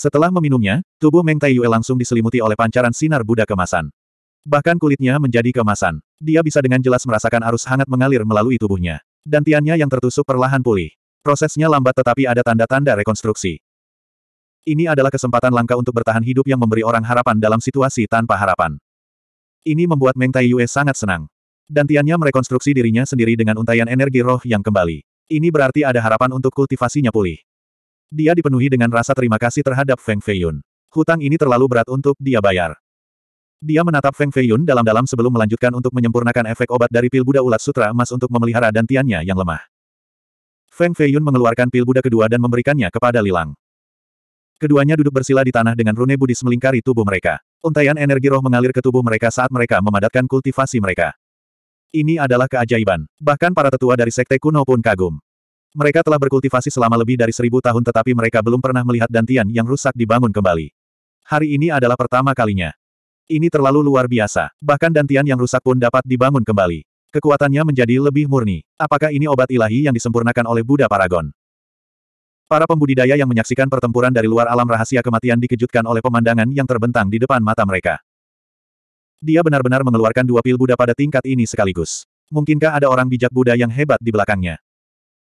Setelah meminumnya, tubuh Meng Taiyue langsung diselimuti oleh pancaran sinar Buddha kemasan. Bahkan kulitnya menjadi kemasan. Dia bisa dengan jelas merasakan arus hangat mengalir melalui tubuhnya. dan tiannya yang tertusuk perlahan pulih. Prosesnya lambat tetapi ada tanda-tanda rekonstruksi. Ini adalah kesempatan langka untuk bertahan hidup yang memberi orang harapan dalam situasi tanpa harapan. Ini membuat Meng Tai Yue sangat senang. Dantiannya merekonstruksi dirinya sendiri dengan untaian energi roh yang kembali. Ini berarti ada harapan untuk kultivasinya pulih. Dia dipenuhi dengan rasa terima kasih terhadap Feng Feiyun. Hutang ini terlalu berat untuk dia bayar. Dia menatap Feng Feiyun dalam-dalam sebelum melanjutkan untuk menyempurnakan efek obat dari pil Buddha ulat sutra emas untuk memelihara dantiannya yang lemah. Feng Feiyun mengeluarkan pil Buddha kedua dan memberikannya kepada Lilang. Keduanya duduk bersila di tanah dengan rune Buddhis melingkari tubuh mereka. Untaian energi roh mengalir ke tubuh mereka saat mereka memadatkan kultivasi mereka. Ini adalah keajaiban. Bahkan para tetua dari sekte kuno pun kagum. Mereka telah berkultivasi selama lebih dari seribu tahun tetapi mereka belum pernah melihat dantian yang rusak dibangun kembali. Hari ini adalah pertama kalinya. Ini terlalu luar biasa. Bahkan dantian yang rusak pun dapat dibangun kembali. Kekuatannya menjadi lebih murni. Apakah ini obat ilahi yang disempurnakan oleh Buddha Paragon? Para pembudidaya yang menyaksikan pertempuran dari luar alam rahasia kematian dikejutkan oleh pemandangan yang terbentang di depan mata mereka. Dia benar-benar mengeluarkan dua pil Buddha pada tingkat ini sekaligus. Mungkinkah ada orang bijak Buddha yang hebat di belakangnya?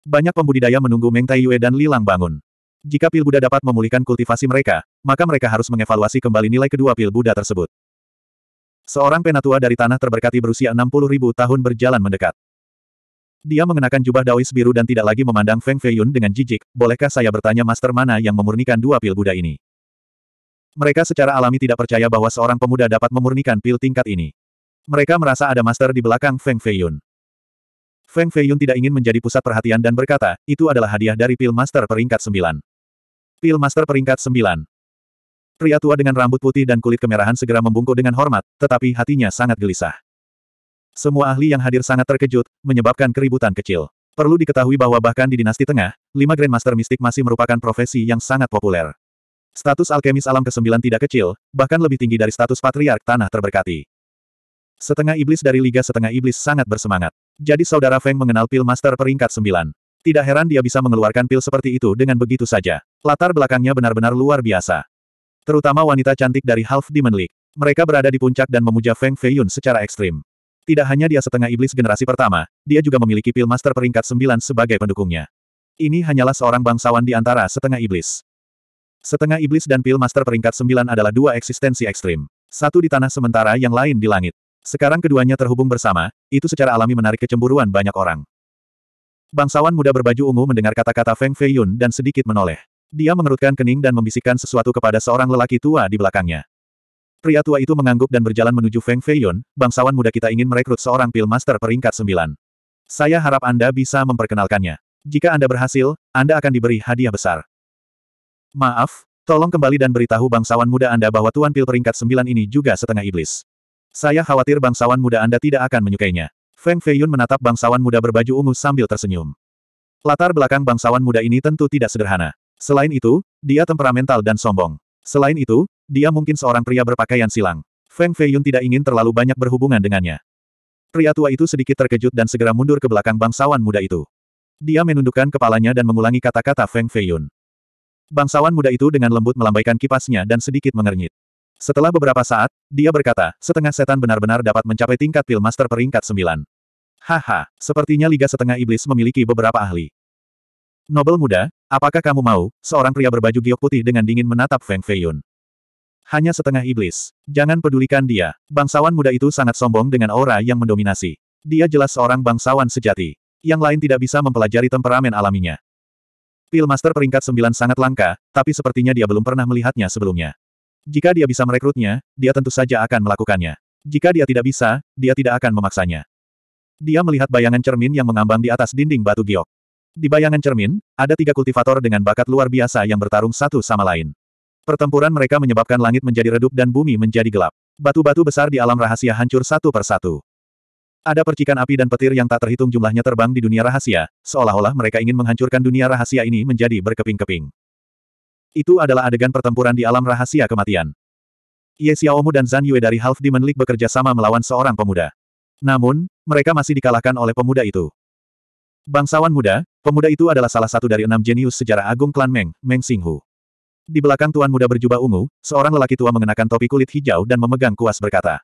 banyak pembudidaya menunggu Meng Tai Yue dan Lilang bangun. Jika pil Buddha dapat memulihkan kultivasi mereka, maka mereka harus mengevaluasi kembali nilai kedua pil Buddha tersebut. Seorang penatua dari tanah terberkati berusia 60 ribu tahun berjalan mendekat. Dia mengenakan jubah daois biru dan tidak lagi memandang Feng Feiyun dengan jijik, bolehkah saya bertanya master mana yang memurnikan dua pil Buddha ini? Mereka secara alami tidak percaya bahwa seorang pemuda dapat memurnikan pil tingkat ini. Mereka merasa ada master di belakang Feng Feiyun. Feng Feiyun tidak ingin menjadi pusat perhatian dan berkata, itu adalah hadiah dari Pil Master peringkat 9. Pil Master peringkat 9. Pria tua dengan rambut putih dan kulit kemerahan segera membungkuk dengan hormat, tetapi hatinya sangat gelisah. Semua ahli yang hadir sangat terkejut, menyebabkan keributan kecil. Perlu diketahui bahwa bahkan di dinasti tengah, lima Grandmaster mistik masih merupakan profesi yang sangat populer. Status alkemis alam ke-9 tidak kecil, bahkan lebih tinggi dari status patriark tanah terberkati. Setengah iblis dari Liga Setengah Iblis sangat bersemangat. Jadi saudara Feng mengenal pil master peringkat sembilan. Tidak heran dia bisa mengeluarkan pil seperti itu dengan begitu saja. Latar belakangnya benar-benar luar biasa. Terutama wanita cantik dari Half Demon League. Mereka berada di puncak dan memuja Feng Feiyun secara ekstrim. Tidak hanya dia setengah iblis generasi pertama, dia juga memiliki pil master peringkat sembilan sebagai pendukungnya. Ini hanyalah seorang bangsawan di antara setengah iblis. Setengah iblis dan pil master peringkat sembilan adalah dua eksistensi ekstrim. Satu di tanah sementara yang lain di langit. Sekarang keduanya terhubung bersama, itu secara alami menarik kecemburuan banyak orang. Bangsawan muda berbaju ungu mendengar kata-kata Feng Feiyun dan sedikit menoleh. Dia mengerutkan kening dan membisikkan sesuatu kepada seorang lelaki tua di belakangnya. Pria tua itu mengangguk dan berjalan menuju Feng Feiyun, bangsawan muda kita ingin merekrut seorang Pil Master peringkat sembilan. Saya harap Anda bisa memperkenalkannya. Jika Anda berhasil, Anda akan diberi hadiah besar. Maaf, tolong kembali dan beritahu bangsawan muda Anda bahwa Tuan Pil peringkat sembilan ini juga setengah iblis. Saya khawatir bangsawan muda Anda tidak akan menyukainya. Feng Feiyun menatap bangsawan muda berbaju ungu sambil tersenyum. Latar belakang bangsawan muda ini tentu tidak sederhana. Selain itu, dia temperamental dan sombong. Selain itu, dia mungkin seorang pria berpakaian silang. Feng Feiyun tidak ingin terlalu banyak berhubungan dengannya. Pria tua itu sedikit terkejut dan segera mundur ke belakang bangsawan muda itu. Dia menundukkan kepalanya dan mengulangi kata-kata Feng Feiyun. Bangsawan muda itu dengan lembut melambaikan kipasnya dan sedikit mengernyit. Setelah beberapa saat, dia berkata, setengah setan benar-benar dapat mencapai tingkat pil master peringkat sembilan. Haha, sepertinya Liga Setengah Iblis memiliki beberapa ahli. Nobel muda, apakah kamu mau, seorang pria berbaju giok putih dengan dingin menatap Feng Feiyun. Hanya setengah iblis. Jangan pedulikan dia. Bangsawan muda itu sangat sombong dengan aura yang mendominasi. Dia jelas seorang bangsawan sejati. Yang lain tidak bisa mempelajari temperamen alaminya. Pil Master peringkat sembilan sangat langka, tapi sepertinya dia belum pernah melihatnya sebelumnya. Jika dia bisa merekrutnya, dia tentu saja akan melakukannya. Jika dia tidak bisa, dia tidak akan memaksanya. Dia melihat bayangan cermin yang mengambang di atas dinding batu giok. Di bayangan cermin, ada tiga kultivator dengan bakat luar biasa yang bertarung satu sama lain. Pertempuran mereka menyebabkan langit menjadi redup dan bumi menjadi gelap. Batu-batu besar di alam rahasia hancur satu persatu. Ada percikan api dan petir yang tak terhitung jumlahnya terbang di dunia rahasia, seolah-olah mereka ingin menghancurkan dunia rahasia ini menjadi berkeping-keping. Itu adalah adegan pertempuran di alam rahasia kematian. Ye Xiaomu dan Zan Yue dari Half Demon League bekerja sama melawan seorang pemuda. Namun, mereka masih dikalahkan oleh pemuda itu. Bangsawan muda, pemuda itu adalah salah satu dari enam jenius sejarah agung klan Meng, Meng Xinghu. Di belakang tuan muda berjubah ungu, seorang lelaki tua mengenakan topi kulit hijau dan memegang kuas berkata.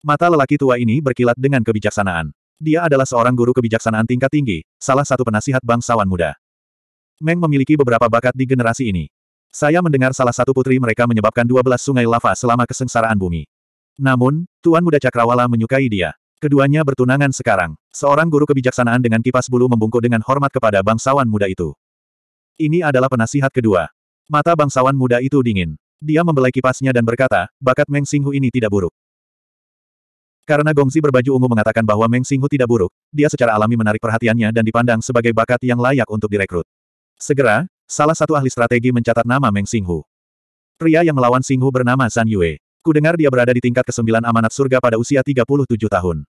Mata lelaki tua ini berkilat dengan kebijaksanaan. Dia adalah seorang guru kebijaksanaan tingkat tinggi, salah satu penasihat bangsawan muda. Meng memiliki beberapa bakat di generasi ini. Saya mendengar salah satu putri mereka menyebabkan dua belas sungai lava selama kesengsaraan bumi. Namun, Tuan Muda Cakrawala menyukai dia. Keduanya bertunangan sekarang. Seorang guru kebijaksanaan dengan kipas bulu membungkuk dengan hormat kepada bangsawan muda itu. Ini adalah penasihat kedua. Mata bangsawan muda itu dingin. Dia membelai kipasnya dan berkata, bakat Meng Singhu ini tidak buruk. Karena Gongzi berbaju ungu mengatakan bahwa Meng Singhu tidak buruk, dia secara alami menarik perhatiannya dan dipandang sebagai bakat yang layak untuk direkrut. Segera, Salah satu ahli strategi mencatat nama Meng Singhu. Pria yang melawan Singhu bernama San Yue. Kudengar dia berada di tingkat kesembilan amanat surga pada usia 37 tahun.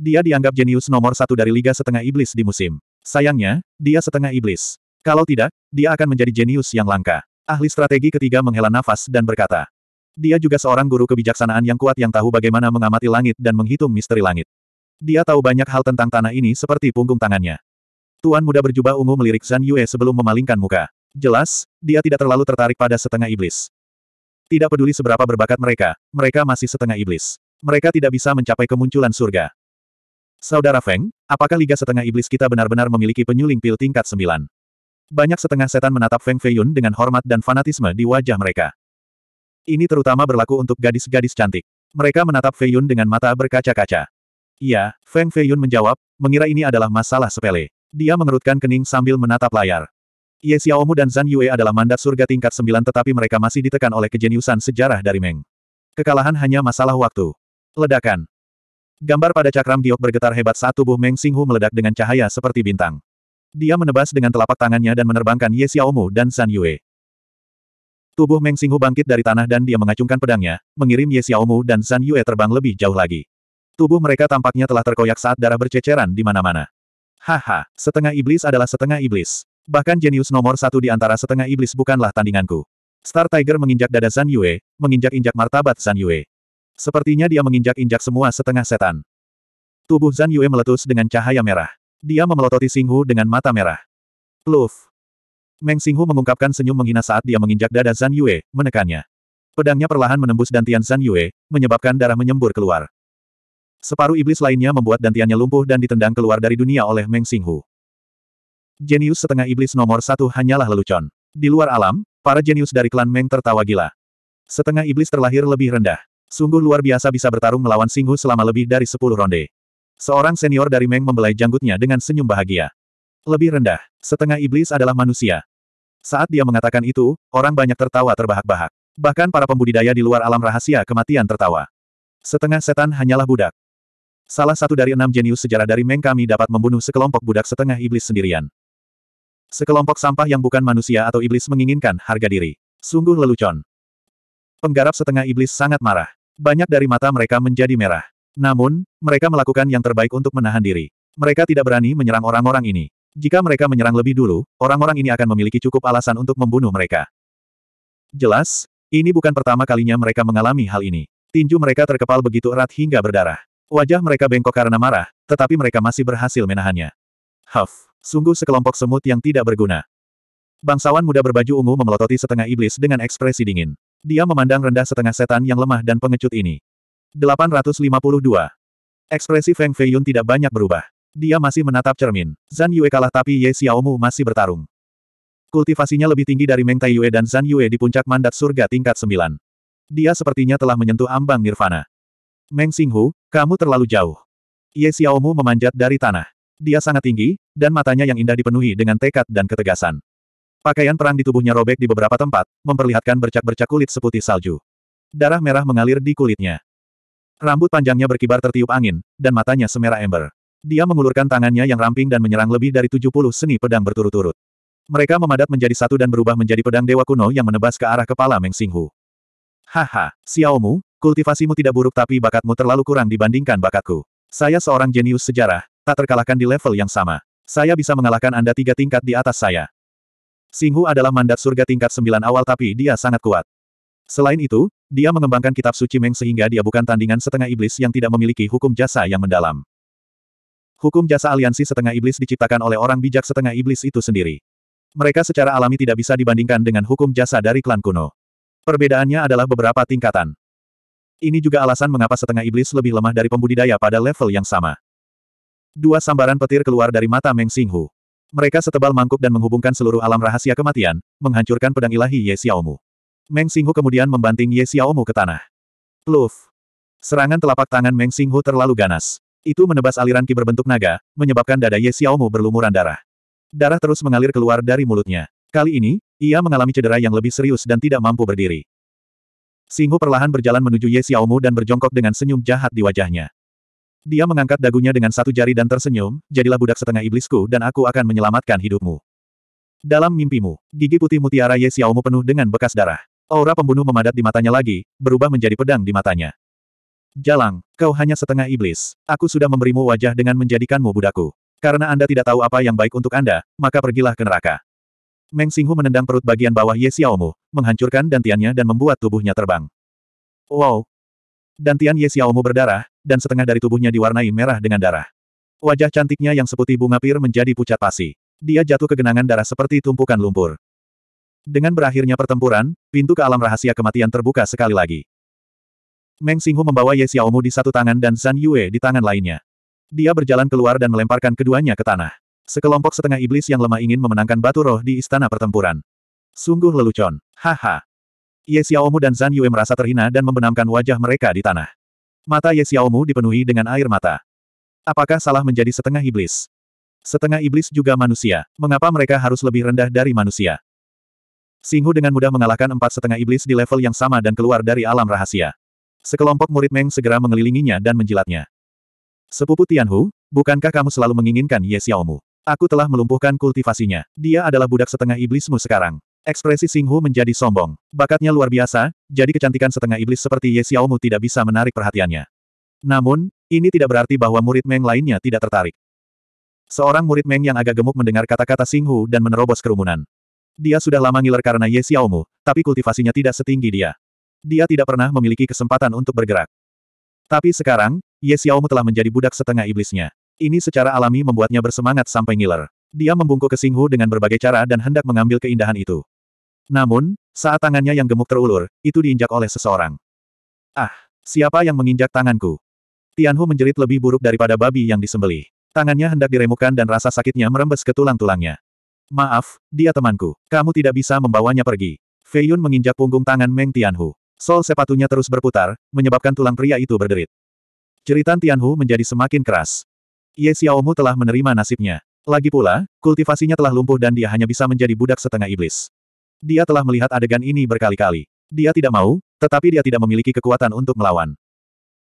Dia dianggap jenius nomor satu dari Liga Setengah Iblis di musim. Sayangnya, dia setengah iblis. Kalau tidak, dia akan menjadi jenius yang langka. Ahli strategi ketiga menghela nafas dan berkata. Dia juga seorang guru kebijaksanaan yang kuat yang tahu bagaimana mengamati langit dan menghitung misteri langit. Dia tahu banyak hal tentang tanah ini seperti punggung tangannya. Tuan muda berjubah ungu melirik Zan Yue sebelum memalingkan muka. Jelas, dia tidak terlalu tertarik pada setengah iblis. Tidak peduli seberapa berbakat mereka, mereka masih setengah iblis. Mereka tidak bisa mencapai kemunculan surga. Saudara Feng, apakah Liga Setengah Iblis kita benar-benar memiliki penyuling pil tingkat 9? Banyak setengah setan menatap Feng Feiyun dengan hormat dan fanatisme di wajah mereka. Ini terutama berlaku untuk gadis-gadis cantik. Mereka menatap Feiyun dengan mata berkaca-kaca. Iya, Feng Feiyun menjawab, mengira ini adalah masalah sepele. Dia mengerutkan kening sambil menatap layar. Ye Xiaomu dan Zhan Yue adalah mandat surga tingkat sembilan tetapi mereka masih ditekan oleh kejeniusan sejarah dari Meng. Kekalahan hanya masalah waktu. Ledakan. Gambar pada cakram giok bergetar hebat saat tubuh Meng Xinghu meledak dengan cahaya seperti bintang. Dia menebas dengan telapak tangannya dan menerbangkan Ye Xiaomu dan Zhan Yue. Tubuh Meng Xinghu bangkit dari tanah dan dia mengacungkan pedangnya, mengirim Ye Xiaomu dan Zhan Yue terbang lebih jauh lagi. Tubuh mereka tampaknya telah terkoyak saat darah berceceran di mana-mana. Haha, setengah iblis adalah setengah iblis. Bahkan jenius nomor satu di antara setengah iblis bukanlah tandinganku. Star Tiger menginjak dada Zan Yue, menginjak-injak martabat Zan Yue. Sepertinya dia menginjak-injak semua setengah setan. Tubuh Zan Yue meletus dengan cahaya merah. Dia memelototi Singhu dengan mata merah. Luf. Meng Singhu mengungkapkan senyum menghina saat dia menginjak dada Zan Yue, menekannya. Pedangnya perlahan menembus dantian Zan Yue, menyebabkan darah menyembur keluar. Separuh iblis lainnya membuat dantiannya lumpuh dan ditendang keluar dari dunia oleh Meng Singhu. Jenius setengah iblis nomor satu hanyalah lelucon. Di luar alam, para jenius dari klan Meng tertawa gila. Setengah iblis terlahir lebih rendah. Sungguh luar biasa bisa bertarung melawan Singhu selama lebih dari sepuluh ronde. Seorang senior dari Meng membelai janggutnya dengan senyum bahagia. Lebih rendah, setengah iblis adalah manusia. Saat dia mengatakan itu, orang banyak tertawa terbahak-bahak. Bahkan para pembudidaya di luar alam rahasia kematian tertawa. Setengah setan hanyalah budak. Salah satu dari enam jenius sejarah dari Meng kami dapat membunuh sekelompok budak setengah iblis sendirian. Sekelompok sampah yang bukan manusia atau iblis menginginkan harga diri. Sungguh lelucon. Penggarap setengah iblis sangat marah. Banyak dari mata mereka menjadi merah. Namun, mereka melakukan yang terbaik untuk menahan diri. Mereka tidak berani menyerang orang-orang ini. Jika mereka menyerang lebih dulu, orang-orang ini akan memiliki cukup alasan untuk membunuh mereka. Jelas, ini bukan pertama kalinya mereka mengalami hal ini. Tinju mereka terkepal begitu erat hingga berdarah. Wajah mereka bengkok karena marah, tetapi mereka masih berhasil menahannya. Huff. Sungguh sekelompok semut yang tidak berguna. Bangsawan muda berbaju ungu memelototi setengah iblis dengan ekspresi dingin. Dia memandang rendah setengah setan yang lemah dan pengecut ini. 852. Ekspresi Feng Feiyun tidak banyak berubah. Dia masih menatap cermin. Zan Yue kalah tapi Ye Xiaomu masih bertarung. Kultivasinya lebih tinggi dari Meng Tai Yue dan Zan Yue di puncak mandat surga tingkat 9. Dia sepertinya telah menyentuh ambang nirvana. Meng Xinghu, kamu terlalu jauh. Ye Xiaomu memanjat dari tanah. Dia sangat tinggi, dan matanya yang indah dipenuhi dengan tekad dan ketegasan. Pakaian perang di tubuhnya robek di beberapa tempat, memperlihatkan bercak-bercak kulit seputih salju. Darah merah mengalir di kulitnya. Rambut panjangnya berkibar tertiup angin, dan matanya semerah ember. Dia mengulurkan tangannya yang ramping dan menyerang lebih dari 70 seni pedang berturut-turut. Mereka memadat menjadi satu dan berubah menjadi pedang dewa kuno yang menebas ke arah kepala Meng Xinghu. Haha, Xiaomu, kultivasimu tidak buruk tapi bakatmu terlalu kurang dibandingkan bakatku. Saya seorang jenius sejarah, tak terkalahkan di level yang sama. Saya bisa mengalahkan Anda tiga tingkat di atas saya. Singhu adalah mandat surga tingkat sembilan awal tapi dia sangat kuat. Selain itu, dia mengembangkan kitab suci Meng sehingga dia bukan tandingan setengah iblis yang tidak memiliki hukum jasa yang mendalam. Hukum jasa aliansi setengah iblis diciptakan oleh orang bijak setengah iblis itu sendiri. Mereka secara alami tidak bisa dibandingkan dengan hukum jasa dari klan kuno. Perbedaannya adalah beberapa tingkatan. Ini juga alasan mengapa setengah iblis lebih lemah dari pembudidaya pada level yang sama. Dua sambaran petir keluar dari mata Meng Xinghu. Mereka setebal mangkuk dan menghubungkan seluruh alam rahasia kematian, menghancurkan pedang ilahi Ye Xiaomu. Meng Xinghu kemudian membanting Ye Xiaomu ke tanah. Pluf. Serangan telapak tangan Meng Xinghu terlalu ganas. Itu menebas aliran ki berbentuk naga, menyebabkan dada Ye Xiaomu berlumuran darah. Darah terus mengalir keluar dari mulutnya. Kali ini, ia mengalami cedera yang lebih serius dan tidak mampu berdiri. Singhu perlahan berjalan menuju Ye Xiaomu dan berjongkok dengan senyum jahat di wajahnya. Dia mengangkat dagunya dengan satu jari dan tersenyum, jadilah budak setengah iblisku dan aku akan menyelamatkan hidupmu. Dalam mimpimu, gigi putih mutiara Ye Xiaomu penuh dengan bekas darah. Aura pembunuh memadat di matanya lagi, berubah menjadi pedang di matanya. Jalang, kau hanya setengah iblis. Aku sudah memberimu wajah dengan menjadikanmu budaku. Karena Anda tidak tahu apa yang baik untuk Anda, maka pergilah ke neraka. Meng Xinghu menendang perut bagian bawah Ye Xiaomu, menghancurkan dantiannya dan membuat tubuhnya terbang. Wow, dan Tian Ye Xiaomu berdarah, dan setengah dari tubuhnya diwarnai merah dengan darah. Wajah cantiknya yang seputih bunga pir menjadi pucat pasi. Dia jatuh ke genangan darah seperti tumpukan lumpur. Dengan berakhirnya pertempuran, pintu ke alam rahasia kematian terbuka sekali lagi. Meng Xinghu membawa Ye Xiaomu di satu tangan dan Zhan Yue di tangan lainnya. Dia berjalan keluar dan melemparkan keduanya ke tanah. Sekelompok setengah iblis yang lemah ingin memenangkan batu roh di istana pertempuran. Sungguh lelucon. Haha. Ye Xiaomu dan Zan Yue merasa terhina dan membenamkan wajah mereka di tanah. Mata Ye Xiaomu dipenuhi dengan air mata. Apakah salah menjadi setengah iblis? Setengah iblis juga manusia. Mengapa mereka harus lebih rendah dari manusia? Singhu dengan mudah mengalahkan empat setengah iblis di level yang sama dan keluar dari alam rahasia. Sekelompok murid Meng segera mengelilinginya dan menjilatnya. Sepupu Tianhu, bukankah kamu selalu menginginkan Ye Xiaomu? Aku telah melumpuhkan kultivasinya. Dia adalah budak setengah iblismu sekarang. Ekspresi Singhu menjadi sombong. Bakatnya luar biasa, jadi kecantikan setengah iblis seperti Ye Xiaomu tidak bisa menarik perhatiannya. Namun, ini tidak berarti bahwa murid Meng lainnya tidak tertarik. Seorang murid Meng yang agak gemuk mendengar kata-kata Singhu dan menerobos kerumunan. Dia sudah lama ngiler karena Ye Xiaomu, tapi kultivasinya tidak setinggi dia. Dia tidak pernah memiliki kesempatan untuk bergerak. Tapi sekarang, Ye Xiaomu telah menjadi budak setengah iblisnya. Ini secara alami membuatnya bersemangat sampai ngiler. Dia membungkuk ke Singhu dengan berbagai cara dan hendak mengambil keindahan itu. Namun, saat tangannya yang gemuk terulur, itu diinjak oleh seseorang. Ah, siapa yang menginjak tanganku? Tianhu menjerit lebih buruk daripada babi yang disembelih. Tangannya hendak diremukan dan rasa sakitnya merembes ke tulang-tulangnya. Maaf, dia temanku. Kamu tidak bisa membawanya pergi. Fei Yun menginjak punggung tangan Meng Tianhu. Sol sepatunya terus berputar, menyebabkan tulang pria itu berderit. Jeritan Tianhu menjadi semakin keras. Ye Xiaomu telah menerima nasibnya. Lagi pula, kultivasinya telah lumpuh dan dia hanya bisa menjadi budak setengah iblis. Dia telah melihat adegan ini berkali-kali. Dia tidak mau, tetapi dia tidak memiliki kekuatan untuk melawan.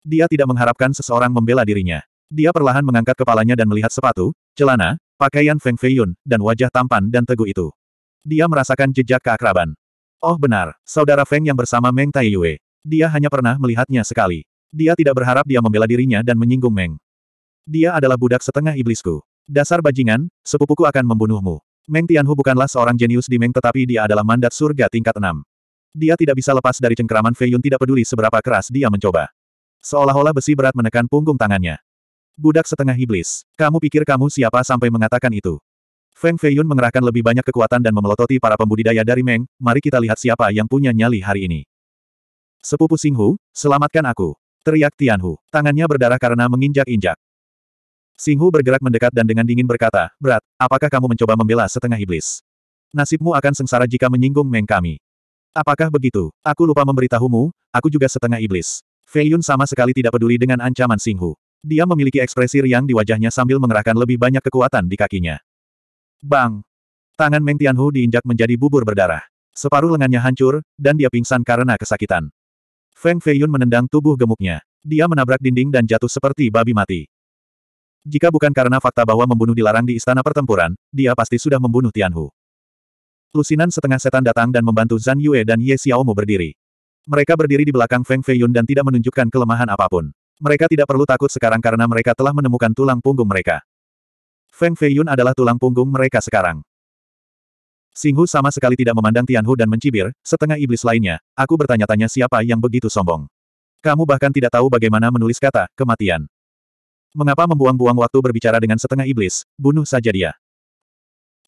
Dia tidak mengharapkan seseorang membela dirinya. Dia perlahan mengangkat kepalanya dan melihat sepatu, celana, pakaian Feng Feiyun, dan wajah tampan dan teguh itu. Dia merasakan jejak keakraban. Oh benar, saudara Feng yang bersama Meng Taiyue. Dia hanya pernah melihatnya sekali. Dia tidak berharap dia membela dirinya dan menyinggung Meng. Dia adalah budak setengah iblisku. Dasar bajingan, sepupuku akan membunuhmu. Meng Tianhu bukanlah seorang jenius di Meng tetapi dia adalah mandat surga tingkat enam. Dia tidak bisa lepas dari cengkeraman Fei Yun tidak peduli seberapa keras dia mencoba. Seolah-olah besi berat menekan punggung tangannya. Budak setengah iblis. Kamu pikir kamu siapa sampai mengatakan itu? Feng Fei Yun mengerahkan lebih banyak kekuatan dan memelototi para pembudidaya dari Meng, mari kita lihat siapa yang punya nyali hari ini. Sepupu Singhu, selamatkan aku. Teriak Tianhu. Tangannya berdarah karena menginjak-injak. Singhu bergerak mendekat dan dengan dingin berkata, Berat, apakah kamu mencoba membela setengah iblis? Nasibmu akan sengsara jika menyinggung Meng kami. Apakah begitu? Aku lupa memberitahumu, aku juga setengah iblis. Fei Yun sama sekali tidak peduli dengan ancaman Singhu. Dia memiliki ekspresi riang di wajahnya sambil mengerahkan lebih banyak kekuatan di kakinya. Bang! Tangan Meng Tianhu diinjak menjadi bubur berdarah. Separuh lengannya hancur, dan dia pingsan karena kesakitan. Feng Feiyun menendang tubuh gemuknya. Dia menabrak dinding dan jatuh seperti babi mati. Jika bukan karena fakta bahwa membunuh dilarang di istana pertempuran, dia pasti sudah membunuh Tianhu. Lusinan setengah setan datang dan membantu Zhan Yue dan Ye Xiaomu berdiri. Mereka berdiri di belakang Feng Feiyun dan tidak menunjukkan kelemahan apapun. Mereka tidak perlu takut sekarang karena mereka telah menemukan tulang punggung mereka. Feng Feiyun adalah tulang punggung mereka sekarang. Singhu sama sekali tidak memandang Tianhu dan mencibir, setengah iblis lainnya, aku bertanya-tanya siapa yang begitu sombong. Kamu bahkan tidak tahu bagaimana menulis kata, kematian. Mengapa membuang-buang waktu berbicara dengan setengah iblis, bunuh saja dia.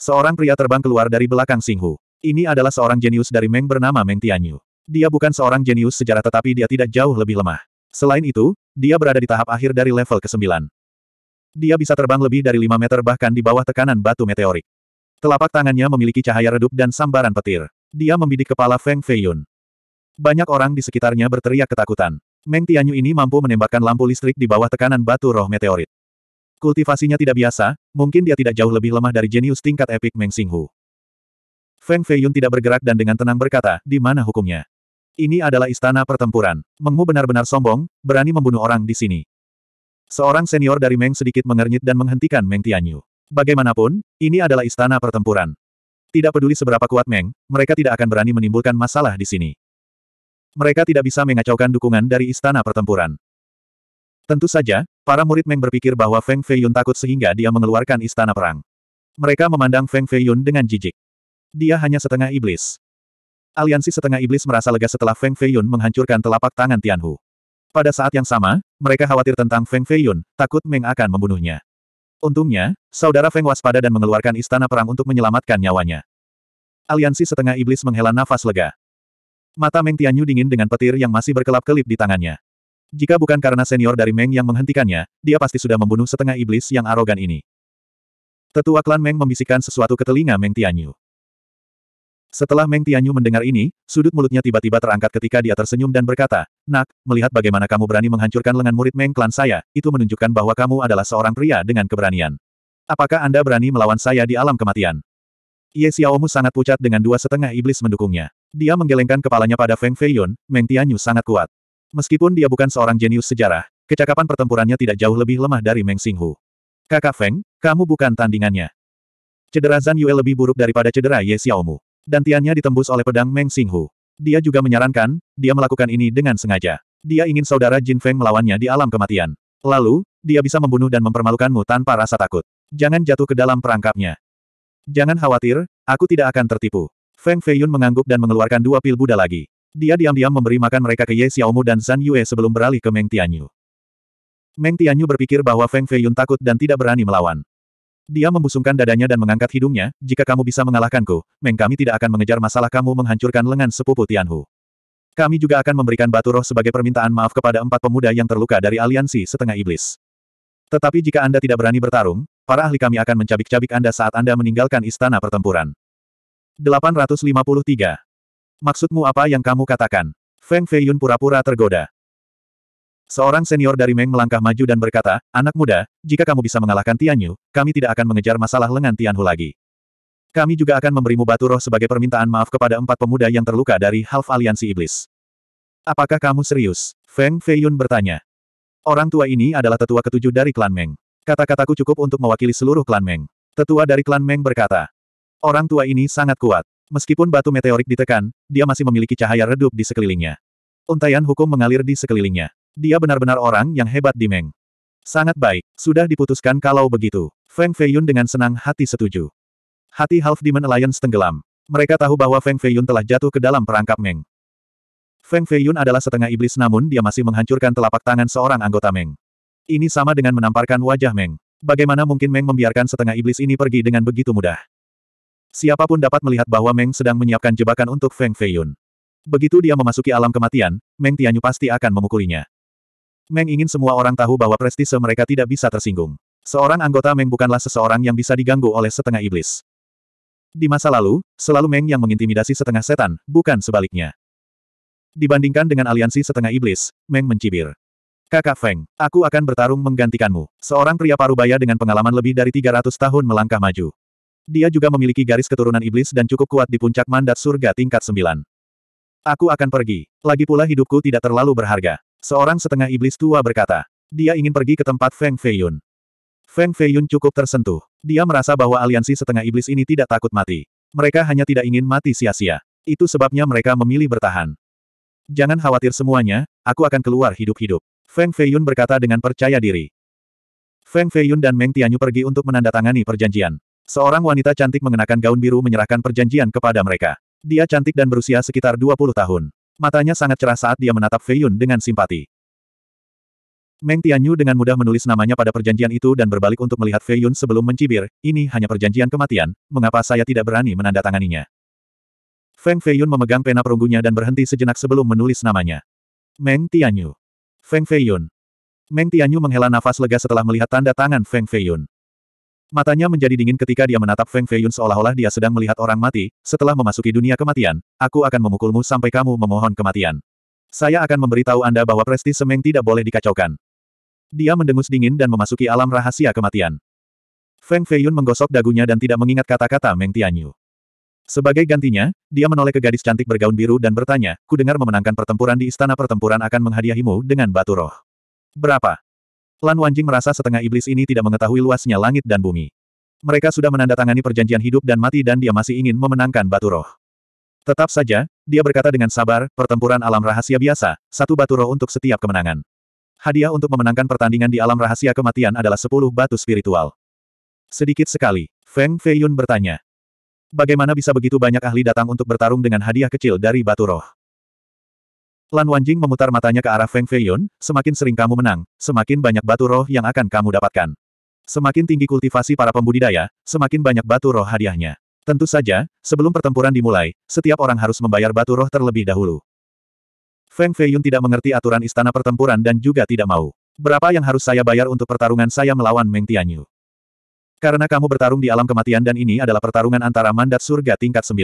Seorang pria terbang keluar dari belakang Singhu. Ini adalah seorang jenius dari Meng bernama Meng Tianyu. Dia bukan seorang jenius sejarah tetapi dia tidak jauh lebih lemah. Selain itu, dia berada di tahap akhir dari level ke-9. Dia bisa terbang lebih dari 5 meter bahkan di bawah tekanan batu meteorik. Telapak tangannya memiliki cahaya redup dan sambaran petir. Dia membidik kepala Feng Feiyun. Banyak orang di sekitarnya berteriak ketakutan. Meng Tianyu ini mampu menembakkan lampu listrik di bawah tekanan batu roh meteorit. Kultivasinya tidak biasa, mungkin dia tidak jauh lebih lemah dari jenius tingkat epik Meng Xinghu. Feng Feiyun tidak bergerak dan dengan tenang berkata, di mana hukumnya? Ini adalah istana pertempuran. Mengmu benar-benar sombong, berani membunuh orang di sini. Seorang senior dari Meng sedikit mengernyit dan menghentikan Meng Tianyu. Bagaimanapun, ini adalah istana pertempuran. Tidak peduli seberapa kuat Meng, mereka tidak akan berani menimbulkan masalah di sini. Mereka tidak bisa mengacaukan dukungan dari istana pertempuran. Tentu saja, para murid Meng berpikir bahwa Feng Feiyun takut sehingga dia mengeluarkan istana perang. Mereka memandang Feng Feiyun dengan jijik. Dia hanya setengah iblis. Aliansi setengah iblis merasa lega setelah Feng Feiyun menghancurkan telapak tangan Tianhu. Pada saat yang sama, mereka khawatir tentang Feng Feiyun, takut Meng akan membunuhnya. Untungnya, saudara Feng waspada dan mengeluarkan istana perang untuk menyelamatkan nyawanya. Aliansi setengah iblis menghela nafas lega. Mata Meng Tianyu dingin dengan petir yang masih berkelap-kelip di tangannya. Jika bukan karena senior dari Meng yang menghentikannya, dia pasti sudah membunuh setengah iblis yang arogan ini. Tetua klan Meng membisikkan sesuatu ke telinga Meng Tianyu. Setelah Meng Tianyu mendengar ini, sudut mulutnya tiba-tiba terangkat ketika dia tersenyum dan berkata, Nak, melihat bagaimana kamu berani menghancurkan lengan murid Meng klan saya, itu menunjukkan bahwa kamu adalah seorang pria dengan keberanian. Apakah Anda berani melawan saya di alam kematian? Ye Xiaomu sangat pucat dengan dua setengah iblis mendukungnya. Dia menggelengkan kepalanya pada Feng Feiyun, Meng Tianyu sangat kuat. Meskipun dia bukan seorang jenius sejarah, kecakapan pertempurannya tidak jauh lebih lemah dari Meng Xinghu. Kakak Feng, kamu bukan tandingannya. Cedera Zan Yue lebih buruk daripada cedera Ye Xiaomu. dan tiannya ditembus oleh pedang Meng Xinghu. Dia juga menyarankan, dia melakukan ini dengan sengaja. Dia ingin saudara Jin Feng melawannya di alam kematian. Lalu, dia bisa membunuh dan mempermalukanmu tanpa rasa takut. Jangan jatuh ke dalam perangkapnya. Jangan khawatir, aku tidak akan tertipu. Feng Feiyun mengangguk dan mengeluarkan dua pil Buddha lagi. Dia diam-diam memberi makan mereka ke Ye Xiaomu dan Zhang Yue sebelum beralih ke Meng Tianyu. Meng Tianyu berpikir bahwa Feng Feiyun takut dan tidak berani melawan. Dia membusungkan dadanya dan mengangkat hidungnya, jika kamu bisa mengalahkanku, Meng kami tidak akan mengejar masalah kamu menghancurkan lengan sepupu Tianhu. Kami juga akan memberikan batu roh sebagai permintaan maaf kepada empat pemuda yang terluka dari aliansi setengah iblis. Tetapi jika Anda tidak berani bertarung, para ahli kami akan mencabik-cabik Anda saat Anda meninggalkan istana pertempuran. 853. Maksudmu apa yang kamu katakan? Feng Feiyun pura-pura tergoda. Seorang senior dari Meng melangkah maju dan berkata, Anak muda, jika kamu bisa mengalahkan Tianyu, kami tidak akan mengejar masalah lengan Tianhu lagi. Kami juga akan memberimu batu roh sebagai permintaan maaf kepada empat pemuda yang terluka dari Half Aliansi Iblis. Apakah kamu serius? Feng Feiyun bertanya. Orang tua ini adalah tetua ketujuh dari klan Meng. Kata-kataku cukup untuk mewakili seluruh klan Meng. Tetua dari klan Meng berkata, Orang tua ini sangat kuat. Meskipun batu meteorik ditekan, dia masih memiliki cahaya redup di sekelilingnya. Untaian hukum mengalir di sekelilingnya. Dia benar-benar orang yang hebat di Meng. Sangat baik, sudah diputuskan kalau begitu. Feng Feiyun dengan senang hati setuju. Hati Half Demon Alliance tenggelam. Mereka tahu bahwa Feng Feiyun telah jatuh ke dalam perangkap Meng. Feng Feiyun adalah setengah iblis namun dia masih menghancurkan telapak tangan seorang anggota Meng. Ini sama dengan menamparkan wajah Meng. Bagaimana mungkin Meng membiarkan setengah iblis ini pergi dengan begitu mudah? Siapapun dapat melihat bahwa Meng sedang menyiapkan jebakan untuk Feng Feiyun. Begitu dia memasuki alam kematian, Meng Tianyu pasti akan memukulinya. Meng ingin semua orang tahu bahwa prestise mereka tidak bisa tersinggung. Seorang anggota Meng bukanlah seseorang yang bisa diganggu oleh setengah iblis. Di masa lalu, selalu Meng yang mengintimidasi setengah setan, bukan sebaliknya. Dibandingkan dengan aliansi setengah iblis, Meng mencibir. Kakak Feng, aku akan bertarung menggantikanmu. Seorang pria parubaya dengan pengalaman lebih dari 300 tahun melangkah maju. Dia juga memiliki garis keturunan iblis dan cukup kuat di puncak mandat surga tingkat sembilan. Aku akan pergi. Lagi pula hidupku tidak terlalu berharga. Seorang setengah iblis tua berkata. Dia ingin pergi ke tempat Feng Feiyun. Feng Feiyun cukup tersentuh. Dia merasa bahwa aliansi setengah iblis ini tidak takut mati. Mereka hanya tidak ingin mati sia-sia. Itu sebabnya mereka memilih bertahan. Jangan khawatir semuanya, aku akan keluar hidup-hidup. Feng Feiyun berkata dengan percaya diri. Feng Feiyun dan Meng Tianyu pergi untuk menandatangani perjanjian. Seorang wanita cantik mengenakan gaun biru menyerahkan perjanjian kepada mereka. Dia cantik dan berusia sekitar 20 tahun. Matanya sangat cerah saat dia menatap Fei Yun dengan simpati. Meng Tianyu dengan mudah menulis namanya pada perjanjian itu dan berbalik untuk melihat Fei Yun sebelum mencibir, ini hanya perjanjian kematian, mengapa saya tidak berani menandatanganinya? Feng Fei Yun memegang pena perunggunya dan berhenti sejenak sebelum menulis namanya. Meng Tianyu. Feng Fei Yun. Meng Tianyu menghela nafas lega setelah melihat tanda tangan Feng Fei Yun. Matanya menjadi dingin ketika dia menatap Feng Feiyun seolah-olah dia sedang melihat orang mati, setelah memasuki dunia kematian, aku akan memukulmu sampai kamu memohon kematian. Saya akan memberitahu Anda bahwa prestise Semeng tidak boleh dikacaukan. Dia mendengus dingin dan memasuki alam rahasia kematian. Feng Feiyun menggosok dagunya dan tidak mengingat kata-kata Meng Tianyu. Sebagai gantinya, dia menoleh ke gadis cantik bergaun biru dan bertanya, ku dengar memenangkan pertempuran di istana pertempuran akan menghadiahimu dengan batu roh. Berapa? Lan Wanjing merasa setengah iblis ini tidak mengetahui luasnya langit dan bumi. Mereka sudah menandatangani perjanjian hidup dan mati dan dia masih ingin memenangkan batu roh. Tetap saja, dia berkata dengan sabar, pertempuran alam rahasia biasa, satu batu roh untuk setiap kemenangan. Hadiah untuk memenangkan pertandingan di alam rahasia kematian adalah sepuluh batu spiritual. Sedikit sekali, Feng Feiyun bertanya. Bagaimana bisa begitu banyak ahli datang untuk bertarung dengan hadiah kecil dari batu roh? Lan Wanjing memutar matanya ke arah Feng Feiyun, semakin sering kamu menang, semakin banyak batu roh yang akan kamu dapatkan. Semakin tinggi kultivasi para pembudidaya, semakin banyak batu roh hadiahnya. Tentu saja, sebelum pertempuran dimulai, setiap orang harus membayar batu roh terlebih dahulu. Feng Feiyun tidak mengerti aturan istana pertempuran dan juga tidak mau. Berapa yang harus saya bayar untuk pertarungan saya melawan Meng Tianyu? Karena kamu bertarung di alam kematian dan ini adalah pertarungan antara mandat surga tingkat 9.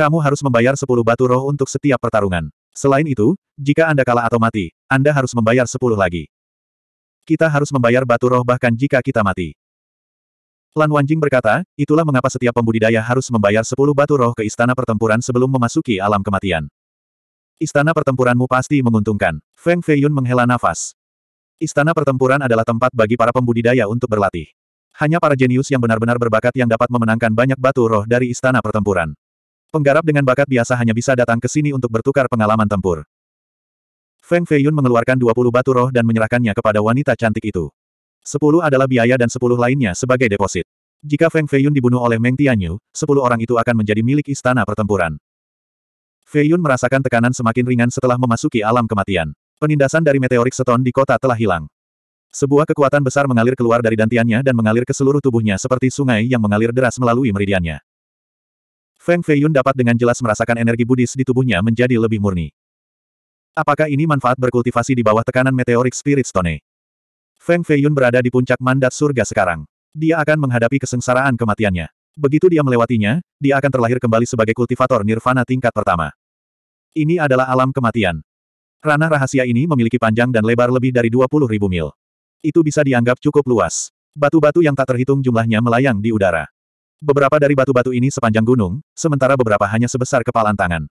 Kamu harus membayar 10 batu roh untuk setiap pertarungan. Selain itu, jika Anda kalah atau mati, Anda harus membayar sepuluh lagi. Kita harus membayar batu roh bahkan jika kita mati. Lan Wanjing berkata, itulah mengapa setiap pembudidaya harus membayar sepuluh batu roh ke istana pertempuran sebelum memasuki alam kematian. Istana pertempuranmu pasti menguntungkan. Feng Feiyun menghela nafas. Istana pertempuran adalah tempat bagi para pembudidaya untuk berlatih. Hanya para jenius yang benar-benar berbakat yang dapat memenangkan banyak batu roh dari istana pertempuran. Penggarap dengan bakat biasa hanya bisa datang ke sini untuk bertukar pengalaman tempur. Feng Feiyun mengeluarkan 20 batu roh dan menyerahkannya kepada wanita cantik itu. 10 adalah biaya dan 10 lainnya sebagai deposit. Jika Feng Feiyun dibunuh oleh Meng Tianyu, 10 orang itu akan menjadi milik istana pertempuran. Feiyun merasakan tekanan semakin ringan setelah memasuki alam kematian. Penindasan dari meteorik seton di kota telah hilang. Sebuah kekuatan besar mengalir keluar dari dantiannya dan mengalir ke seluruh tubuhnya seperti sungai yang mengalir deras melalui meridiannya. Feng Feiyun dapat dengan jelas merasakan energi Buddhis di tubuhnya menjadi lebih murni. Apakah ini manfaat berkultivasi di bawah tekanan meteorik Spirit Stone? Feng Feiyun berada di puncak mandat surga sekarang. Dia akan menghadapi kesengsaraan kematiannya. Begitu dia melewatinya, dia akan terlahir kembali sebagai kultivator nirvana tingkat pertama. Ini adalah alam kematian. Ranah rahasia ini memiliki panjang dan lebar lebih dari 20.000 mil. Itu bisa dianggap cukup luas. Batu-batu yang tak terhitung jumlahnya melayang di udara. Beberapa dari batu-batu ini sepanjang gunung, sementara beberapa hanya sebesar kepalan tangan.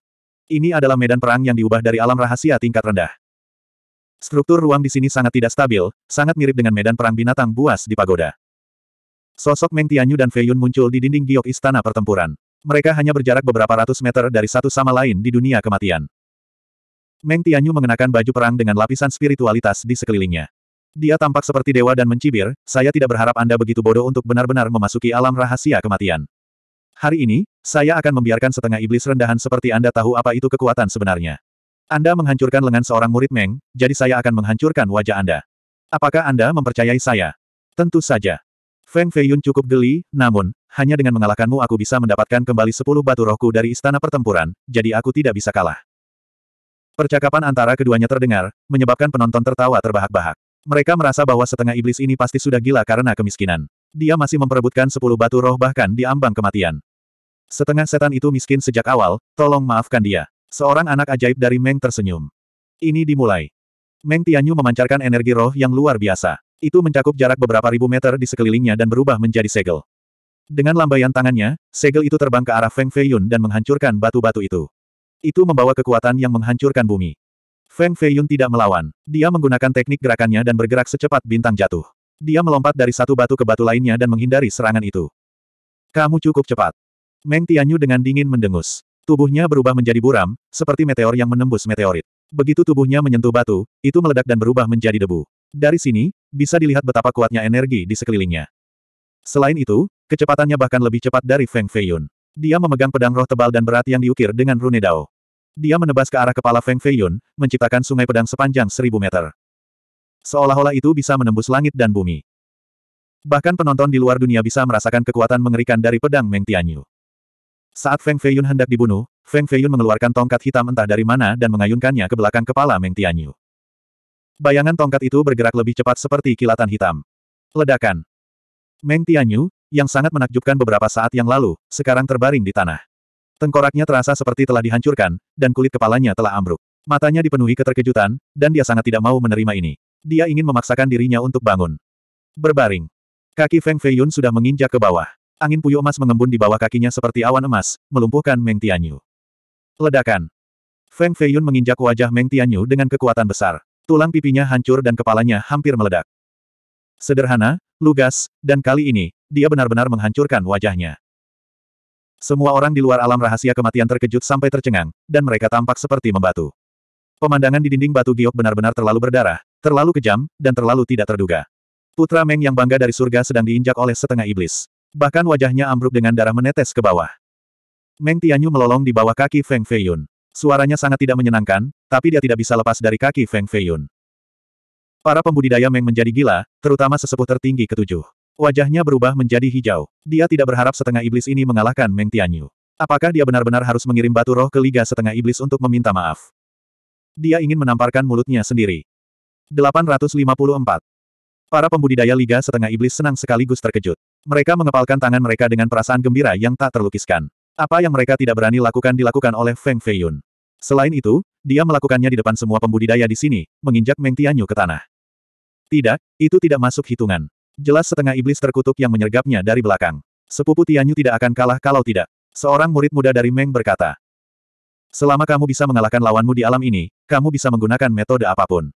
Ini adalah medan perang yang diubah dari alam rahasia tingkat rendah. Struktur ruang di sini sangat tidak stabil, sangat mirip dengan medan perang binatang buas di pagoda. Sosok Meng Tianyu dan Fei Yun muncul di dinding giok istana pertempuran. Mereka hanya berjarak beberapa ratus meter dari satu sama lain di dunia kematian. Meng Tianyu mengenakan baju perang dengan lapisan spiritualitas di sekelilingnya. Dia tampak seperti dewa dan mencibir, saya tidak berharap Anda begitu bodoh untuk benar-benar memasuki alam rahasia kematian. Hari ini, saya akan membiarkan setengah iblis rendahan seperti Anda tahu apa itu kekuatan sebenarnya. Anda menghancurkan lengan seorang murid Meng, jadi saya akan menghancurkan wajah Anda. Apakah Anda mempercayai saya? Tentu saja. Feng Feiyun cukup geli, namun, hanya dengan mengalahkanmu aku bisa mendapatkan kembali sepuluh batu rohku dari istana pertempuran, jadi aku tidak bisa kalah. Percakapan antara keduanya terdengar, menyebabkan penonton tertawa terbahak-bahak. Mereka merasa bahwa setengah iblis ini pasti sudah gila karena kemiskinan. Dia masih memperebutkan sepuluh batu roh bahkan di ambang kematian. Setengah setan itu miskin sejak awal, tolong maafkan dia. Seorang anak ajaib dari Meng tersenyum. Ini dimulai. Meng Tianyu memancarkan energi roh yang luar biasa. Itu mencakup jarak beberapa ribu meter di sekelilingnya dan berubah menjadi segel. Dengan lambaian tangannya, segel itu terbang ke arah Feng Feiyun dan menghancurkan batu-batu itu. Itu membawa kekuatan yang menghancurkan bumi. Feng Feiyun tidak melawan. Dia menggunakan teknik gerakannya dan bergerak secepat bintang jatuh. Dia melompat dari satu batu ke batu lainnya dan menghindari serangan itu. Kamu cukup cepat. Meng Tianyu dengan dingin mendengus. Tubuhnya berubah menjadi buram, seperti meteor yang menembus meteorit. Begitu tubuhnya menyentuh batu, itu meledak dan berubah menjadi debu. Dari sini, bisa dilihat betapa kuatnya energi di sekelilingnya. Selain itu, kecepatannya bahkan lebih cepat dari Feng Feiyun. Dia memegang pedang roh tebal dan berat yang diukir dengan rune dao. Dia menebas ke arah kepala Feng Feiyun, menciptakan sungai pedang sepanjang seribu meter. Seolah-olah itu bisa menembus langit dan bumi. Bahkan penonton di luar dunia bisa merasakan kekuatan mengerikan dari pedang Meng Tianyu. Saat Feng Feiyun hendak dibunuh, Feng Feiyun mengeluarkan tongkat hitam entah dari mana dan mengayunkannya ke belakang kepala Meng Tianyu. Bayangan tongkat itu bergerak lebih cepat seperti kilatan hitam. Ledakan. Meng Tianyu, yang sangat menakjubkan beberapa saat yang lalu, sekarang terbaring di tanah. Tengkoraknya terasa seperti telah dihancurkan, dan kulit kepalanya telah ambruk. Matanya dipenuhi keterkejutan, dan dia sangat tidak mau menerima ini. Dia ingin memaksakan dirinya untuk bangun. Berbaring. Kaki Feng Feiyun sudah menginjak ke bawah. Angin puyuh emas mengembun di bawah kakinya seperti awan emas, melumpuhkan Meng Tianyu. Ledakan. Feng Feiyun menginjak wajah Meng Tianyu dengan kekuatan besar. Tulang pipinya hancur dan kepalanya hampir meledak. Sederhana, lugas, dan kali ini, dia benar-benar menghancurkan wajahnya. Semua orang di luar alam rahasia kematian terkejut sampai tercengang, dan mereka tampak seperti membatu. Pemandangan di dinding batu giok benar-benar terlalu berdarah, terlalu kejam, dan terlalu tidak terduga. Putra Meng yang bangga dari surga sedang diinjak oleh setengah iblis. Bahkan wajahnya ambruk dengan darah menetes ke bawah. Meng Tianyu melolong di bawah kaki Feng Feiyun. Suaranya sangat tidak menyenangkan, tapi dia tidak bisa lepas dari kaki Feng Feiyun. Para pembudidaya Meng menjadi gila, terutama sesepuh tertinggi ketujuh. Wajahnya berubah menjadi hijau. Dia tidak berharap setengah iblis ini mengalahkan Meng Tianyu. Apakah dia benar-benar harus mengirim batu roh ke Liga Setengah Iblis untuk meminta maaf? Dia ingin menamparkan mulutnya sendiri. 854. Para pembudidaya Liga Setengah Iblis senang sekaligus terkejut. Mereka mengepalkan tangan mereka dengan perasaan gembira yang tak terlukiskan. Apa yang mereka tidak berani lakukan dilakukan oleh Feng Feiyun. Selain itu, dia melakukannya di depan semua pembudidaya di sini, menginjak Meng Tianyu ke tanah. Tidak, itu tidak masuk hitungan. Jelas setengah iblis terkutuk yang menyergapnya dari belakang. Sepupu Tianyu tidak akan kalah kalau tidak. Seorang murid muda dari Meng berkata. Selama kamu bisa mengalahkan lawanmu di alam ini, kamu bisa menggunakan metode apapun.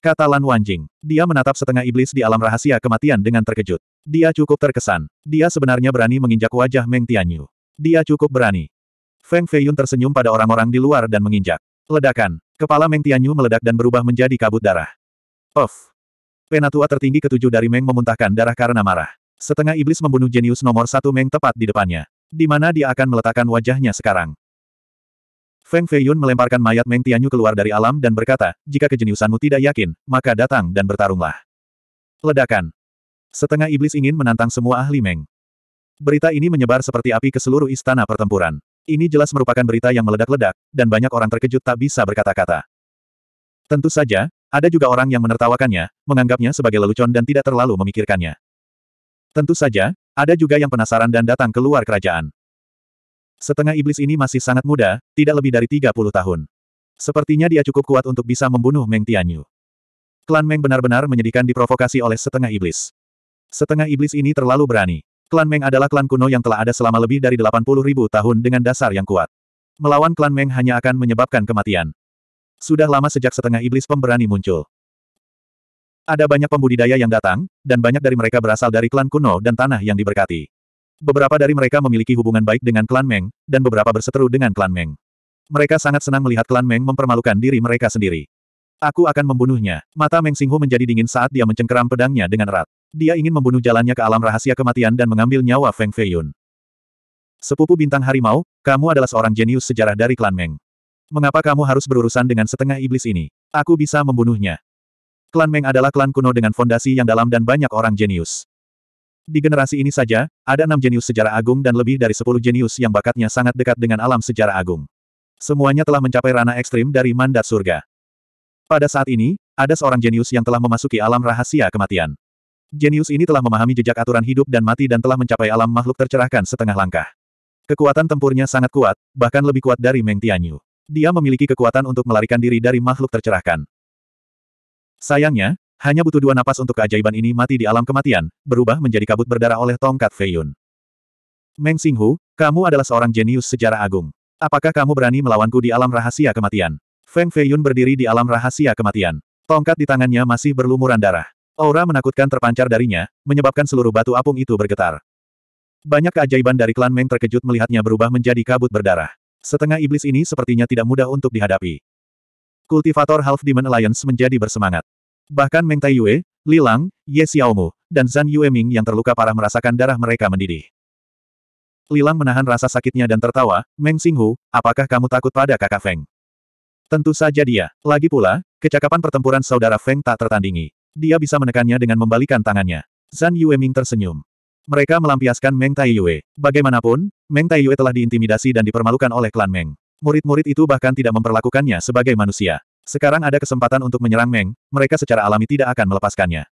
Kata Lan Wanjing. Dia menatap setengah iblis di alam rahasia kematian dengan terkejut. Dia cukup terkesan. Dia sebenarnya berani menginjak wajah Meng Tianyu. Dia cukup berani. Feng Feiyun tersenyum pada orang-orang di luar dan menginjak. Ledakan. Kepala Meng Tianyu meledak dan berubah menjadi kabut darah. Of. Penatua tertinggi ketujuh dari Meng memuntahkan darah karena marah. Setengah iblis membunuh jenius nomor satu Meng tepat di depannya. Di mana dia akan meletakkan wajahnya sekarang. Feng Feiyun melemparkan mayat Meng Tianyu keluar dari alam dan berkata, jika kejeniusanmu tidak yakin, maka datang dan bertarunglah. Ledakan. Setengah iblis ingin menantang semua ahli Meng. Berita ini menyebar seperti api ke seluruh istana pertempuran. Ini jelas merupakan berita yang meledak-ledak, dan banyak orang terkejut tak bisa berkata-kata. Tentu saja, ada juga orang yang menertawakannya, menganggapnya sebagai lelucon dan tidak terlalu memikirkannya. Tentu saja, ada juga yang penasaran dan datang keluar kerajaan. Setengah iblis ini masih sangat muda, tidak lebih dari 30 tahun. Sepertinya dia cukup kuat untuk bisa membunuh Meng Tianyu. Klan Meng benar-benar menyedihkan diprovokasi oleh setengah iblis. Setengah iblis ini terlalu berani. Klan Meng adalah klan kuno yang telah ada selama lebih dari 80 ribu tahun dengan dasar yang kuat. Melawan klan Meng hanya akan menyebabkan kematian. Sudah lama sejak setengah iblis pemberani muncul. Ada banyak pembudidaya yang datang, dan banyak dari mereka berasal dari klan kuno dan tanah yang diberkati. Beberapa dari mereka memiliki hubungan baik dengan klan Meng, dan beberapa berseteru dengan klan Meng. Mereka sangat senang melihat klan Meng mempermalukan diri mereka sendiri. Aku akan membunuhnya. Mata Meng Singhu menjadi dingin saat dia mencengkeram pedangnya dengan erat. Dia ingin membunuh jalannya ke alam rahasia kematian dan mengambil nyawa Feng Feiyun. Sepupu bintang harimau, kamu adalah seorang jenius sejarah dari klan Meng. Mengapa kamu harus berurusan dengan setengah iblis ini? Aku bisa membunuhnya. Klan Meng adalah klan kuno dengan fondasi yang dalam dan banyak orang jenius. Di generasi ini saja, ada enam jenius sejarah agung dan lebih dari sepuluh jenius yang bakatnya sangat dekat dengan alam sejarah agung. Semuanya telah mencapai ranah ekstrim dari mandat surga. Pada saat ini, ada seorang jenius yang telah memasuki alam rahasia kematian. Jenius ini telah memahami jejak aturan hidup dan mati dan telah mencapai alam makhluk tercerahkan setengah langkah. Kekuatan tempurnya sangat kuat, bahkan lebih kuat dari Meng Tianyu dia memiliki kekuatan untuk melarikan diri dari makhluk tercerahkan. Sayangnya, hanya butuh dua napas untuk keajaiban ini mati di alam kematian, berubah menjadi kabut berdarah oleh tongkat Feiyun. Meng Xinghu, kamu adalah seorang jenius sejarah agung. Apakah kamu berani melawanku di alam rahasia kematian? Feng Feiyun berdiri di alam rahasia kematian. Tongkat di tangannya masih berlumuran darah. Aura menakutkan terpancar darinya, menyebabkan seluruh batu apung itu bergetar. Banyak keajaiban dari klan Meng terkejut melihatnya berubah menjadi kabut berdarah. Setengah iblis ini sepertinya tidak mudah untuk dihadapi. Kultivator Half Demon Alliance menjadi bersemangat. Bahkan Meng Yue, Li Lang, Ye Xiaomu, dan Zhan Ming yang terluka parah merasakan darah mereka mendidih. Li Lang menahan rasa sakitnya dan tertawa, Meng Xinghu, apakah kamu takut pada kakak Feng? Tentu saja dia. Lagi pula, kecakapan pertempuran saudara Feng tak tertandingi. Dia bisa menekannya dengan membalikan tangannya. Zhan Ming tersenyum. Mereka melampiaskan Meng Taiyue. Bagaimanapun, Meng Taiyue telah diintimidasi dan dipermalukan oleh klan Meng. Murid-murid itu bahkan tidak memperlakukannya sebagai manusia. Sekarang ada kesempatan untuk menyerang Meng, mereka secara alami tidak akan melepaskannya.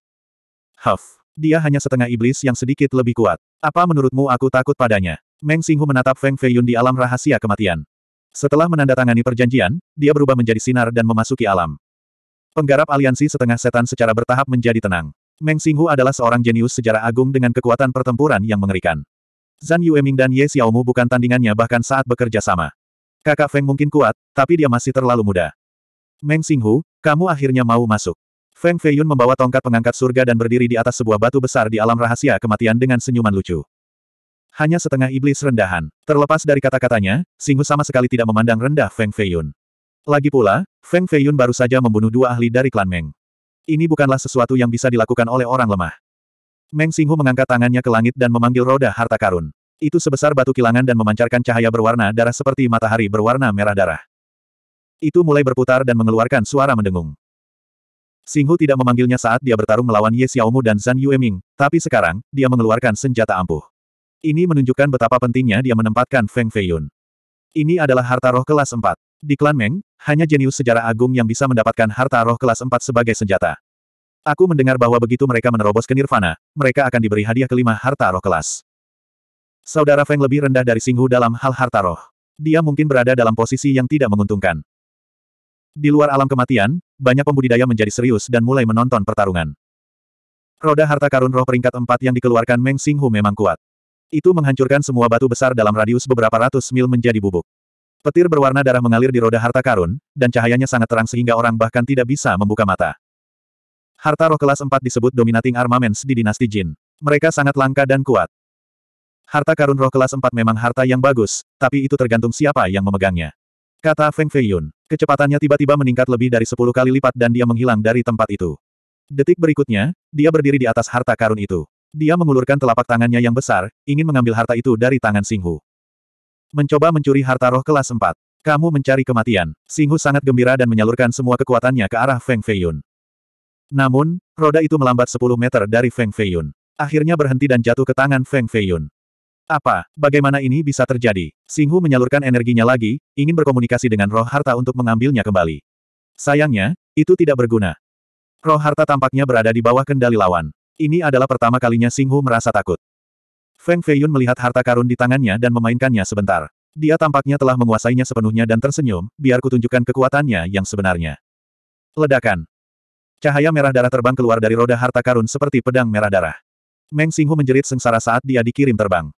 Huff. Dia hanya setengah iblis yang sedikit lebih kuat. Apa menurutmu aku takut padanya? Meng Singhu menatap Feng Feiyun di alam rahasia kematian. Setelah menandatangani perjanjian, dia berubah menjadi sinar dan memasuki alam. Penggarap aliansi setengah setan secara bertahap menjadi tenang. Meng Xinghu adalah seorang jenius sejarah agung dengan kekuatan pertempuran yang mengerikan. Zan Yueming dan Ye Xiaomu bukan tandingannya bahkan saat bekerja sama. Kakak Feng mungkin kuat, tapi dia masih terlalu muda. Meng Xinghu, kamu akhirnya mau masuk. Feng Feiyun membawa tongkat pengangkat surga dan berdiri di atas sebuah batu besar di alam rahasia kematian dengan senyuman lucu. Hanya setengah iblis rendahan. Terlepas dari kata-katanya, Xinghu sama sekali tidak memandang rendah Feng Feiyun. Lagi pula, Feng Feiyun baru saja membunuh dua ahli dari klan Meng. Ini bukanlah sesuatu yang bisa dilakukan oleh orang lemah. Meng Xinghu mengangkat tangannya ke langit dan memanggil roda harta karun. Itu sebesar batu kilangan dan memancarkan cahaya berwarna darah seperti matahari berwarna merah darah. Itu mulai berputar dan mengeluarkan suara mendengung. Singhu tidak memanggilnya saat dia bertarung melawan Ye Xiaomu dan Zhan Yueming, tapi sekarang, dia mengeluarkan senjata ampuh. Ini menunjukkan betapa pentingnya dia menempatkan Feng Feiyun. Ini adalah harta roh kelas 4. Di klan Meng, hanya jenius sejarah agung yang bisa mendapatkan harta roh kelas 4 sebagai senjata. Aku mendengar bahwa begitu mereka menerobos ke Nirvana, mereka akan diberi hadiah kelima harta roh kelas. Saudara Feng lebih rendah dari Singhu dalam hal harta roh. Dia mungkin berada dalam posisi yang tidak menguntungkan. Di luar alam kematian, banyak pembudidaya menjadi serius dan mulai menonton pertarungan. Roda harta karun roh peringkat 4 yang dikeluarkan Meng Singhu memang kuat. Itu menghancurkan semua batu besar dalam radius beberapa ratus mil menjadi bubuk. Petir berwarna darah mengalir di roda harta karun, dan cahayanya sangat terang sehingga orang bahkan tidak bisa membuka mata. Harta roh kelas 4 disebut dominating armaments di dinasti Jin. Mereka sangat langka dan kuat. Harta karun roh kelas 4 memang harta yang bagus, tapi itu tergantung siapa yang memegangnya. Kata Feng Feiyun. Kecepatannya tiba-tiba meningkat lebih dari 10 kali lipat dan dia menghilang dari tempat itu. Detik berikutnya, dia berdiri di atas harta karun itu. Dia mengulurkan telapak tangannya yang besar, ingin mengambil harta itu dari tangan Singhu. Mencoba mencuri harta roh kelas 4. Kamu mencari kematian. Singhu sangat gembira dan menyalurkan semua kekuatannya ke arah Feng Feiyun. Namun, roda itu melambat 10 meter dari Feng Feiyun. Akhirnya berhenti dan jatuh ke tangan Feng Feiyun. Apa, bagaimana ini bisa terjadi? Singhu menyalurkan energinya lagi, ingin berkomunikasi dengan roh harta untuk mengambilnya kembali. Sayangnya, itu tidak berguna. Roh harta tampaknya berada di bawah kendali lawan. Ini adalah pertama kalinya Singhu merasa takut. Feng Feiyun melihat harta karun di tangannya dan memainkannya sebentar. Dia tampaknya telah menguasainya sepenuhnya dan tersenyum, biar kutunjukkan kekuatannya yang sebenarnya. Ledakan. Cahaya merah darah terbang keluar dari roda harta karun seperti pedang merah darah. Meng Xinghu menjerit sengsara saat dia dikirim terbang.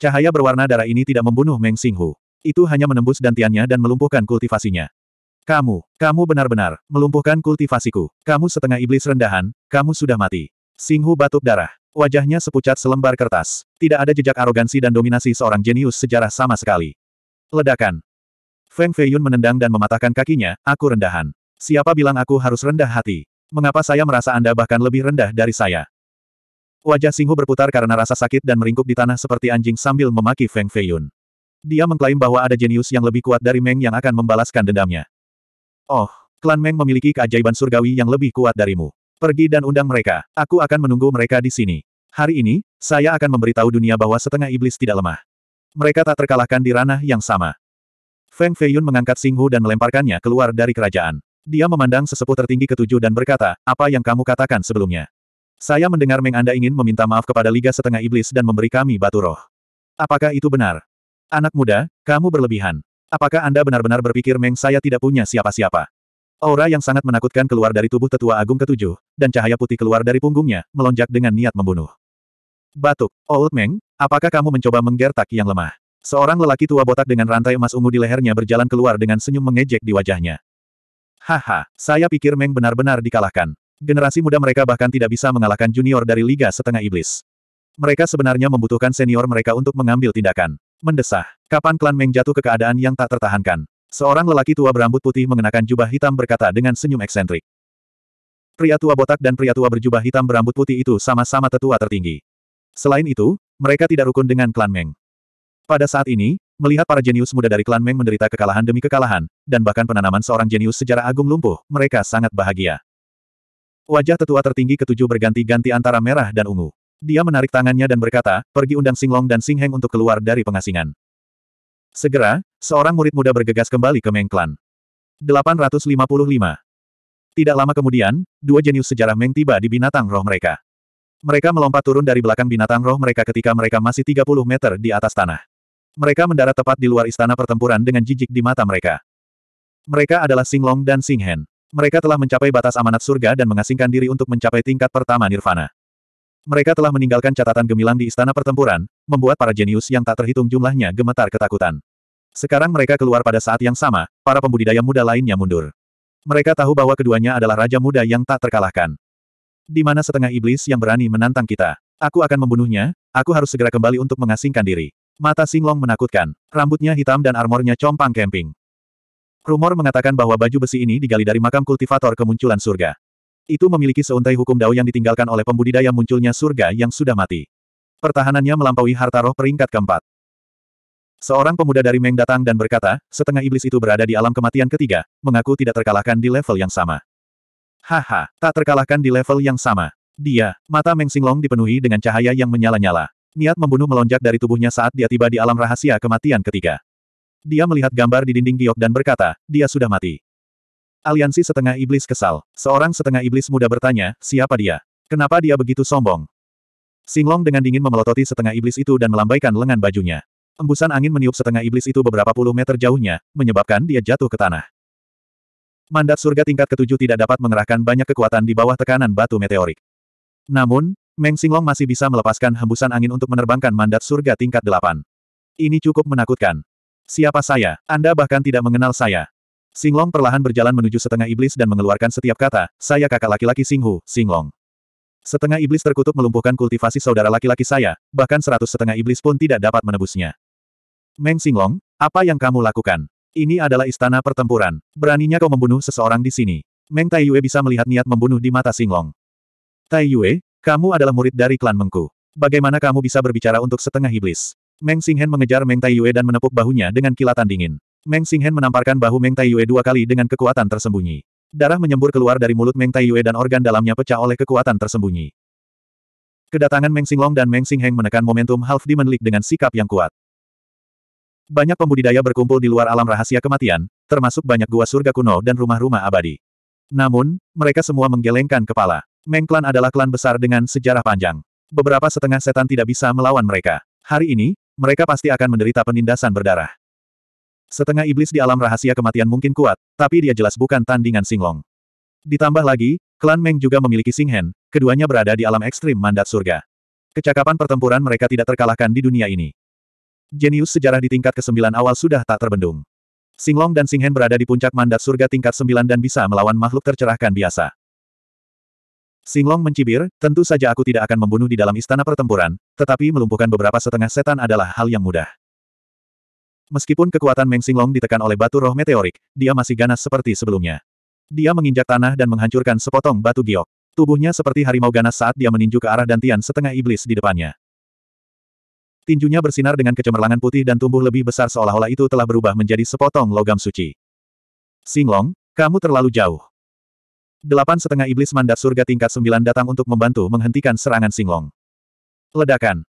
Cahaya berwarna darah ini tidak membunuh Meng Xinghu. Itu hanya menembus dantiannya dan melumpuhkan kultivasinya. Kamu, kamu benar-benar, melumpuhkan kultivasiku. Kamu setengah iblis rendahan, kamu sudah mati. Singhu batuk darah. Wajahnya sepucat selembar kertas. Tidak ada jejak arogansi dan dominasi seorang jenius sejarah sama sekali. Ledakan. Feng Feiyun menendang dan mematahkan kakinya, aku rendahan. Siapa bilang aku harus rendah hati? Mengapa saya merasa Anda bahkan lebih rendah dari saya? Wajah Singhu berputar karena rasa sakit dan meringkuk di tanah seperti anjing sambil memaki Feng Feiyun. Dia mengklaim bahwa ada jenius yang lebih kuat dari Meng yang akan membalaskan dendamnya. Oh, klan Meng memiliki keajaiban surgawi yang lebih kuat darimu. Pergi dan undang mereka. Aku akan menunggu mereka di sini. Hari ini, saya akan memberitahu dunia bahwa setengah iblis tidak lemah. Mereka tak terkalahkan di ranah yang sama. Feng Feiyun mengangkat Singhu dan melemparkannya keluar dari kerajaan. Dia memandang sesepuh tertinggi ketujuh dan berkata, apa yang kamu katakan sebelumnya? Saya mendengar Meng Anda ingin meminta maaf kepada Liga Setengah Iblis dan memberi kami batu roh. Apakah itu benar? Anak muda, kamu berlebihan. Apakah Anda benar-benar berpikir Meng saya tidak punya siapa-siapa? Aura yang sangat menakutkan keluar dari tubuh tetua agung ketujuh, dan cahaya putih keluar dari punggungnya, melonjak dengan niat membunuh. Batuk, Old Meng, apakah kamu mencoba menggertak yang lemah? Seorang lelaki tua botak dengan rantai emas ungu di lehernya berjalan keluar dengan senyum mengejek di wajahnya. Haha, saya pikir Meng benar-benar dikalahkan. Generasi muda mereka bahkan tidak bisa mengalahkan junior dari Liga Setengah Iblis. Mereka sebenarnya membutuhkan senior mereka untuk mengambil tindakan. Mendesah, kapan klan Meng jatuh ke keadaan yang tak tertahankan? Seorang lelaki tua berambut putih mengenakan jubah hitam berkata dengan senyum eksentrik. Pria tua botak dan pria tua berjubah hitam berambut putih itu sama-sama tetua tertinggi. Selain itu, mereka tidak rukun dengan klan Meng. Pada saat ini, melihat para jenius muda dari klan Meng menderita kekalahan demi kekalahan, dan bahkan penanaman seorang jenius sejarah agung lumpuh, mereka sangat bahagia. Wajah tetua tertinggi ketujuh berganti-ganti antara merah dan ungu. Dia menarik tangannya dan berkata, pergi undang Singlong dan Singheng untuk keluar dari pengasingan. Segera, seorang murid muda bergegas kembali ke Mengklan. 855. Tidak lama kemudian, dua jenius sejarah Meng tiba di binatang roh mereka. Mereka melompat turun dari belakang binatang roh mereka ketika mereka masih 30 meter di atas tanah. Mereka mendarat tepat di luar istana pertempuran dengan jijik di mata mereka. Mereka adalah Singlong dan Singhen. Mereka telah mencapai batas amanat surga dan mengasingkan diri untuk mencapai tingkat pertama nirvana. Mereka telah meninggalkan catatan gemilang di istana pertempuran, membuat para jenius yang tak terhitung jumlahnya gemetar ketakutan. Sekarang mereka keluar pada saat yang sama, para pembudidaya muda lainnya mundur. Mereka tahu bahwa keduanya adalah raja muda yang tak terkalahkan. Di mana setengah iblis yang berani menantang kita? Aku akan membunuhnya, aku harus segera kembali untuk mengasingkan diri. Mata Singlong menakutkan, rambutnya hitam dan armornya compang kemping. Rumor mengatakan bahwa baju besi ini digali dari makam kultivator kemunculan surga. Itu memiliki seuntai hukum dao yang ditinggalkan oleh pembudidaya munculnya surga yang sudah mati. Pertahanannya melampaui harta roh peringkat keempat. Seorang pemuda dari Meng datang dan berkata, setengah iblis itu berada di alam kematian ketiga, mengaku tidak terkalahkan di level yang sama. Haha, tak terkalahkan di level yang sama. Dia, mata Meng Singlong dipenuhi dengan cahaya yang menyala-nyala. Niat membunuh melonjak dari tubuhnya saat dia tiba di alam rahasia kematian ketiga. Dia melihat gambar di dinding giok dan berkata, dia sudah mati. Aliansi Setengah Iblis kesal. Seorang setengah iblis muda bertanya, siapa dia? Kenapa dia begitu sombong? Singlong dengan dingin memelototi setengah iblis itu dan melambaikan lengan bajunya. Embusan angin meniup setengah iblis itu beberapa puluh meter jauhnya, menyebabkan dia jatuh ke tanah. Mandat surga tingkat ketujuh tidak dapat mengerahkan banyak kekuatan di bawah tekanan batu meteorik. Namun, Meng Singlong masih bisa melepaskan hembusan angin untuk menerbangkan mandat surga tingkat delapan. Ini cukup menakutkan. Siapa saya? Anda bahkan tidak mengenal saya. Singlong perlahan berjalan menuju setengah iblis dan mengeluarkan setiap kata, saya kakak laki-laki Singhu, Singlong. Setengah iblis terkutuk melumpuhkan kultivasi saudara laki-laki saya, bahkan seratus setengah iblis pun tidak dapat menebusnya. Meng Singlong, apa yang kamu lakukan? Ini adalah istana pertempuran. Beraninya kau membunuh seseorang di sini. Meng Tai Yue bisa melihat niat membunuh di mata Singlong. Tai Yue, kamu adalah murid dari klan Mengku. Bagaimana kamu bisa berbicara untuk setengah iblis? Meng Singhen mengejar Meng Tai Yue dan menepuk bahunya dengan kilatan dingin. Meng Xinghen menamparkan bahu Meng Taiyue dua kali dengan kekuatan tersembunyi. Darah menyembur keluar dari mulut Meng Taiyue dan organ dalamnya pecah oleh kekuatan tersembunyi. Kedatangan Meng Xinglong dan Meng Xingheng menekan momentum Half Demon League dengan sikap yang kuat. Banyak pembudidaya berkumpul di luar alam rahasia kematian, termasuk banyak gua surga kuno dan rumah-rumah abadi. Namun, mereka semua menggelengkan kepala. Meng Klan adalah klan besar dengan sejarah panjang. Beberapa setengah setan tidak bisa melawan mereka. Hari ini, mereka pasti akan menderita penindasan berdarah. Setengah iblis di alam rahasia kematian mungkin kuat, tapi dia jelas bukan tandingan Singlong. Ditambah lagi, klan Meng juga memiliki Singhen, keduanya berada di alam ekstrim mandat surga. Kecakapan pertempuran mereka tidak terkalahkan di dunia ini. Jenius sejarah di tingkat ke-9 awal sudah tak terbendung. Singlong dan Singhen berada di puncak mandat surga tingkat 9 dan bisa melawan makhluk tercerahkan biasa. Singlong mencibir, tentu saja aku tidak akan membunuh di dalam istana pertempuran, tetapi melumpuhkan beberapa setengah setan adalah hal yang mudah. Meskipun kekuatan Meng Xinglong ditekan oleh batu roh meteorik, dia masih ganas seperti sebelumnya. Dia menginjak tanah dan menghancurkan sepotong batu giok. Tubuhnya seperti harimau ganas saat dia meninju ke arah dantian setengah iblis di depannya. Tinjunya bersinar dengan kecemerlangan putih dan tumbuh lebih besar seolah-olah itu telah berubah menjadi sepotong logam suci. Singlong, kamu terlalu jauh. Delapan setengah iblis mandat surga tingkat sembilan datang untuk membantu menghentikan serangan Singlong. Ledakan.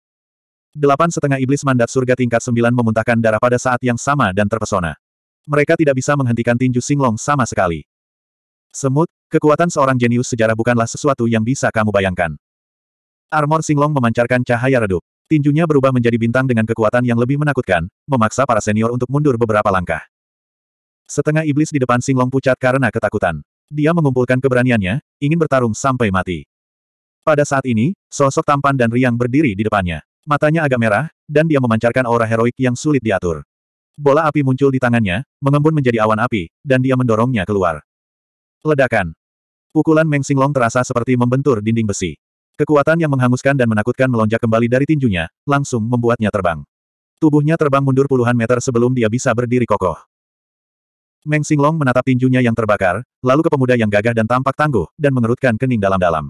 Delapan setengah iblis mandat surga tingkat sembilan memuntahkan darah pada saat yang sama dan terpesona. Mereka tidak bisa menghentikan tinju Singlong sama sekali. Semut, kekuatan seorang jenius sejarah bukanlah sesuatu yang bisa kamu bayangkan. Armor Singlong memancarkan cahaya redup. Tinjunya berubah menjadi bintang dengan kekuatan yang lebih menakutkan, memaksa para senior untuk mundur beberapa langkah. Setengah iblis di depan Singlong pucat karena ketakutan. Dia mengumpulkan keberaniannya, ingin bertarung sampai mati. Pada saat ini, sosok tampan dan riang berdiri di depannya. Matanya agak merah, dan dia memancarkan aura heroik yang sulit diatur. Bola api muncul di tangannya, mengembun menjadi awan api, dan dia mendorongnya keluar. Ledakan. Pukulan Meng Xinglong terasa seperti membentur dinding besi. Kekuatan yang menghanguskan dan menakutkan melonjak kembali dari tinjunya, langsung membuatnya terbang. Tubuhnya terbang mundur puluhan meter sebelum dia bisa berdiri kokoh. Meng Xinglong menatap tinjunya yang terbakar, lalu ke pemuda yang gagah dan tampak tangguh, dan mengerutkan kening dalam-dalam.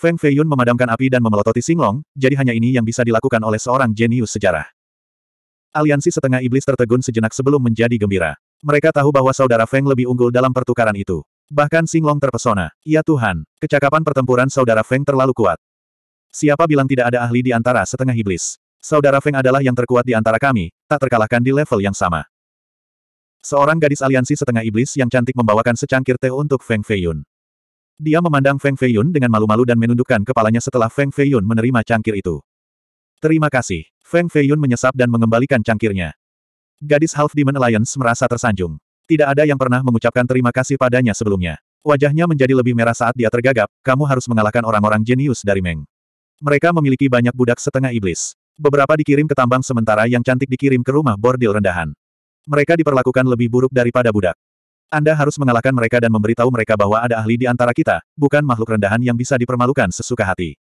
Feng Feiyun memadamkan api dan memelototi Singlong, jadi hanya ini yang bisa dilakukan oleh seorang jenius sejarah. Aliansi setengah iblis tertegun sejenak sebelum menjadi gembira. Mereka tahu bahwa saudara Feng lebih unggul dalam pertukaran itu. Bahkan Singlong terpesona. Ya Tuhan, kecakapan pertempuran saudara Feng terlalu kuat. Siapa bilang tidak ada ahli di antara setengah iblis? Saudara Feng adalah yang terkuat di antara kami, tak terkalahkan di level yang sama. Seorang gadis aliansi setengah iblis yang cantik membawakan secangkir teh untuk Feng Feiyun. Dia memandang Feng Feiyun dengan malu-malu dan menundukkan kepalanya setelah Feng Feiyun menerima cangkir itu. Terima kasih. Feng Feiyun menyesap dan mengembalikan cangkirnya. Gadis Half Demon Alliance merasa tersanjung. Tidak ada yang pernah mengucapkan terima kasih padanya sebelumnya. Wajahnya menjadi lebih merah saat dia tergagap, kamu harus mengalahkan orang-orang jenius dari Meng. Mereka memiliki banyak budak setengah iblis. Beberapa dikirim ke tambang sementara yang cantik dikirim ke rumah bordil rendahan. Mereka diperlakukan lebih buruk daripada budak. Anda harus mengalahkan mereka dan memberitahu mereka bahwa ada ahli di antara kita, bukan makhluk rendahan yang bisa dipermalukan sesuka hati.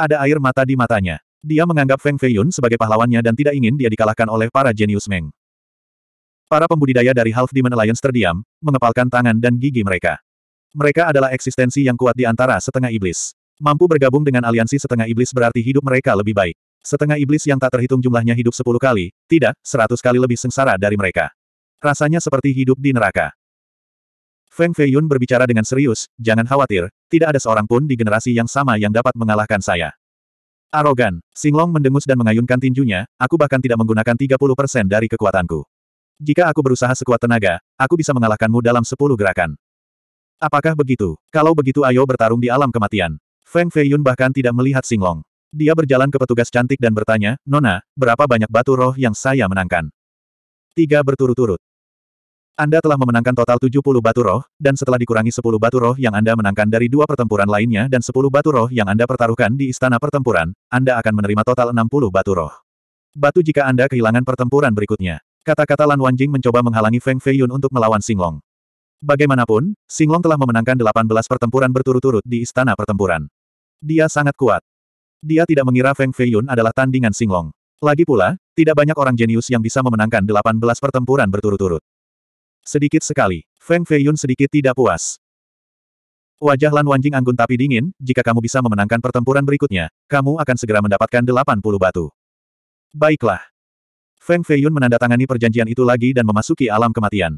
Ada air mata di matanya. Dia menganggap Feng Feiyun sebagai pahlawannya dan tidak ingin dia dikalahkan oleh para jenius Meng. Para pembudidaya dari Half Demon Alliance terdiam, mengepalkan tangan dan gigi mereka. Mereka adalah eksistensi yang kuat di antara setengah iblis. Mampu bergabung dengan aliansi setengah iblis berarti hidup mereka lebih baik. Setengah iblis yang tak terhitung jumlahnya hidup sepuluh kali, tidak, seratus kali lebih sengsara dari mereka. Rasanya seperti hidup di neraka. Feng Feiyun berbicara dengan serius, jangan khawatir, tidak ada seorang pun di generasi yang sama yang dapat mengalahkan saya. Arogan, Singlong mendengus dan mengayunkan tinjunya, aku bahkan tidak menggunakan 30% dari kekuatanku. Jika aku berusaha sekuat tenaga, aku bisa mengalahkanmu dalam 10 gerakan. Apakah begitu? Kalau begitu ayo bertarung di alam kematian. Feng Feiyun bahkan tidak melihat Singlong. Dia berjalan ke petugas cantik dan bertanya, Nona, berapa banyak batu roh yang saya menangkan? Tiga berturut-turut. Anda telah memenangkan total 70 batu roh, dan setelah dikurangi 10 batu roh yang Anda menangkan dari dua pertempuran lainnya dan 10 batu roh yang Anda pertaruhkan di istana pertempuran, Anda akan menerima total 60 batu roh. Batu jika Anda kehilangan pertempuran berikutnya. Kata-kata Lan Wanjing mencoba menghalangi Feng Feiyun untuk melawan Singlong. Bagaimanapun, Singlong telah memenangkan 18 pertempuran berturut-turut di istana pertempuran. Dia sangat kuat. Dia tidak mengira Feng Feiyun adalah tandingan Singlong. Lagi pula, tidak banyak orang jenius yang bisa memenangkan 18 pertempuran berturut-turut. Sedikit sekali. Feng Feiyun sedikit tidak puas. Wajah Lan Wanjing anggun tapi dingin, jika kamu bisa memenangkan pertempuran berikutnya, kamu akan segera mendapatkan 80 batu. Baiklah. Feng Feiyun menandatangani perjanjian itu lagi dan memasuki alam kematian.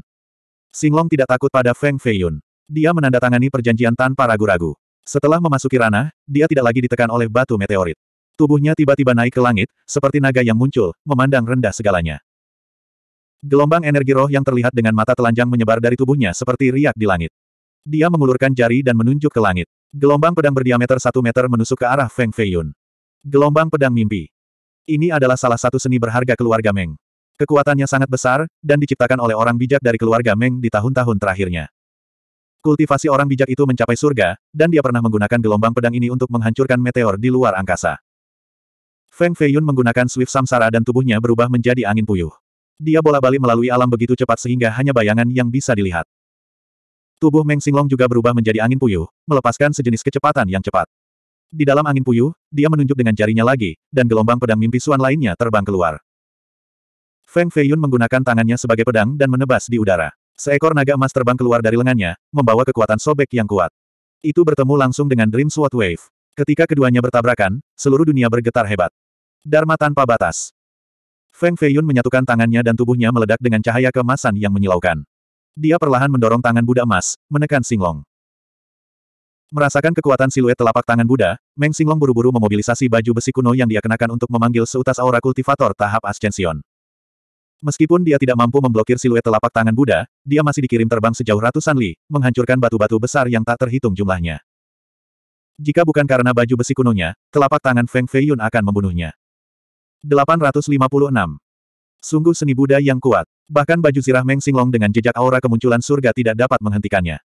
Singlong tidak takut pada Feng Feiyun. Dia menandatangani perjanjian tanpa ragu-ragu. Setelah memasuki ranah, dia tidak lagi ditekan oleh batu meteorit. Tubuhnya tiba-tiba naik ke langit, seperti naga yang muncul, memandang rendah segalanya. Gelombang energi roh yang terlihat dengan mata telanjang menyebar dari tubuhnya seperti riak di langit. Dia mengulurkan jari dan menunjuk ke langit. Gelombang pedang berdiameter satu meter menusuk ke arah Feng Feiyun. Gelombang pedang mimpi. Ini adalah salah satu seni berharga keluarga Meng. Kekuatannya sangat besar, dan diciptakan oleh orang bijak dari keluarga Meng di tahun-tahun terakhirnya. Kultivasi orang bijak itu mencapai surga, dan dia pernah menggunakan gelombang pedang ini untuk menghancurkan meteor di luar angkasa. Feng Feiyun menggunakan swift samsara dan tubuhnya berubah menjadi angin puyuh. Dia bola balik melalui alam begitu cepat sehingga hanya bayangan yang bisa dilihat. Tubuh Meng Xinglong juga berubah menjadi angin puyuh, melepaskan sejenis kecepatan yang cepat. Di dalam angin puyuh, dia menunjuk dengan jarinya lagi, dan gelombang pedang mimpi suan lainnya terbang keluar. Feng Feiyun menggunakan tangannya sebagai pedang dan menebas di udara. Seekor naga emas terbang keluar dari lengannya, membawa kekuatan sobek yang kuat. Itu bertemu langsung dengan Dream Sword Wave. Ketika keduanya bertabrakan, seluruh dunia bergetar hebat. Dharma tanpa batas. Feng Feiyun menyatukan tangannya dan tubuhnya meledak dengan cahaya kemasan yang menyilaukan. Dia perlahan mendorong tangan Buddha emas, menekan Singlong. Merasakan kekuatan siluet telapak tangan Buddha, Meng Singlong buru-buru memobilisasi baju besi kuno yang dia kenakan untuk memanggil seutas aura kultivator tahap ascension. Meskipun dia tidak mampu memblokir siluet telapak tangan Buddha, dia masih dikirim terbang sejauh ratusan li, menghancurkan batu-batu besar yang tak terhitung jumlahnya. Jika bukan karena baju besi kunonya, telapak tangan Feng Feiyun akan membunuhnya. 856. Sungguh seni Buddha yang kuat. Bahkan baju zirah Meng Singlong dengan jejak aura kemunculan surga tidak dapat menghentikannya.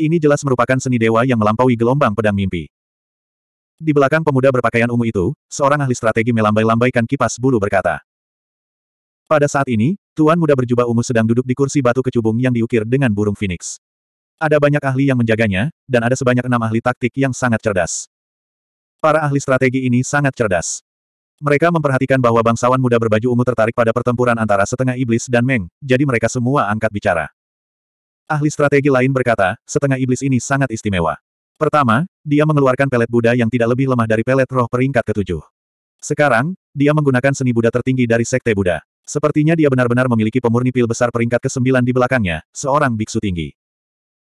Ini jelas merupakan seni dewa yang melampaui gelombang pedang mimpi. Di belakang pemuda berpakaian ungu itu, seorang ahli strategi melambai-lambaikan kipas bulu berkata. Pada saat ini, tuan muda berjubah ungu sedang duduk di kursi batu kecubung yang diukir dengan burung phoenix. Ada banyak ahli yang menjaganya, dan ada sebanyak enam ahli taktik yang sangat cerdas. Para ahli strategi ini sangat cerdas. Mereka memperhatikan bahwa bangsawan muda berbaju ungu tertarik pada pertempuran antara setengah iblis dan Meng, jadi mereka semua angkat bicara. Ahli strategi lain berkata, setengah iblis ini sangat istimewa. Pertama, dia mengeluarkan pelet Buddha yang tidak lebih lemah dari pelet roh peringkat ketujuh. Sekarang, dia menggunakan seni Buddha tertinggi dari Sekte Buddha. Sepertinya dia benar-benar memiliki pemurni pil besar peringkat ke-9 di belakangnya, seorang biksu tinggi.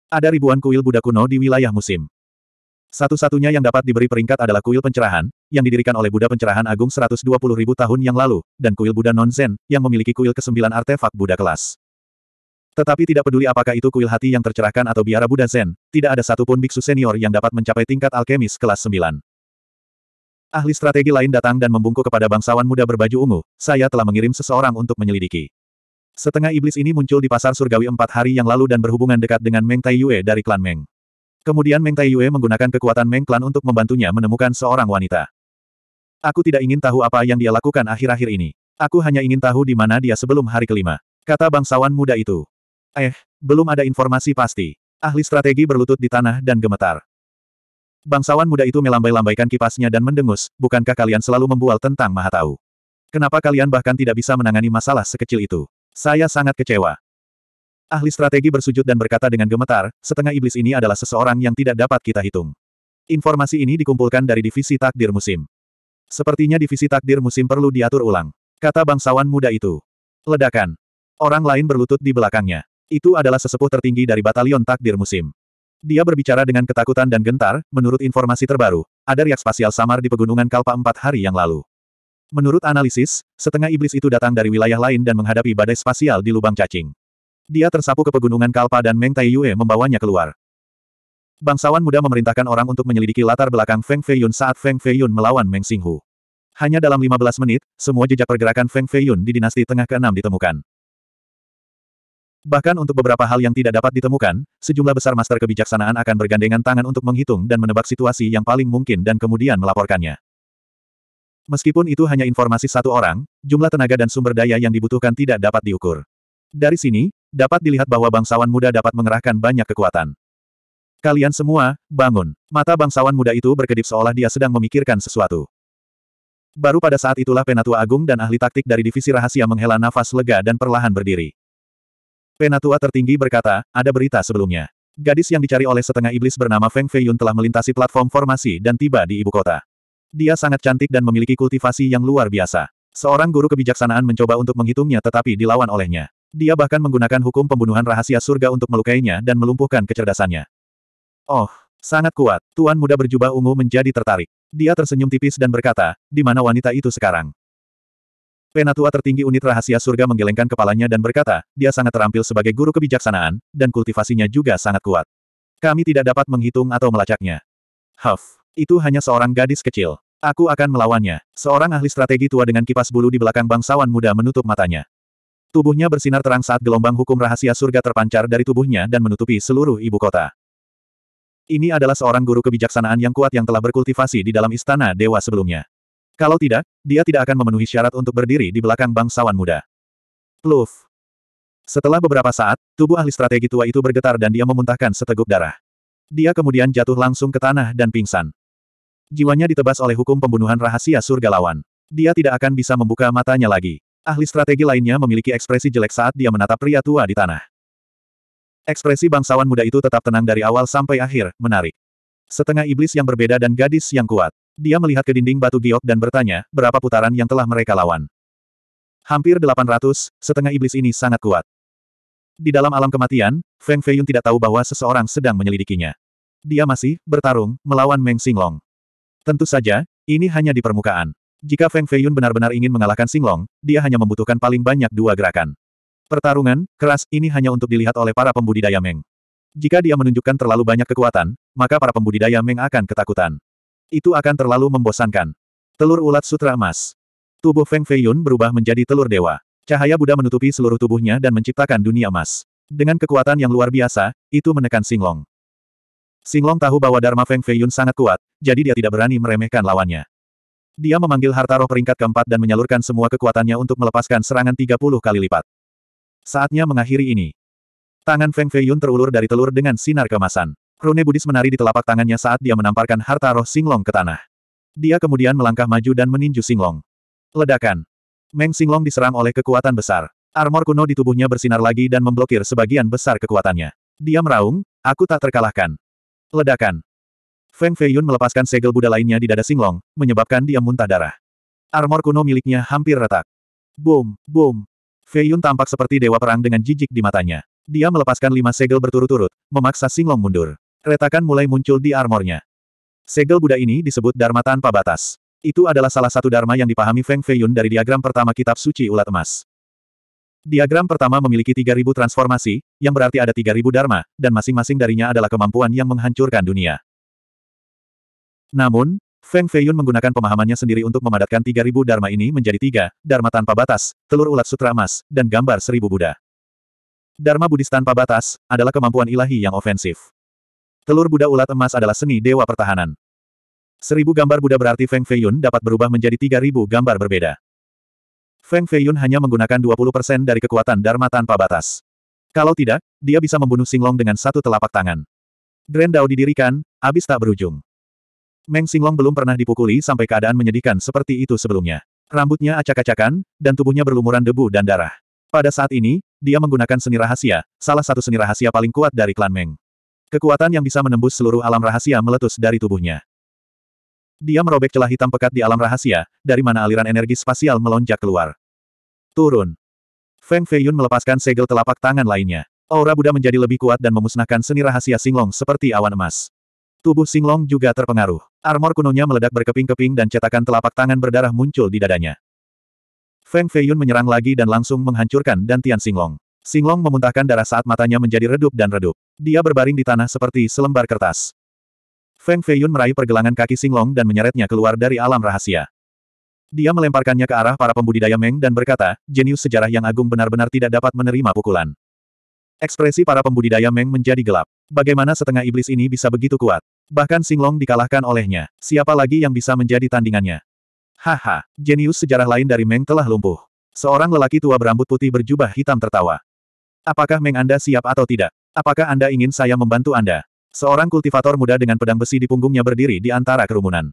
Ada ribuan kuil Buddha kuno di wilayah musim. Satu-satunya yang dapat diberi peringkat adalah kuil pencerahan, yang didirikan oleh Buddha pencerahan agung 120 ribu tahun yang lalu, dan kuil Buddha non-Zen, yang memiliki kuil ke-9 artefak Buddha kelas. Tetapi tidak peduli apakah itu kuil hati yang tercerahkan atau biara Buddha Zen, tidak ada satupun biksu senior yang dapat mencapai tingkat alkemis kelas 9. Ahli strategi lain datang dan membungkuk kepada bangsawan muda berbaju ungu, saya telah mengirim seseorang untuk menyelidiki. Setengah iblis ini muncul di pasar surgawi empat hari yang lalu dan berhubungan dekat dengan Meng Tai Yue dari klan Meng. Kemudian Meng Tai Yue menggunakan kekuatan Meng Klan untuk membantunya menemukan seorang wanita. Aku tidak ingin tahu apa yang dia lakukan akhir-akhir ini. Aku hanya ingin tahu di mana dia sebelum hari kelima. Kata bangsawan muda itu. Eh, belum ada informasi pasti. Ahli strategi berlutut di tanah dan gemetar. Bangsawan muda itu melambai-lambaikan kipasnya dan mendengus, bukankah kalian selalu membual tentang Mahatau? Kenapa kalian bahkan tidak bisa menangani masalah sekecil itu? Saya sangat kecewa. Ahli strategi bersujud dan berkata dengan gemetar, setengah iblis ini adalah seseorang yang tidak dapat kita hitung. Informasi ini dikumpulkan dari divisi takdir musim. Sepertinya divisi takdir musim perlu diatur ulang. Kata bangsawan muda itu. Ledakan. Orang lain berlutut di belakangnya. Itu adalah sesepuh tertinggi dari batalion takdir musim. Dia berbicara dengan ketakutan dan gentar, menurut informasi terbaru. Ada riak spasial samar di pegunungan Kalpa empat hari yang lalu. Menurut analisis, setengah iblis itu datang dari wilayah lain dan menghadapi badai spasial di lubang cacing. Dia tersapu ke pegunungan Kalpa dan Meng Tai Yue membawanya keluar. Bangsawan muda memerintahkan orang untuk menyelidiki latar belakang Feng Fei Yun saat Feng Fei Yun melawan Meng Xinghu. Hanya dalam 15 menit, semua jejak pergerakan Feng Fei Yun di dinasti tengah keenam ditemukan. Bahkan untuk beberapa hal yang tidak dapat ditemukan, sejumlah besar master kebijaksanaan akan bergandengan tangan untuk menghitung dan menebak situasi yang paling mungkin dan kemudian melaporkannya. Meskipun itu hanya informasi satu orang, jumlah tenaga dan sumber daya yang dibutuhkan tidak dapat diukur. Dari sini, dapat dilihat bahwa bangsawan muda dapat mengerahkan banyak kekuatan. Kalian semua, bangun. Mata bangsawan muda itu berkedip seolah dia sedang memikirkan sesuatu. Baru pada saat itulah Penatua Agung dan ahli taktik dari Divisi Rahasia menghela nafas lega dan perlahan berdiri. Penatua tertinggi berkata, ada berita sebelumnya. Gadis yang dicari oleh setengah iblis bernama Feng Feiyun telah melintasi platform formasi dan tiba di ibu kota. Dia sangat cantik dan memiliki kultivasi yang luar biasa. Seorang guru kebijaksanaan mencoba untuk menghitungnya tetapi dilawan olehnya. Dia bahkan menggunakan hukum pembunuhan rahasia surga untuk melukainya dan melumpuhkan kecerdasannya. Oh, sangat kuat. Tuan muda berjubah ungu menjadi tertarik. Dia tersenyum tipis dan berkata, di mana wanita itu sekarang? Penatua tertinggi unit rahasia surga menggelengkan kepalanya dan berkata, dia sangat terampil sebagai guru kebijaksanaan, dan kultivasinya juga sangat kuat. Kami tidak dapat menghitung atau melacaknya. Huff, itu hanya seorang gadis kecil. Aku akan melawannya. Seorang ahli strategi tua dengan kipas bulu di belakang bangsawan muda menutup matanya. Tubuhnya bersinar terang saat gelombang hukum rahasia surga terpancar dari tubuhnya dan menutupi seluruh ibu kota. Ini adalah seorang guru kebijaksanaan yang kuat yang telah berkultivasi di dalam istana dewa sebelumnya. Kalau tidak, dia tidak akan memenuhi syarat untuk berdiri di belakang bangsawan muda. Pluf. Setelah beberapa saat, tubuh ahli strategi tua itu bergetar dan dia memuntahkan seteguk darah. Dia kemudian jatuh langsung ke tanah dan pingsan. Jiwanya ditebas oleh hukum pembunuhan rahasia surga lawan. Dia tidak akan bisa membuka matanya lagi. Ahli strategi lainnya memiliki ekspresi jelek saat dia menatap pria tua di tanah. Ekspresi bangsawan muda itu tetap tenang dari awal sampai akhir, menarik. Setengah iblis yang berbeda dan gadis yang kuat. Dia melihat ke dinding batu giok dan bertanya, berapa putaran yang telah mereka lawan. Hampir 800, setengah iblis ini sangat kuat. Di dalam alam kematian, Feng Feiyun tidak tahu bahwa seseorang sedang menyelidikinya. Dia masih, bertarung, melawan Meng Xinglong. Tentu saja, ini hanya di permukaan. Jika Feng Feiyun benar-benar ingin mengalahkan Singlong, dia hanya membutuhkan paling banyak dua gerakan. Pertarungan, keras, ini hanya untuk dilihat oleh para pembudidaya Meng. Jika dia menunjukkan terlalu banyak kekuatan, maka para pembudidaya Meng akan ketakutan. Itu akan terlalu membosankan. Telur ulat sutra emas. Tubuh Feng Feiyun berubah menjadi telur dewa. Cahaya Buddha menutupi seluruh tubuhnya dan menciptakan dunia emas. Dengan kekuatan yang luar biasa, itu menekan Singlong. Singlong tahu bahwa Dharma Feng Feiyun sangat kuat, jadi dia tidak berani meremehkan lawannya. Dia memanggil harta roh peringkat keempat dan menyalurkan semua kekuatannya untuk melepaskan serangan 30 kali lipat. Saatnya mengakhiri ini. Tangan Feng Feiyun terulur dari telur dengan sinar kemasan. Rune Budis menari di telapak tangannya saat dia menamparkan harta roh Singlong ke tanah. Dia kemudian melangkah maju dan meninju Singlong. Ledakan. Meng Singlong diserang oleh kekuatan besar. Armor kuno di tubuhnya bersinar lagi dan memblokir sebagian besar kekuatannya. Dia meraung, aku tak terkalahkan. Ledakan. Feng Feiyun melepaskan segel Buddha lainnya di dada Singlong, menyebabkan dia muntah darah. Armor kuno miliknya hampir retak. Boom, boom. Feiyun tampak seperti dewa perang dengan jijik di matanya. Dia melepaskan lima segel berturut-turut, memaksa Singlong mundur. Retakan mulai muncul di armornya. Segel Buddha ini disebut Dharma tanpa batas. Itu adalah salah satu Dharma yang dipahami Feng Feiyun dari diagram pertama kitab suci ulat emas. Diagram pertama memiliki 3.000 transformasi, yang berarti ada 3.000 dharma, dan masing-masing darinya adalah kemampuan yang menghancurkan dunia. Namun, Feng Feiyun menggunakan pemahamannya sendiri untuk memadatkan 3.000 Dharma ini menjadi tiga, Dharma tanpa batas, telur ulat sutra emas, dan gambar seribu Buddha. Dharma Buddhis tanpa batas, adalah kemampuan ilahi yang ofensif. Telur Buddha ulat emas adalah seni dewa pertahanan. Seribu gambar Buddha berarti Feng Feiyun dapat berubah menjadi 3.000 gambar berbeda. Feng Feiyun hanya menggunakan 20% dari kekuatan Dharma tanpa batas. Kalau tidak, dia bisa membunuh Singlong dengan satu telapak tangan. Grand Dao didirikan, abis tak berujung. Meng Singlong belum pernah dipukuli sampai keadaan menyedihkan seperti itu sebelumnya. Rambutnya acak-acakan, dan tubuhnya berlumuran debu dan darah. Pada saat ini, dia menggunakan seni rahasia, salah satu seni rahasia paling kuat dari klan Meng. Kekuatan yang bisa menembus seluruh alam rahasia meletus dari tubuhnya. Dia merobek celah hitam pekat di alam rahasia, dari mana aliran energi spasial melonjak keluar. Turun. Feng Feiyun melepaskan segel telapak tangan lainnya. Aura Buddha menjadi lebih kuat dan memusnahkan seni rahasia Singlong seperti awan emas. Tubuh Singlong juga terpengaruh. Armor kunonya meledak berkeping-keping dan cetakan telapak tangan berdarah muncul di dadanya. Feng Feiyun menyerang lagi dan langsung menghancurkan Dantian Singlong. Singlong memuntahkan darah saat matanya menjadi redup dan redup. Dia berbaring di tanah seperti selembar kertas. Feng Feiyun meraih pergelangan kaki Singlong dan menyeretnya keluar dari alam rahasia. Dia melemparkannya ke arah para pembudidaya Meng dan berkata, jenius sejarah yang agung benar-benar tidak dapat menerima pukulan. Ekspresi para pembudidaya Meng menjadi gelap. Bagaimana setengah iblis ini bisa begitu kuat? Bahkan Singlong dikalahkan olehnya. Siapa lagi yang bisa menjadi tandingannya? Haha, jenius sejarah lain dari Meng telah lumpuh. Seorang lelaki tua berambut putih berjubah hitam tertawa. Apakah Meng Anda siap atau tidak? Apakah Anda ingin saya membantu Anda? Seorang kultivator muda dengan pedang besi di punggungnya berdiri di antara kerumunan.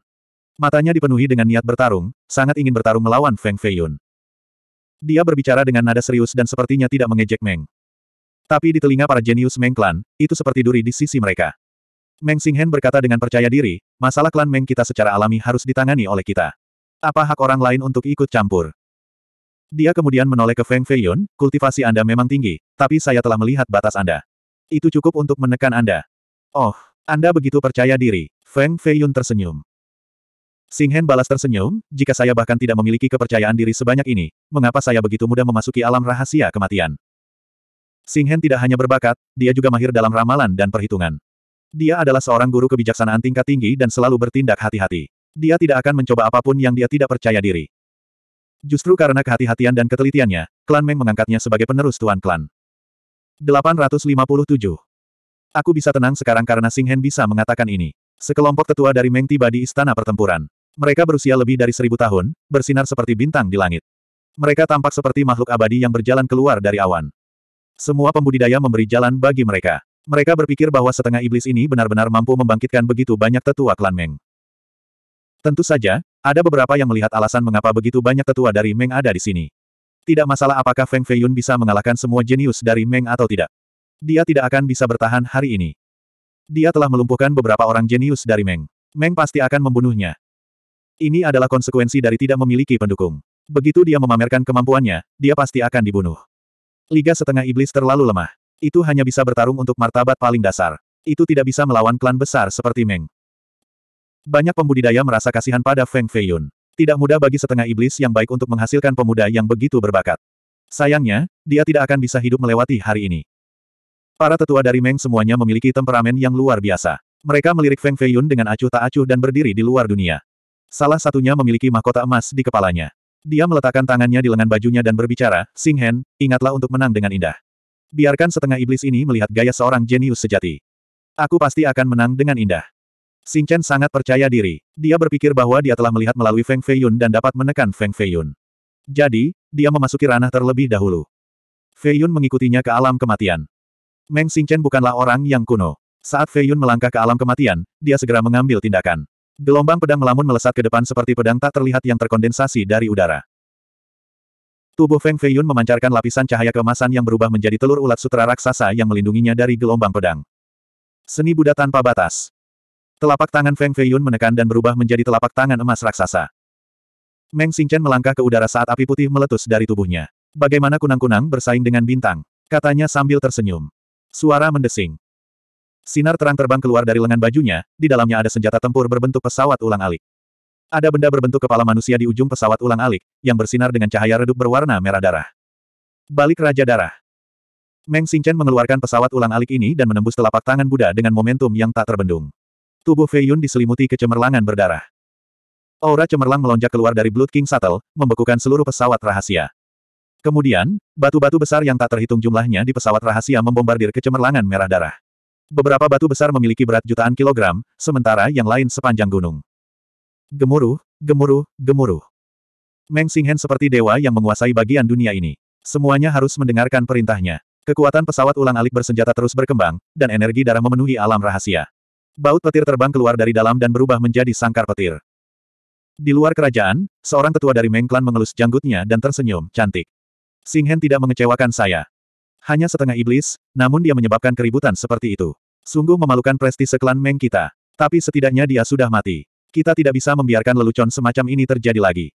Matanya dipenuhi dengan niat bertarung, sangat ingin bertarung melawan Feng Feiyun. Dia berbicara dengan nada serius dan sepertinya tidak mengejek Meng. Tapi di telinga para jenius Meng Clan, itu seperti duri di sisi mereka. Meng Xinghen berkata dengan percaya diri, masalah klan Meng kita secara alami harus ditangani oleh kita. Apa hak orang lain untuk ikut campur? Dia kemudian menoleh ke Feng Feiyun, kultivasi Anda memang tinggi, tapi saya telah melihat batas Anda. Itu cukup untuk menekan Anda. Oh, Anda begitu percaya diri. Feng Feiyun tersenyum. Singhen balas tersenyum, jika saya bahkan tidak memiliki kepercayaan diri sebanyak ini, mengapa saya begitu mudah memasuki alam rahasia kematian? Singhen tidak hanya berbakat, dia juga mahir dalam ramalan dan perhitungan. Dia adalah seorang guru kebijaksanaan tingkat tinggi dan selalu bertindak hati-hati. Dia tidak akan mencoba apapun yang dia tidak percaya diri. Justru karena kehati-hatian dan ketelitiannya, klan Meng mengangkatnya sebagai penerus tuan klan. 857. Aku bisa tenang sekarang karena Sing Hen bisa mengatakan ini. Sekelompok tetua dari Meng tiba di istana pertempuran. Mereka berusia lebih dari seribu tahun, bersinar seperti bintang di langit. Mereka tampak seperti makhluk abadi yang berjalan keluar dari awan. Semua pembudidaya memberi jalan bagi mereka. Mereka berpikir bahwa setengah iblis ini benar-benar mampu membangkitkan begitu banyak tetua klan Meng. Tentu saja, ada beberapa yang melihat alasan mengapa begitu banyak tetua dari Meng ada di sini. Tidak masalah apakah Feng Feiyun bisa mengalahkan semua jenius dari Meng atau tidak. Dia tidak akan bisa bertahan hari ini. Dia telah melumpuhkan beberapa orang jenius dari Meng. Meng pasti akan membunuhnya. Ini adalah konsekuensi dari tidak memiliki pendukung. Begitu dia memamerkan kemampuannya, dia pasti akan dibunuh. Liga setengah iblis terlalu lemah. Itu hanya bisa bertarung untuk martabat paling dasar. Itu tidak bisa melawan klan besar seperti Meng. Banyak pembudidaya merasa kasihan pada Feng Feiyun. Tidak mudah bagi setengah iblis yang baik untuk menghasilkan pemuda yang begitu berbakat. Sayangnya, dia tidak akan bisa hidup melewati hari ini. Para tetua dari Meng semuanya memiliki temperamen yang luar biasa. Mereka melirik Feng Feiyun dengan acuh tak acuh dan berdiri di luar dunia. Salah satunya memiliki mahkota emas di kepalanya. Dia meletakkan tangannya di lengan bajunya dan berbicara, Sing Hen, ingatlah untuk menang dengan indah. Biarkan setengah iblis ini melihat gaya seorang jenius sejati. Aku pasti akan menang dengan indah. Chen sangat percaya diri. Dia berpikir bahwa dia telah melihat melalui Feng Feiyun dan dapat menekan Feng Feiyun. Jadi, dia memasuki ranah terlebih dahulu. Feiyun mengikutinya ke alam kematian. Meng Chen bukanlah orang yang kuno. Saat Feiyun melangkah ke alam kematian, dia segera mengambil tindakan. Gelombang pedang melamun melesat ke depan seperti pedang tak terlihat yang terkondensasi dari udara. Tubuh Feng Feiyun memancarkan lapisan cahaya kemasan yang berubah menjadi telur ulat sutra raksasa yang melindunginya dari gelombang pedang. Seni Buddha tanpa batas. Telapak tangan Feng Feiyun menekan dan berubah menjadi telapak tangan emas raksasa. Meng Xingchen melangkah ke udara saat api putih meletus dari tubuhnya. Bagaimana kunang-kunang bersaing dengan bintang? Katanya sambil tersenyum. Suara mendesing. Sinar terang terbang keluar dari lengan bajunya, di dalamnya ada senjata tempur berbentuk pesawat ulang-alik. Ada benda berbentuk kepala manusia di ujung pesawat ulang-alik, yang bersinar dengan cahaya redup berwarna merah darah. Balik Raja Darah. Meng Xingchen mengeluarkan pesawat ulang-alik ini dan menembus telapak tangan Buddha dengan momentum yang tak terbendung. Tubuh Fei Yun diselimuti kecemerlangan berdarah. Aura cemerlang melonjak keluar dari Blood King Shuttle, membekukan seluruh pesawat rahasia. Kemudian, batu-batu besar yang tak terhitung jumlahnya di pesawat rahasia membombardir kecemerlangan merah darah. Beberapa batu besar memiliki berat jutaan kilogram, sementara yang lain sepanjang gunung gemuruh, gemuruh, gemuruh. Meng Xinghen seperti dewa yang menguasai bagian dunia ini. Semuanya harus mendengarkan perintahnya. Kekuatan pesawat ulang-alik bersenjata terus berkembang, dan energi darah memenuhi alam rahasia. Baut petir terbang keluar dari dalam dan berubah menjadi sangkar petir. Di luar kerajaan, seorang tetua dari Meng Clan mengelus janggutnya dan tersenyum, cantik. Xinghen tidak mengecewakan saya. Hanya setengah iblis, namun dia menyebabkan keributan seperti itu. Sungguh memalukan prestise klan Meng kita. Tapi setidaknya dia sudah mati. Kita tidak bisa membiarkan lelucon semacam ini terjadi lagi.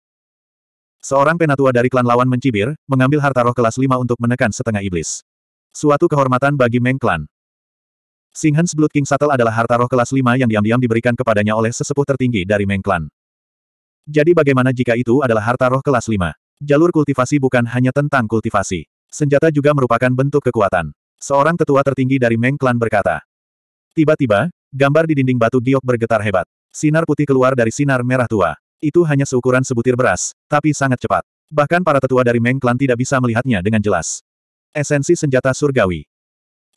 Seorang penatua dari klan lawan mencibir, mengambil harta roh kelas 5 untuk menekan setengah iblis. Suatu kehormatan bagi Meng Klan. Singhan's Blood King Shuttle adalah harta roh kelas 5 yang diam-diam diberikan kepadanya oleh sesepuh tertinggi dari Meng Klan. Jadi bagaimana jika itu adalah harta roh kelas 5? Jalur kultivasi bukan hanya tentang kultivasi. Senjata juga merupakan bentuk kekuatan. Seorang tetua tertinggi dari Meng Klan berkata. Tiba-tiba, gambar di dinding batu giok bergetar hebat. Sinar putih keluar dari sinar merah tua. Itu hanya seukuran sebutir beras, tapi sangat cepat. Bahkan para tetua dari Meng Klan tidak bisa melihatnya dengan jelas. Esensi senjata surgawi.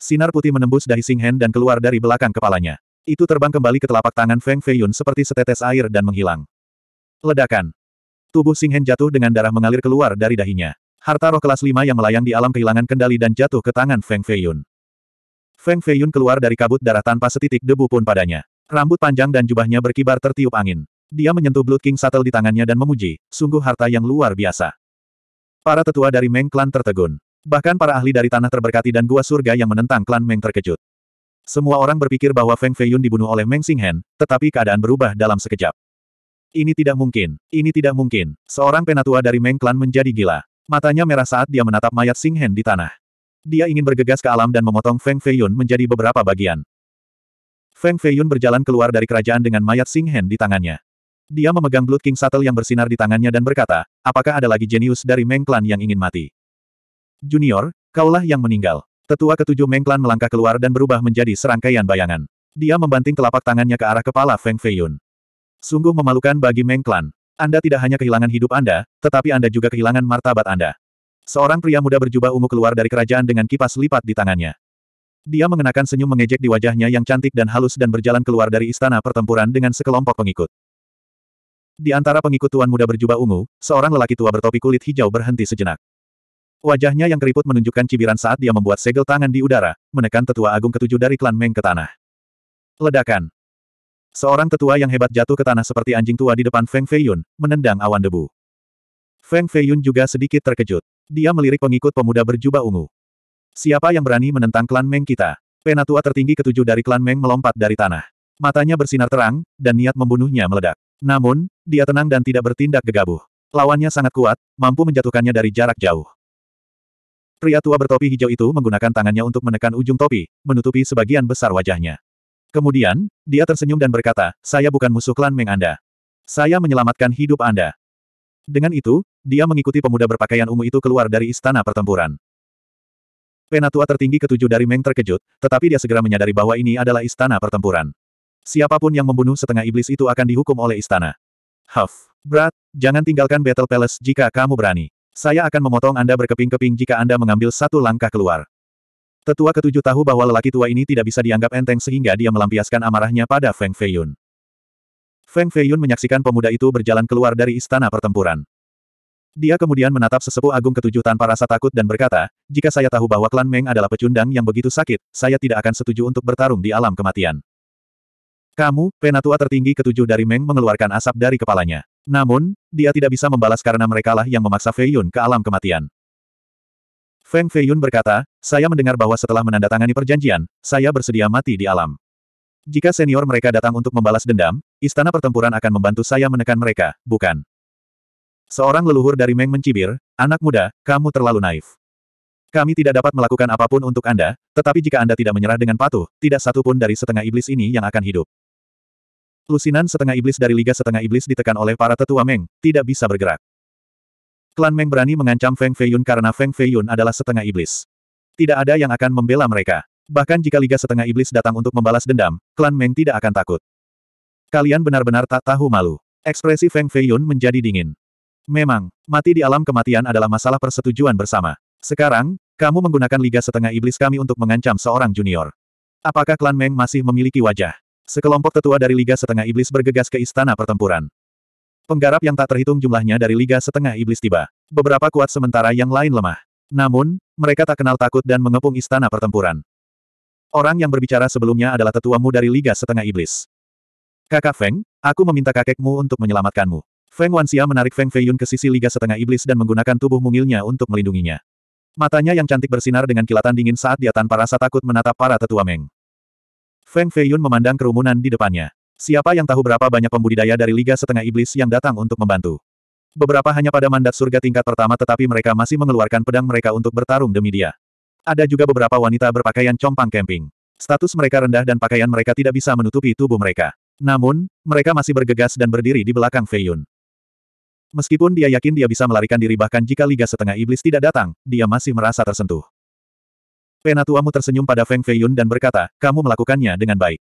Sinar putih menembus dahi Sing Hen dan keluar dari belakang kepalanya. Itu terbang kembali ke telapak tangan Feng Feiyun seperti setetes air dan menghilang. Ledakan. Tubuh Sing Hen jatuh dengan darah mengalir keluar dari dahinya. Harta roh kelas 5 yang melayang di alam kehilangan kendali dan jatuh ke tangan Feng Feiyun. Feng Feiyun keluar dari kabut darah tanpa setitik debu pun padanya. Rambut panjang dan jubahnya berkibar tertiup angin. Dia menyentuh Blood King Shuttle di tangannya dan memuji, sungguh harta yang luar biasa. Para tetua dari Meng Clan tertegun. Bahkan para ahli dari tanah terberkati dan gua surga yang menentang klan Meng terkejut. Semua orang berpikir bahwa Feng Feiyun dibunuh oleh Meng Xinghen, tetapi keadaan berubah dalam sekejap. Ini tidak mungkin, ini tidak mungkin. Seorang penatua dari Meng Clan menjadi gila. Matanya merah saat dia menatap mayat Xinghen di tanah. Dia ingin bergegas ke alam dan memotong Feng Feiyun menjadi beberapa bagian. Feng Feiyun berjalan keluar dari kerajaan dengan mayat Sing Hen di tangannya. Dia memegang Blood King Shuttle yang bersinar di tangannya dan berkata, apakah ada lagi jenius dari Meng Clan yang ingin mati? Junior, kaulah yang meninggal. Tetua ketujuh Meng Clan melangkah keluar dan berubah menjadi serangkaian bayangan. Dia membanting telapak tangannya ke arah kepala Feng Feiyun. Sungguh memalukan bagi Meng Clan. Anda tidak hanya kehilangan hidup Anda, tetapi Anda juga kehilangan martabat Anda. Seorang pria muda berjubah ungu keluar dari kerajaan dengan kipas lipat di tangannya. Dia mengenakan senyum mengejek di wajahnya yang cantik dan halus dan berjalan keluar dari istana pertempuran dengan sekelompok pengikut. Di antara pengikut tuan muda berjubah ungu, seorang lelaki tua bertopi kulit hijau berhenti sejenak. Wajahnya yang keriput menunjukkan cibiran saat dia membuat segel tangan di udara, menekan tetua agung ketujuh dari klan Meng ke tanah. Ledakan. Seorang tetua yang hebat jatuh ke tanah seperti anjing tua di depan Feng Feiyun, menendang awan debu. Feng Feiyun juga sedikit terkejut. Dia melirik pengikut pemuda berjubah ungu. Siapa yang berani menentang klan Meng kita? Penatua tertinggi ketujuh dari klan Meng melompat dari tanah. Matanya bersinar terang, dan niat membunuhnya meledak. Namun, dia tenang dan tidak bertindak gegabah. Lawannya sangat kuat, mampu menjatuhkannya dari jarak jauh. Pria tua bertopi hijau itu menggunakan tangannya untuk menekan ujung topi, menutupi sebagian besar wajahnya. Kemudian, dia tersenyum dan berkata, saya bukan musuh klan Meng Anda. Saya menyelamatkan hidup Anda. Dengan itu, dia mengikuti pemuda berpakaian ungu itu keluar dari istana pertempuran. Penatua tertinggi ketujuh dari Meng terkejut, tetapi dia segera menyadari bahwa ini adalah istana pertempuran. Siapapun yang membunuh setengah iblis itu akan dihukum oleh istana. Huff, Brat, jangan tinggalkan Battle Palace jika kamu berani. Saya akan memotong Anda berkeping-keping jika Anda mengambil satu langkah keluar. Tetua ketujuh tahu bahwa lelaki tua ini tidak bisa dianggap enteng sehingga dia melampiaskan amarahnya pada Feng Feiyun. Feng Feiyun menyaksikan pemuda itu berjalan keluar dari istana pertempuran. Dia kemudian menatap sesepuh agung ketujuh tanpa rasa takut dan berkata, jika saya tahu bahwa klan Meng adalah pecundang yang begitu sakit, saya tidak akan setuju untuk bertarung di alam kematian. Kamu, penatua tertinggi ketujuh dari Meng mengeluarkan asap dari kepalanya. Namun, dia tidak bisa membalas karena merekalah yang memaksa Fei Yun ke alam kematian. Feng Fei Yun berkata, saya mendengar bahwa setelah menandatangani perjanjian, saya bersedia mati di alam. Jika senior mereka datang untuk membalas dendam, istana pertempuran akan membantu saya menekan mereka, bukan? Seorang leluhur dari Meng mencibir, anak muda, kamu terlalu naif. Kami tidak dapat melakukan apapun untuk Anda, tetapi jika Anda tidak menyerah dengan patuh, tidak satu pun dari setengah iblis ini yang akan hidup. Lusinan setengah iblis dari Liga Setengah Iblis ditekan oleh para tetua Meng, tidak bisa bergerak. Klan Meng berani mengancam Feng Feiyun karena Feng Feiyun adalah setengah iblis. Tidak ada yang akan membela mereka. Bahkan jika Liga Setengah Iblis datang untuk membalas dendam, klan Meng tidak akan takut. Kalian benar-benar tak tahu malu. Ekspresi Feng Feiyun menjadi dingin. Memang, mati di alam kematian adalah masalah persetujuan bersama. Sekarang, kamu menggunakan Liga Setengah Iblis kami untuk mengancam seorang junior. Apakah klan Meng masih memiliki wajah? Sekelompok tetua dari Liga Setengah Iblis bergegas ke istana pertempuran. Penggarap yang tak terhitung jumlahnya dari Liga Setengah Iblis tiba. Beberapa kuat sementara yang lain lemah. Namun, mereka tak kenal takut dan mengepung istana pertempuran. Orang yang berbicara sebelumnya adalah tetuamu dari Liga Setengah Iblis. Kakak Feng, aku meminta kakekmu untuk menyelamatkanmu. Feng Wanxia menarik Feng Feiyun ke sisi Liga Setengah Iblis dan menggunakan tubuh mungilnya untuk melindunginya. Matanya yang cantik bersinar dengan kilatan dingin saat dia tanpa rasa takut menatap para tetua Meng. Feng Feiyun memandang kerumunan di depannya. Siapa yang tahu berapa banyak pembudidaya dari Liga Setengah Iblis yang datang untuk membantu. Beberapa hanya pada mandat surga tingkat pertama tetapi mereka masih mengeluarkan pedang mereka untuk bertarung demi dia. Ada juga beberapa wanita berpakaian compang camping. Status mereka rendah dan pakaian mereka tidak bisa menutupi tubuh mereka. Namun, mereka masih bergegas dan berdiri di belakang Feiyun. Meskipun dia yakin dia bisa melarikan diri bahkan jika Liga Setengah Iblis tidak datang, dia masih merasa tersentuh. Penatuamu tersenyum pada Feng Feiyun dan berkata, kamu melakukannya dengan baik.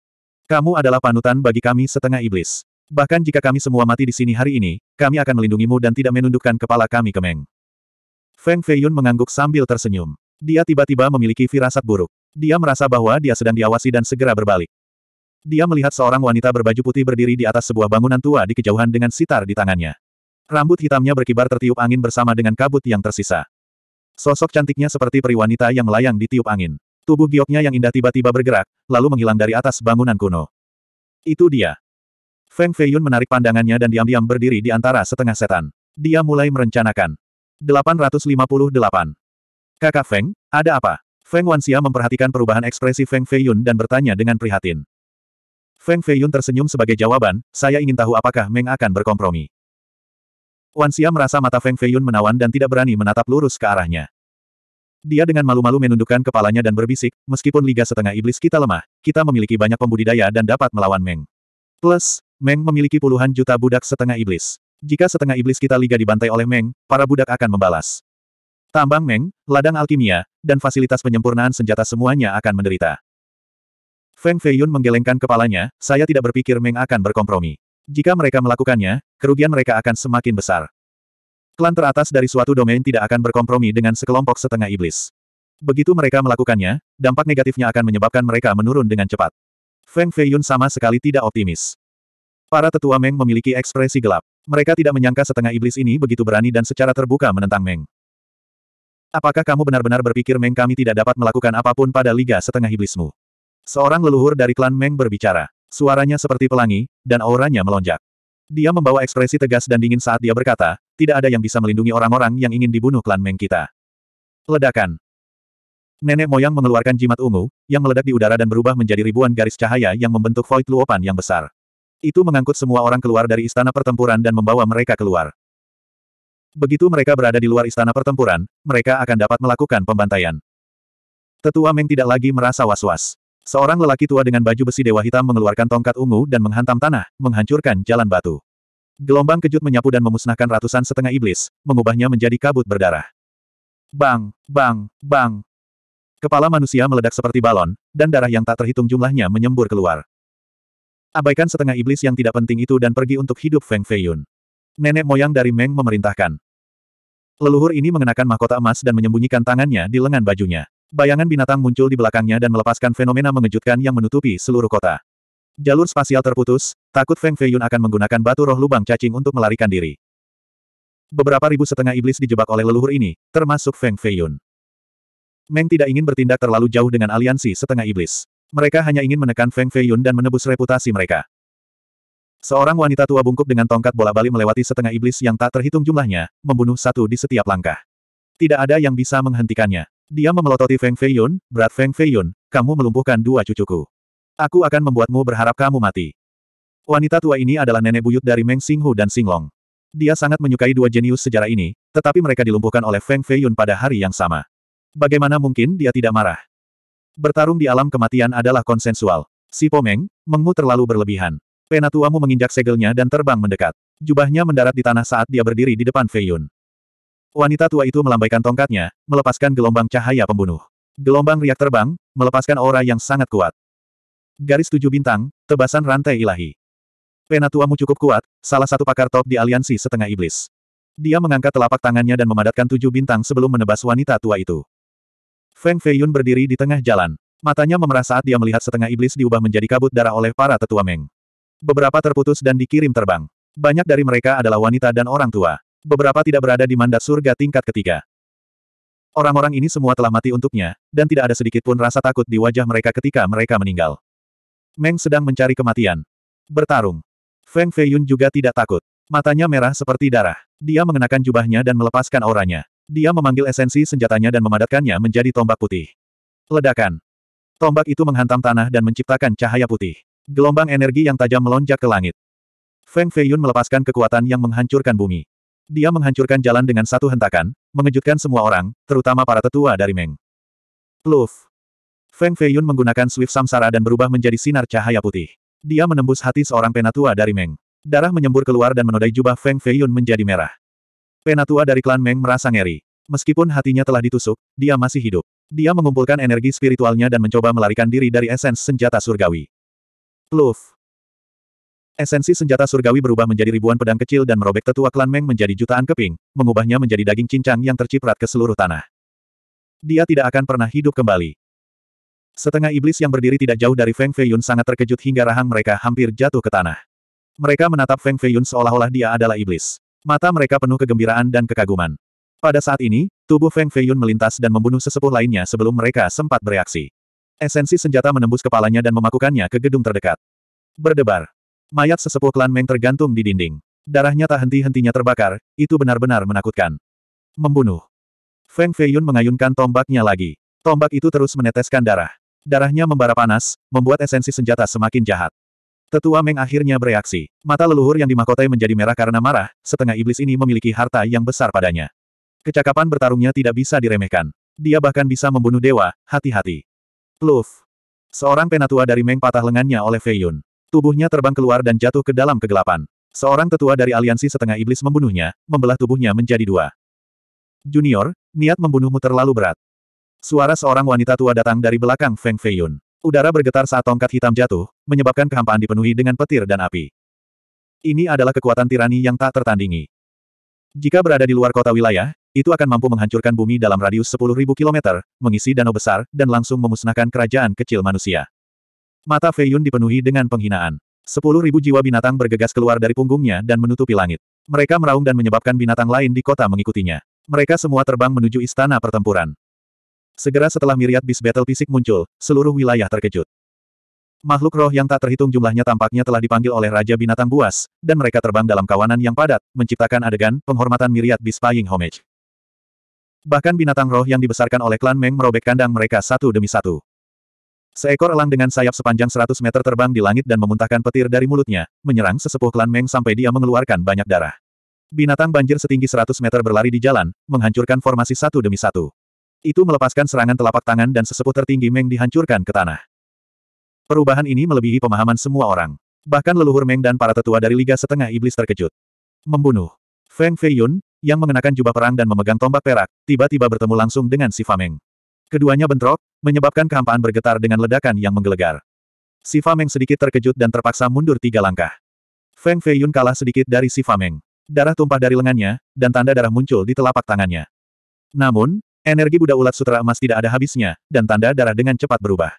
Kamu adalah panutan bagi kami Setengah Iblis. Bahkan jika kami semua mati di sini hari ini, kami akan melindungimu dan tidak menundukkan kepala kami ke Meng. Feng Feiyun mengangguk sambil tersenyum. Dia tiba-tiba memiliki firasat buruk. Dia merasa bahwa dia sedang diawasi dan segera berbalik. Dia melihat seorang wanita berbaju putih berdiri di atas sebuah bangunan tua di kejauhan dengan sitar di tangannya. Rambut hitamnya berkibar tertiup angin bersama dengan kabut yang tersisa. Sosok cantiknya seperti peri wanita yang melayang di tiup angin. Tubuh gioknya yang indah tiba-tiba bergerak, lalu menghilang dari atas bangunan kuno. Itu dia. Feng Feiyun menarik pandangannya dan diam-diam berdiri di antara setengah setan. Dia mulai merencanakan. 858. Kakak Feng, ada apa? Feng Wanxia memperhatikan perubahan ekspresi Feng Feiyun dan bertanya dengan prihatin. Feng Feiyun tersenyum sebagai jawaban, saya ingin tahu apakah Meng akan berkompromi. Wansia merasa mata Feng Feiyun menawan dan tidak berani menatap lurus ke arahnya. Dia dengan malu-malu menundukkan kepalanya dan berbisik, meskipun Liga Setengah Iblis kita lemah, kita memiliki banyak pembudidaya dan dapat melawan Meng. Plus, Meng memiliki puluhan juta budak setengah iblis. Jika setengah iblis kita Liga dibantai oleh Meng, para budak akan membalas. Tambang Meng, ladang alkimia, dan fasilitas penyempurnaan senjata semuanya akan menderita. Feng Feiyun menggelengkan kepalanya, saya tidak berpikir Meng akan berkompromi. Jika mereka melakukannya, kerugian mereka akan semakin besar. Klan teratas dari suatu domain tidak akan berkompromi dengan sekelompok setengah iblis. Begitu mereka melakukannya, dampak negatifnya akan menyebabkan mereka menurun dengan cepat. Feng Feiyun sama sekali tidak optimis. Para tetua Meng memiliki ekspresi gelap. Mereka tidak menyangka setengah iblis ini begitu berani dan secara terbuka menentang Meng. Apakah kamu benar-benar berpikir Meng kami tidak dapat melakukan apapun pada Liga Setengah Iblismu? Seorang leluhur dari klan Meng berbicara. Suaranya seperti pelangi, dan auranya melonjak. Dia membawa ekspresi tegas dan dingin saat dia berkata, tidak ada yang bisa melindungi orang-orang yang ingin dibunuh klan Meng kita. Ledakan. Nenek moyang mengeluarkan jimat ungu, yang meledak di udara dan berubah menjadi ribuan garis cahaya yang membentuk void luopan yang besar. Itu mengangkut semua orang keluar dari istana pertempuran dan membawa mereka keluar. Begitu mereka berada di luar istana pertempuran, mereka akan dapat melakukan pembantaian. Tetua Meng tidak lagi merasa was-was. Seorang lelaki tua dengan baju besi dewa hitam mengeluarkan tongkat ungu dan menghantam tanah, menghancurkan jalan batu. Gelombang kejut menyapu dan memusnahkan ratusan setengah iblis, mengubahnya menjadi kabut berdarah. Bang, bang, bang. Kepala manusia meledak seperti balon, dan darah yang tak terhitung jumlahnya menyembur keluar. Abaikan setengah iblis yang tidak penting itu dan pergi untuk hidup Feng Feiyun. Nenek moyang dari Meng memerintahkan. Leluhur ini mengenakan mahkota emas dan menyembunyikan tangannya di lengan bajunya. Bayangan binatang muncul di belakangnya dan melepaskan fenomena mengejutkan yang menutupi seluruh kota. Jalur spasial terputus, takut Feng Feiyun akan menggunakan batu roh lubang cacing untuk melarikan diri. Beberapa ribu setengah iblis dijebak oleh leluhur ini, termasuk Feng Feiyun. Meng tidak ingin bertindak terlalu jauh dengan aliansi setengah iblis. Mereka hanya ingin menekan Feng Feiyun dan menebus reputasi mereka. Seorang wanita tua bungkuk dengan tongkat bola-balik melewati setengah iblis yang tak terhitung jumlahnya, membunuh satu di setiap langkah. Tidak ada yang bisa menghentikannya. Dia memelototi Feng Feiyun, berat Feng Feiyun, kamu melumpuhkan dua cucuku. Aku akan membuatmu berharap kamu mati. Wanita tua ini adalah nenek buyut dari Meng Xinghu dan Xinglong. Dia sangat menyukai dua jenius sejarah ini, tetapi mereka dilumpuhkan oleh Feng Feiyun pada hari yang sama. Bagaimana mungkin dia tidak marah? Bertarung di alam kematian adalah konsensual. Si Pomeng, Mengmu terlalu berlebihan. Penatua Mu menginjak segelnya dan terbang mendekat. Jubahnya mendarat di tanah saat dia berdiri di depan Feiyun. Wanita tua itu melambaikan tongkatnya, melepaskan gelombang cahaya pembunuh. Gelombang riak terbang, melepaskan aura yang sangat kuat. Garis tujuh bintang, tebasan rantai ilahi. Penatuamu cukup kuat, salah satu pakar top di aliansi setengah iblis. Dia mengangkat telapak tangannya dan memadatkan tujuh bintang sebelum menebas wanita tua itu. Feng Feiyun berdiri di tengah jalan. Matanya memerah saat dia melihat setengah iblis diubah menjadi kabut darah oleh para tetua Meng. Beberapa terputus dan dikirim terbang. Banyak dari mereka adalah wanita dan orang tua beberapa tidak berada di mandat surga tingkat ketiga. Orang-orang ini semua telah mati untuknya, dan tidak ada sedikit pun rasa takut di wajah mereka ketika mereka meninggal. Meng sedang mencari kematian. Bertarung. Feng Feiyun juga tidak takut. Matanya merah seperti darah. Dia mengenakan jubahnya dan melepaskan auranya. Dia memanggil esensi senjatanya dan memadatkannya menjadi tombak putih. Ledakan. Tombak itu menghantam tanah dan menciptakan cahaya putih. Gelombang energi yang tajam melonjak ke langit. Feng Feiyun melepaskan kekuatan yang menghancurkan bumi. Dia menghancurkan jalan dengan satu hentakan, mengejutkan semua orang, terutama para tetua dari Meng. Pluf. Feng Feiyun menggunakan swift samsara dan berubah menjadi sinar cahaya putih. Dia menembus hati seorang penatua dari Meng. Darah menyembur keluar dan menodai jubah Feng Feiyun menjadi merah. Penatua dari klan Meng merasa ngeri. Meskipun hatinya telah ditusuk, dia masih hidup. Dia mengumpulkan energi spiritualnya dan mencoba melarikan diri dari esens senjata surgawi. Pluf. Esensi senjata surgawi berubah menjadi ribuan pedang kecil dan merobek tetua klan Meng menjadi jutaan keping, mengubahnya menjadi daging cincang yang terciprat ke seluruh tanah. Dia tidak akan pernah hidup kembali. Setengah iblis yang berdiri tidak jauh dari Feng Feiyun sangat terkejut hingga rahang mereka hampir jatuh ke tanah. Mereka menatap Feng Feiyun seolah-olah dia adalah iblis. Mata mereka penuh kegembiraan dan kekaguman. Pada saat ini, tubuh Feng Feiyun melintas dan membunuh sesepuh lainnya sebelum mereka sempat bereaksi. Esensi senjata menembus kepalanya dan memakukannya ke gedung terdekat. Berdebar. Mayat sesepuh klan Meng tergantung di dinding. Darahnya tak henti-hentinya terbakar, itu benar-benar menakutkan. Membunuh. Feng Feiyun mengayunkan tombaknya lagi. Tombak itu terus meneteskan darah. Darahnya membara panas, membuat esensi senjata semakin jahat. Tetua Meng akhirnya bereaksi. Mata leluhur yang dimahkotai menjadi merah karena marah, setengah iblis ini memiliki harta yang besar padanya. Kecakapan bertarungnya tidak bisa diremehkan. Dia bahkan bisa membunuh dewa, hati-hati. Luf. Seorang penatua dari Meng patah lengannya oleh Feiyun. Tubuhnya terbang keluar dan jatuh ke dalam kegelapan. Seorang tetua dari aliansi setengah iblis membunuhnya, membelah tubuhnya menjadi dua. Junior, niat membunuhmu terlalu berat. Suara seorang wanita tua datang dari belakang Feng Feiyun. Udara bergetar saat tongkat hitam jatuh, menyebabkan kehampaan dipenuhi dengan petir dan api. Ini adalah kekuatan tirani yang tak tertandingi. Jika berada di luar kota wilayah, itu akan mampu menghancurkan bumi dalam radius 10.000 km, mengisi danau besar, dan langsung memusnahkan kerajaan kecil manusia. Mata Fei Yun dipenuhi dengan penghinaan. Sepuluh ribu jiwa binatang bergegas keluar dari punggungnya dan menutupi langit. Mereka meraung dan menyebabkan binatang lain di kota mengikutinya. Mereka semua terbang menuju istana pertempuran. Segera setelah miriat bis battle fisik muncul, seluruh wilayah terkejut. Makhluk roh yang tak terhitung jumlahnya tampaknya telah dipanggil oleh Raja Binatang Buas, dan mereka terbang dalam kawanan yang padat, menciptakan adegan penghormatan miriat bis paying homage. Bahkan binatang roh yang dibesarkan oleh klan Meng merobek kandang mereka satu demi satu. Seekor elang dengan sayap sepanjang 100 meter terbang di langit dan memuntahkan petir dari mulutnya, menyerang sesepuh klan Meng sampai dia mengeluarkan banyak darah. Binatang banjir setinggi 100 meter berlari di jalan, menghancurkan formasi satu demi satu. Itu melepaskan serangan telapak tangan dan sesepuh tertinggi Meng dihancurkan ke tanah. Perubahan ini melebihi pemahaman semua orang. Bahkan leluhur Meng dan para tetua dari Liga Setengah Iblis terkejut. Membunuh. Feng Feiyun, yang mengenakan jubah perang dan memegang tombak perak, tiba-tiba bertemu langsung dengan si Meng. Keduanya bentrok, menyebabkan kehampaan bergetar dengan ledakan yang menggelegar. Sifa Meng sedikit terkejut dan terpaksa mundur tiga langkah. Feng Feiyun kalah sedikit dari Sifa Meng. Darah tumpah dari lengannya, dan tanda darah muncul di telapak tangannya. Namun, energi Buddha ulat sutra emas tidak ada habisnya, dan tanda darah dengan cepat berubah.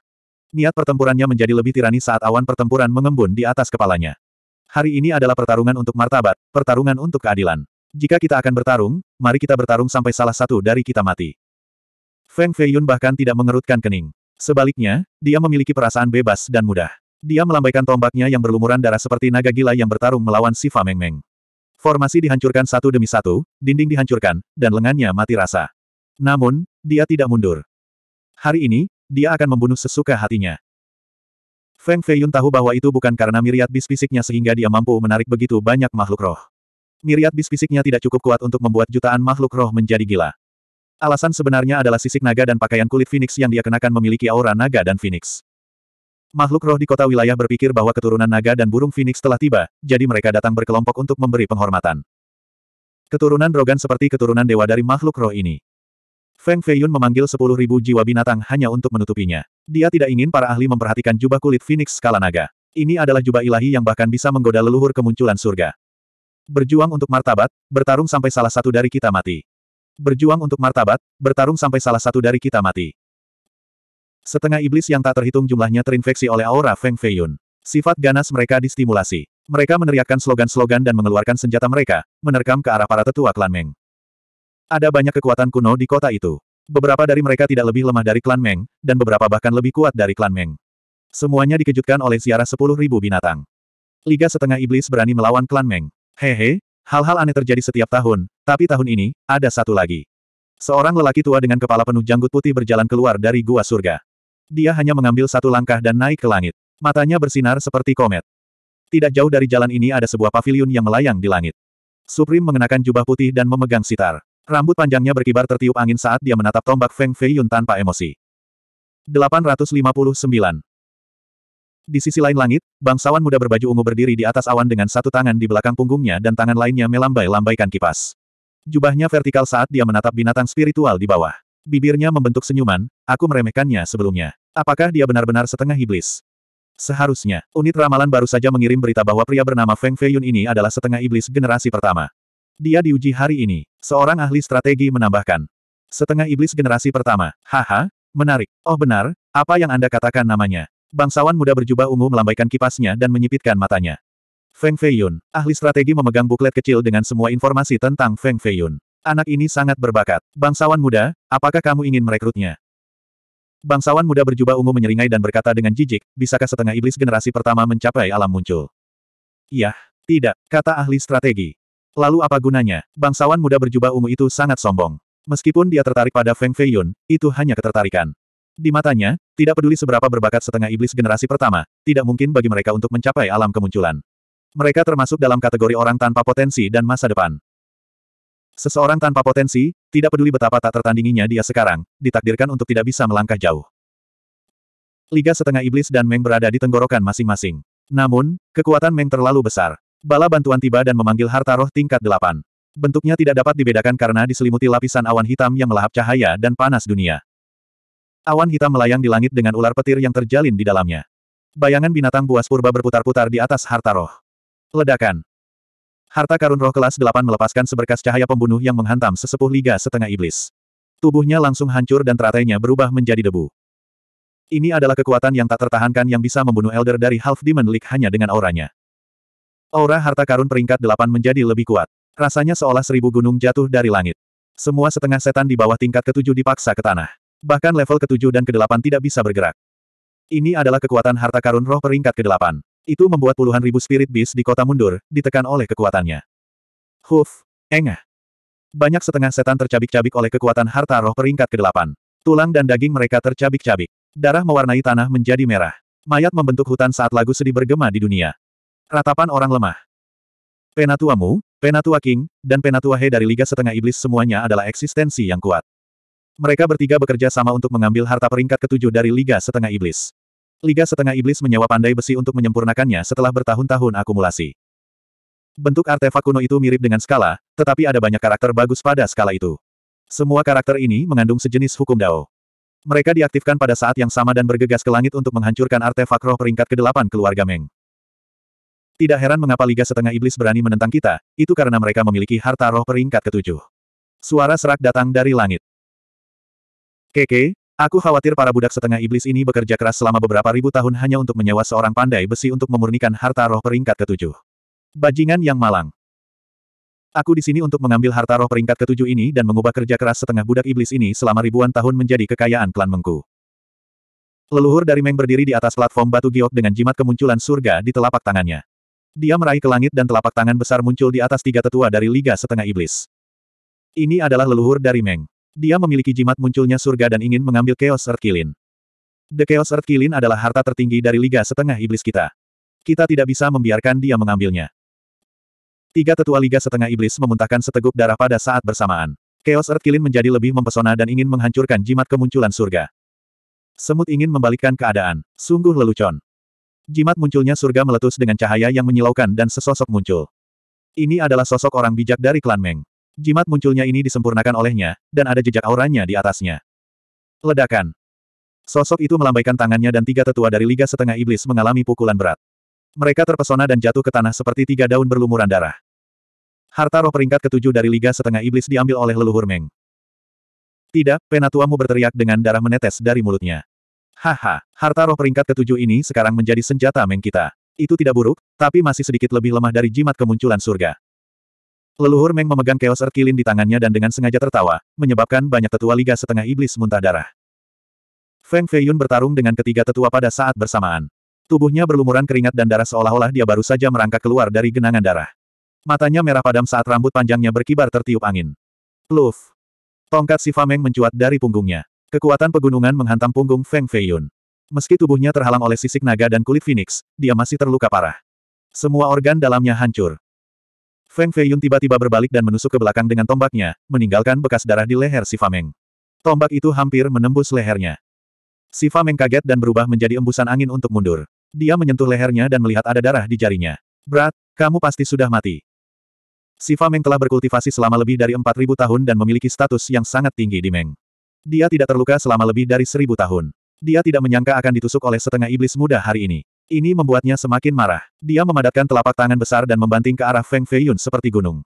Niat pertempurannya menjadi lebih tirani saat awan pertempuran mengembun di atas kepalanya. Hari ini adalah pertarungan untuk martabat, pertarungan untuk keadilan. Jika kita akan bertarung, mari kita bertarung sampai salah satu dari kita mati. Feng Feiyun bahkan tidak mengerutkan kening. Sebaliknya, dia memiliki perasaan bebas dan mudah. Dia melambaikan tombaknya yang berlumuran darah seperti naga gila yang bertarung melawan Meng Mengmeng. Formasi dihancurkan satu demi satu, dinding dihancurkan, dan lengannya mati rasa. Namun, dia tidak mundur. Hari ini, dia akan membunuh sesuka hatinya. Feng Feiyun tahu bahwa itu bukan karena miriat bis fisiknya sehingga dia mampu menarik begitu banyak makhluk roh. Miriat bis fisiknya tidak cukup kuat untuk membuat jutaan makhluk roh menjadi gila. Alasan sebenarnya adalah sisik naga dan pakaian kulit Phoenix yang dia kenakan memiliki aura naga dan Phoenix. Makhluk roh di kota wilayah berpikir bahwa keturunan naga dan burung Phoenix telah tiba, jadi mereka datang berkelompok untuk memberi penghormatan. Keturunan Drogan seperti keturunan dewa dari makhluk roh ini. Feng Feiyun memanggil 10.000 jiwa binatang hanya untuk menutupinya. Dia tidak ingin para ahli memperhatikan jubah kulit Phoenix skala naga. Ini adalah jubah ilahi yang bahkan bisa menggoda leluhur kemunculan surga. Berjuang untuk martabat, bertarung sampai salah satu dari kita mati. Berjuang untuk martabat, bertarung sampai salah satu dari kita mati. Setengah iblis yang tak terhitung jumlahnya terinfeksi oleh aura Feng Feiyun. Sifat ganas mereka distimulasi. Mereka meneriakkan slogan-slogan dan mengeluarkan senjata mereka, menerkam ke arah para tetua klan Meng. Ada banyak kekuatan kuno di kota itu. Beberapa dari mereka tidak lebih lemah dari klan Meng, dan beberapa bahkan lebih kuat dari klan Meng. Semuanya dikejutkan oleh siara sepuluh ribu binatang. Liga setengah iblis berani melawan klan Meng. Hehe, Hal-hal aneh terjadi setiap tahun, tapi tahun ini, ada satu lagi. Seorang lelaki tua dengan kepala penuh janggut putih berjalan keluar dari gua surga. Dia hanya mengambil satu langkah dan naik ke langit. Matanya bersinar seperti komet. Tidak jauh dari jalan ini ada sebuah pavilion yang melayang di langit. Supreme mengenakan jubah putih dan memegang sitar. Rambut panjangnya berkibar tertiup angin saat dia menatap tombak Feng Feiyun tanpa emosi. 859. Di sisi lain langit, bangsawan muda berbaju ungu berdiri di atas awan dengan satu tangan di belakang punggungnya dan tangan lainnya melambai-lambaikan kipas. Jubahnya vertikal saat dia menatap binatang spiritual di bawah. Bibirnya membentuk senyuman, aku meremehkannya sebelumnya. Apakah dia benar-benar setengah iblis? Seharusnya, unit ramalan baru saja mengirim berita bahwa pria bernama Feng Feiyun ini adalah setengah iblis generasi pertama. Dia diuji hari ini, seorang ahli strategi menambahkan. Setengah iblis generasi pertama, haha, menarik. Oh benar, apa yang Anda katakan namanya? Bangsawan muda berjubah ungu melambaikan kipasnya dan menyipitkan matanya. Feng Feiyun, ahli strategi memegang buklet kecil dengan semua informasi tentang Feng Feiyun. Anak ini sangat berbakat. Bangsawan muda, apakah kamu ingin merekrutnya? Bangsawan muda berjubah ungu menyeringai dan berkata dengan jijik, bisakah setengah iblis generasi pertama mencapai alam muncul? Iya, tidak, kata ahli strategi. Lalu apa gunanya? Bangsawan muda berjubah ungu itu sangat sombong. Meskipun dia tertarik pada Feng Feiyun, itu hanya ketertarikan. Di matanya, tidak peduli seberapa berbakat setengah iblis generasi pertama, tidak mungkin bagi mereka untuk mencapai alam kemunculan. Mereka termasuk dalam kategori orang tanpa potensi dan masa depan. Seseorang tanpa potensi, tidak peduli betapa tak tertandinginya dia sekarang, ditakdirkan untuk tidak bisa melangkah jauh. Liga setengah iblis dan Meng berada di tenggorokan masing-masing. Namun, kekuatan Meng terlalu besar. Bala bantuan tiba dan memanggil harta roh tingkat delapan. Bentuknya tidak dapat dibedakan karena diselimuti lapisan awan hitam yang melahap cahaya dan panas dunia. Awan hitam melayang di langit dengan ular petir yang terjalin di dalamnya. Bayangan binatang buas purba berputar-putar di atas harta roh. Ledakan. Harta karun roh kelas 8 melepaskan seberkas cahaya pembunuh yang menghantam sesepuh liga setengah iblis. Tubuhnya langsung hancur dan teratainya berubah menjadi debu. Ini adalah kekuatan yang tak tertahankan yang bisa membunuh Elder dari Half Demon League hanya dengan auranya. Aura harta karun peringkat 8 menjadi lebih kuat. Rasanya seolah seribu gunung jatuh dari langit. Semua setengah setan di bawah tingkat ketujuh dipaksa ke tanah. Bahkan level ke-7 dan ke-8 tidak bisa bergerak. Ini adalah kekuatan harta karun roh peringkat ke-8. Itu membuat puluhan ribu spirit beast di kota mundur, ditekan oleh kekuatannya. Huf, engah. Banyak setengah setan tercabik-cabik oleh kekuatan harta roh peringkat ke-8. Tulang dan daging mereka tercabik-cabik. Darah mewarnai tanah menjadi merah. Mayat membentuk hutan saat lagu sedih bergema di dunia. Ratapan orang lemah. Penatuamu, Penatua King, dan Penatua He dari Liga Setengah Iblis semuanya adalah eksistensi yang kuat. Mereka bertiga bekerja sama untuk mengambil harta peringkat ketujuh dari Liga Setengah Iblis. Liga Setengah Iblis menyewa pandai besi untuk menyempurnakannya setelah bertahun-tahun akumulasi. Bentuk artefak kuno itu mirip dengan skala, tetapi ada banyak karakter bagus pada skala itu. Semua karakter ini mengandung sejenis hukum Dao. Mereka diaktifkan pada saat yang sama dan bergegas ke langit untuk menghancurkan artefak roh peringkat ke-8 keluarga Meng. Tidak heran mengapa Liga Setengah Iblis berani menentang kita, itu karena mereka memiliki harta roh peringkat ketujuh. Suara serak datang dari langit. Keke, aku khawatir para budak setengah iblis ini bekerja keras selama beberapa ribu tahun hanya untuk menyewa seorang pandai besi untuk memurnikan harta roh peringkat ketujuh. Bajingan yang malang. Aku di sini untuk mengambil harta roh peringkat ketujuh ini dan mengubah kerja keras setengah budak iblis ini selama ribuan tahun menjadi kekayaan klan Mengku. Leluhur dari Meng berdiri di atas platform batu giok dengan jimat kemunculan surga di telapak tangannya. Dia meraih ke langit dan telapak tangan besar muncul di atas tiga tetua dari Liga Setengah Iblis. Ini adalah leluhur dari Meng. Dia memiliki jimat munculnya surga dan ingin mengambil Chaos Earth Kilin. The Chaos Earth Kilin adalah harta tertinggi dari Liga Setengah Iblis kita. Kita tidak bisa membiarkan dia mengambilnya. Tiga tetua Liga Setengah Iblis memuntahkan seteguk darah pada saat bersamaan. Chaos Earth Kilin menjadi lebih mempesona dan ingin menghancurkan jimat kemunculan surga. Semut ingin membalikkan keadaan. Sungguh lelucon. Jimat munculnya surga meletus dengan cahaya yang menyilaukan dan sesosok muncul. Ini adalah sosok orang bijak dari klan Meng. Jimat munculnya ini disempurnakan olehnya, dan ada jejak auranya di atasnya. Ledakan. Sosok itu melambaikan tangannya dan tiga tetua dari Liga Setengah Iblis mengalami pukulan berat. Mereka terpesona dan jatuh ke tanah seperti tiga daun berlumuran darah. Harta roh peringkat ketujuh dari Liga Setengah Iblis diambil oleh leluhur Meng. Tidak, penatuamu berteriak dengan darah menetes dari mulutnya. Haha, harta roh peringkat ketujuh ini sekarang menjadi senjata Meng kita. Itu tidak buruk, tapi masih sedikit lebih lemah dari jimat kemunculan surga. Leluhur Meng memegang Chaos Earth Kilin di tangannya dan dengan sengaja tertawa, menyebabkan banyak tetua Liga Setengah Iblis muntah darah. Feng Feiyun bertarung dengan ketiga tetua pada saat bersamaan. Tubuhnya berlumuran keringat dan darah seolah-olah dia baru saja merangkak keluar dari genangan darah. Matanya merah padam saat rambut panjangnya berkibar tertiup angin. Luf! Tongkat si Meng mencuat dari punggungnya. Kekuatan pegunungan menghantam punggung Feng Feiyun. Meski tubuhnya terhalang oleh sisik naga dan kulit phoenix, dia masih terluka parah. Semua organ dalamnya hancur. Feng Feiyun tiba-tiba berbalik dan menusuk ke belakang dengan tombaknya, meninggalkan bekas darah di leher si Fameng. Tombak itu hampir menembus lehernya. Si Fameng kaget dan berubah menjadi embusan angin untuk mundur. Dia menyentuh lehernya dan melihat ada darah di jarinya. Berat, kamu pasti sudah mati. Si Fameng telah berkultivasi selama lebih dari 4.000 tahun dan memiliki status yang sangat tinggi di Meng. Dia tidak terluka selama lebih dari 1.000 tahun. Dia tidak menyangka akan ditusuk oleh setengah iblis muda hari ini. Ini membuatnya semakin marah. Dia memadatkan telapak tangan besar dan membanting ke arah Feng Feiyun seperti gunung.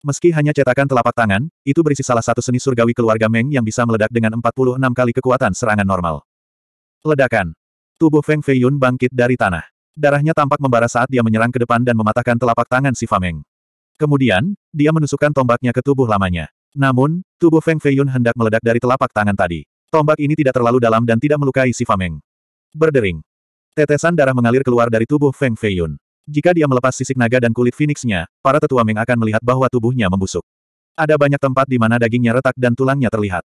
Meski hanya cetakan telapak tangan, itu berisi salah satu seni surgawi keluarga Meng yang bisa meledak dengan 46 kali kekuatan serangan normal. Ledakan. Tubuh Feng Feiyun bangkit dari tanah. Darahnya tampak membara saat dia menyerang ke depan dan mematahkan telapak tangan si Fameng. Kemudian, dia menusukkan tombaknya ke tubuh lamanya. Namun, tubuh Feng Feiyun hendak meledak dari telapak tangan tadi. Tombak ini tidak terlalu dalam dan tidak melukai si Fameng. Berdering. Tetesan darah mengalir keluar dari tubuh Feng Feiyun. Jika dia melepas sisik naga dan kulit Phoenixnya, para tetua Meng akan melihat bahwa tubuhnya membusuk. Ada banyak tempat di mana dagingnya retak dan tulangnya terlihat.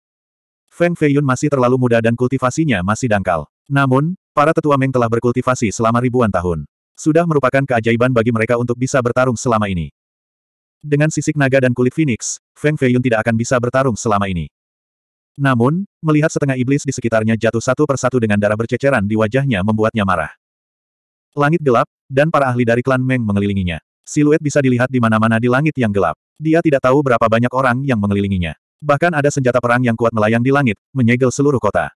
Feng Feiyun masih terlalu muda dan kultivasinya masih dangkal. Namun, para tetua Meng telah berkultivasi selama ribuan tahun. Sudah merupakan keajaiban bagi mereka untuk bisa bertarung selama ini. Dengan sisik naga dan kulit Phoenix, Feng Feiyun tidak akan bisa bertarung selama ini. Namun, melihat setengah iblis di sekitarnya jatuh satu persatu dengan darah berceceran di wajahnya membuatnya marah. Langit gelap, dan para ahli dari klan Meng mengelilinginya. Siluet bisa dilihat di mana-mana di langit yang gelap. Dia tidak tahu berapa banyak orang yang mengelilinginya. Bahkan ada senjata perang yang kuat melayang di langit, menyegel seluruh kota.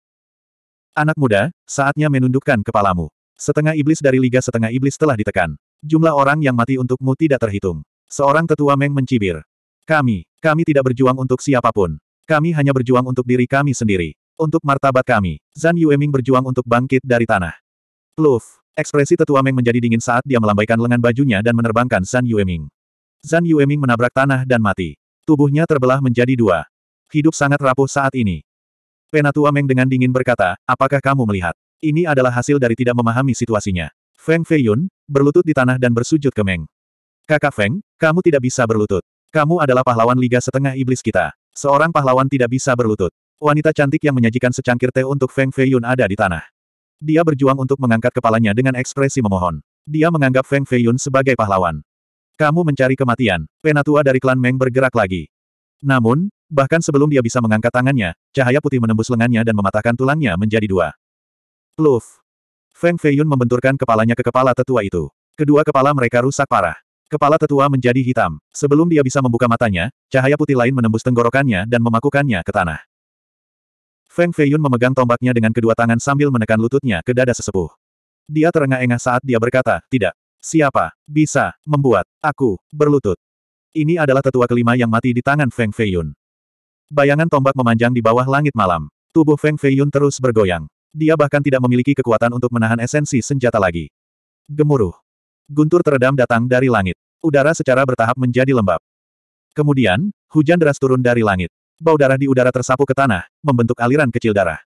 Anak muda, saatnya menundukkan kepalamu. Setengah iblis dari Liga Setengah Iblis telah ditekan. Jumlah orang yang mati untukmu tidak terhitung. Seorang tetua Meng mencibir. Kami, kami tidak berjuang untuk siapapun. Kami hanya berjuang untuk diri kami sendiri. Untuk martabat kami, Zan Yueming berjuang untuk bangkit dari tanah. Pluf, ekspresi tetua Meng menjadi dingin saat dia melambaikan lengan bajunya dan menerbangkan Zan Yueming. Zan Yueming menabrak tanah dan mati. Tubuhnya terbelah menjadi dua. Hidup sangat rapuh saat ini. Penatua Meng dengan dingin berkata, apakah kamu melihat? Ini adalah hasil dari tidak memahami situasinya. Feng Feiyun, berlutut di tanah dan bersujud ke Meng. Kakak Feng, kamu tidak bisa berlutut. Kamu adalah pahlawan Liga Setengah Iblis kita. Seorang pahlawan tidak bisa berlutut. Wanita cantik yang menyajikan secangkir teh untuk Feng Feiyun ada di tanah. Dia berjuang untuk mengangkat kepalanya dengan ekspresi memohon. Dia menganggap Feng Feiyun sebagai pahlawan. Kamu mencari kematian. Penatua dari klan Meng bergerak lagi. Namun, bahkan sebelum dia bisa mengangkat tangannya, cahaya putih menembus lengannya dan mematahkan tulangnya menjadi dua. Pluf. Feng Feiyun membenturkan kepalanya ke kepala tetua itu. Kedua kepala mereka rusak parah. Kepala tetua menjadi hitam. Sebelum dia bisa membuka matanya, cahaya putih lain menembus tenggorokannya dan memakukannya ke tanah. Feng Feiyun memegang tombaknya dengan kedua tangan sambil menekan lututnya ke dada sesepuh. Dia terengah-engah saat dia berkata, tidak. Siapa bisa membuat aku berlutut? Ini adalah tetua kelima yang mati di tangan Feng Feiyun. Bayangan tombak memanjang di bawah langit malam. Tubuh Feng Feiyun terus bergoyang. Dia bahkan tidak memiliki kekuatan untuk menahan esensi senjata lagi. Gemuruh. Guntur teredam datang dari langit. Udara secara bertahap menjadi lembab. Kemudian, hujan deras turun dari langit. Bau darah di udara tersapu ke tanah, membentuk aliran kecil darah.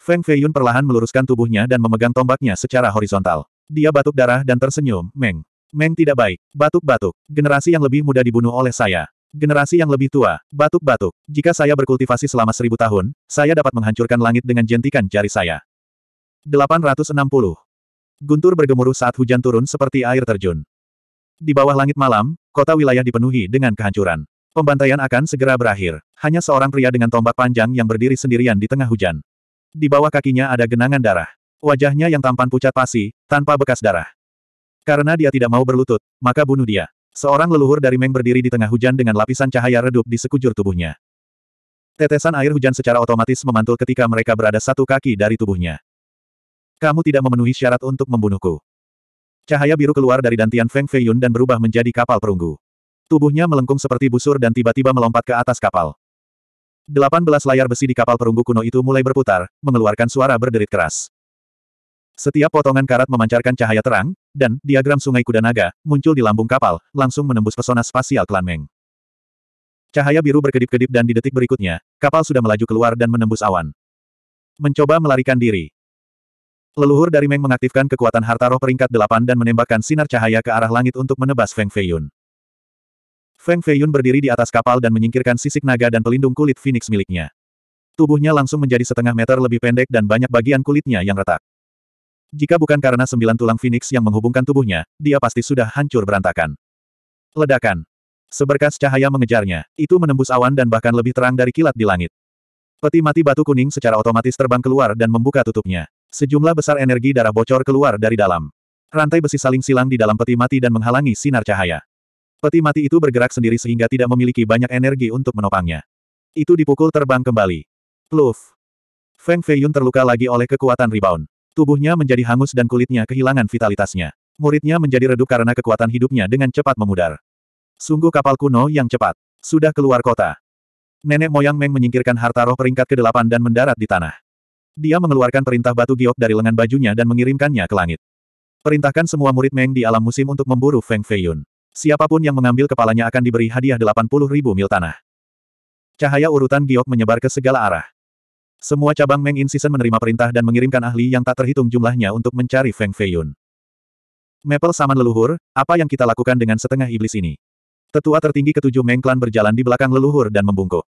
Feng Feiyun perlahan meluruskan tubuhnya dan memegang tombaknya secara horizontal. Dia batuk darah dan tersenyum, Meng. Meng tidak baik, batuk-batuk. Generasi yang lebih muda dibunuh oleh saya. Generasi yang lebih tua, batuk-batuk. Jika saya berkultivasi selama seribu tahun, saya dapat menghancurkan langit dengan jentikan jari saya. 860. Guntur bergemuruh saat hujan turun seperti air terjun. Di bawah langit malam, kota wilayah dipenuhi dengan kehancuran. Pembantaian akan segera berakhir. Hanya seorang pria dengan tombak panjang yang berdiri sendirian di tengah hujan. Di bawah kakinya ada genangan darah. Wajahnya yang tampan pucat pasi, tanpa bekas darah. Karena dia tidak mau berlutut, maka bunuh dia. Seorang leluhur dari Meng berdiri di tengah hujan dengan lapisan cahaya redup di sekujur tubuhnya. Tetesan air hujan secara otomatis memantul ketika mereka berada satu kaki dari tubuhnya. Kamu tidak memenuhi syarat untuk membunuhku. Cahaya biru keluar dari dantian Feng Feiyun dan berubah menjadi kapal perunggu. Tubuhnya melengkung seperti busur dan tiba-tiba melompat ke atas kapal. Delapan belas layar besi di kapal perunggu kuno itu mulai berputar, mengeluarkan suara berderit keras. Setiap potongan karat memancarkan cahaya terang, dan diagram sungai kuda naga muncul di lambung kapal, langsung menembus pesona spasial klan Meng. Cahaya biru berkedip-kedip dan di detik berikutnya, kapal sudah melaju keluar dan menembus awan. Mencoba melarikan diri. Leluhur dari Meng mengaktifkan kekuatan harta roh peringkat delapan dan menembakkan sinar cahaya ke arah langit untuk menebas Feng Feiyun. Feng Feiyun berdiri di atas kapal dan menyingkirkan sisik naga dan pelindung kulit Phoenix miliknya. Tubuhnya langsung menjadi setengah meter lebih pendek dan banyak bagian kulitnya yang retak. Jika bukan karena sembilan tulang Phoenix yang menghubungkan tubuhnya, dia pasti sudah hancur berantakan. Ledakan. Seberkas cahaya mengejarnya, itu menembus awan dan bahkan lebih terang dari kilat di langit. Peti mati batu kuning secara otomatis terbang keluar dan membuka tutupnya. Sejumlah besar energi darah bocor keluar dari dalam. Rantai besi saling silang di dalam peti mati dan menghalangi sinar cahaya. Peti mati itu bergerak sendiri sehingga tidak memiliki banyak energi untuk menopangnya. Itu dipukul terbang kembali. Pluf. Feng Feiyun terluka lagi oleh kekuatan rebound. Tubuhnya menjadi hangus dan kulitnya kehilangan vitalitasnya. Muridnya menjadi redup karena kekuatan hidupnya dengan cepat memudar. Sungguh kapal kuno yang cepat. Sudah keluar kota. Nenek moyang Meng menyingkirkan harta roh peringkat ke-8 dan mendarat di tanah. Dia mengeluarkan perintah batu giok dari lengan bajunya dan mengirimkannya ke langit. Perintahkan semua murid Meng di alam musim untuk memburu Feng Feiyun. Siapapun yang mengambil kepalanya akan diberi hadiah 80 ribu mil tanah. Cahaya urutan giok menyebar ke segala arah. Semua cabang Meng In Season menerima perintah dan mengirimkan ahli yang tak terhitung jumlahnya untuk mencari Feng Feiyun. Maple Saman Leluhur, apa yang kita lakukan dengan setengah iblis ini? Tetua tertinggi ketujuh Meng Clan berjalan di belakang leluhur dan membungkuk.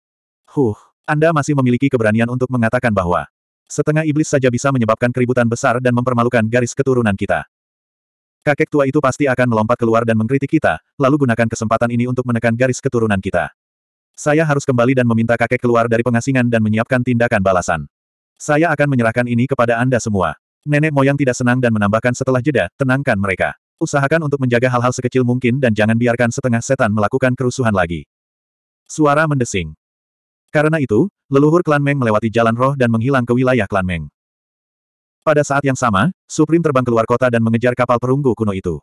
Huh, Anda masih memiliki keberanian untuk mengatakan bahwa Setengah iblis saja bisa menyebabkan keributan besar dan mempermalukan garis keturunan kita. Kakek tua itu pasti akan melompat keluar dan mengkritik kita, lalu gunakan kesempatan ini untuk menekan garis keturunan kita. Saya harus kembali dan meminta kakek keluar dari pengasingan dan menyiapkan tindakan balasan. Saya akan menyerahkan ini kepada Anda semua. Nenek moyang tidak senang dan menambahkan setelah jeda, tenangkan mereka. Usahakan untuk menjaga hal-hal sekecil mungkin dan jangan biarkan setengah setan melakukan kerusuhan lagi. Suara mendesing. Karena itu, leluhur klan Meng melewati jalan roh dan menghilang ke wilayah klan Meng. Pada saat yang sama, Supreme terbang keluar kota dan mengejar kapal perunggu kuno itu.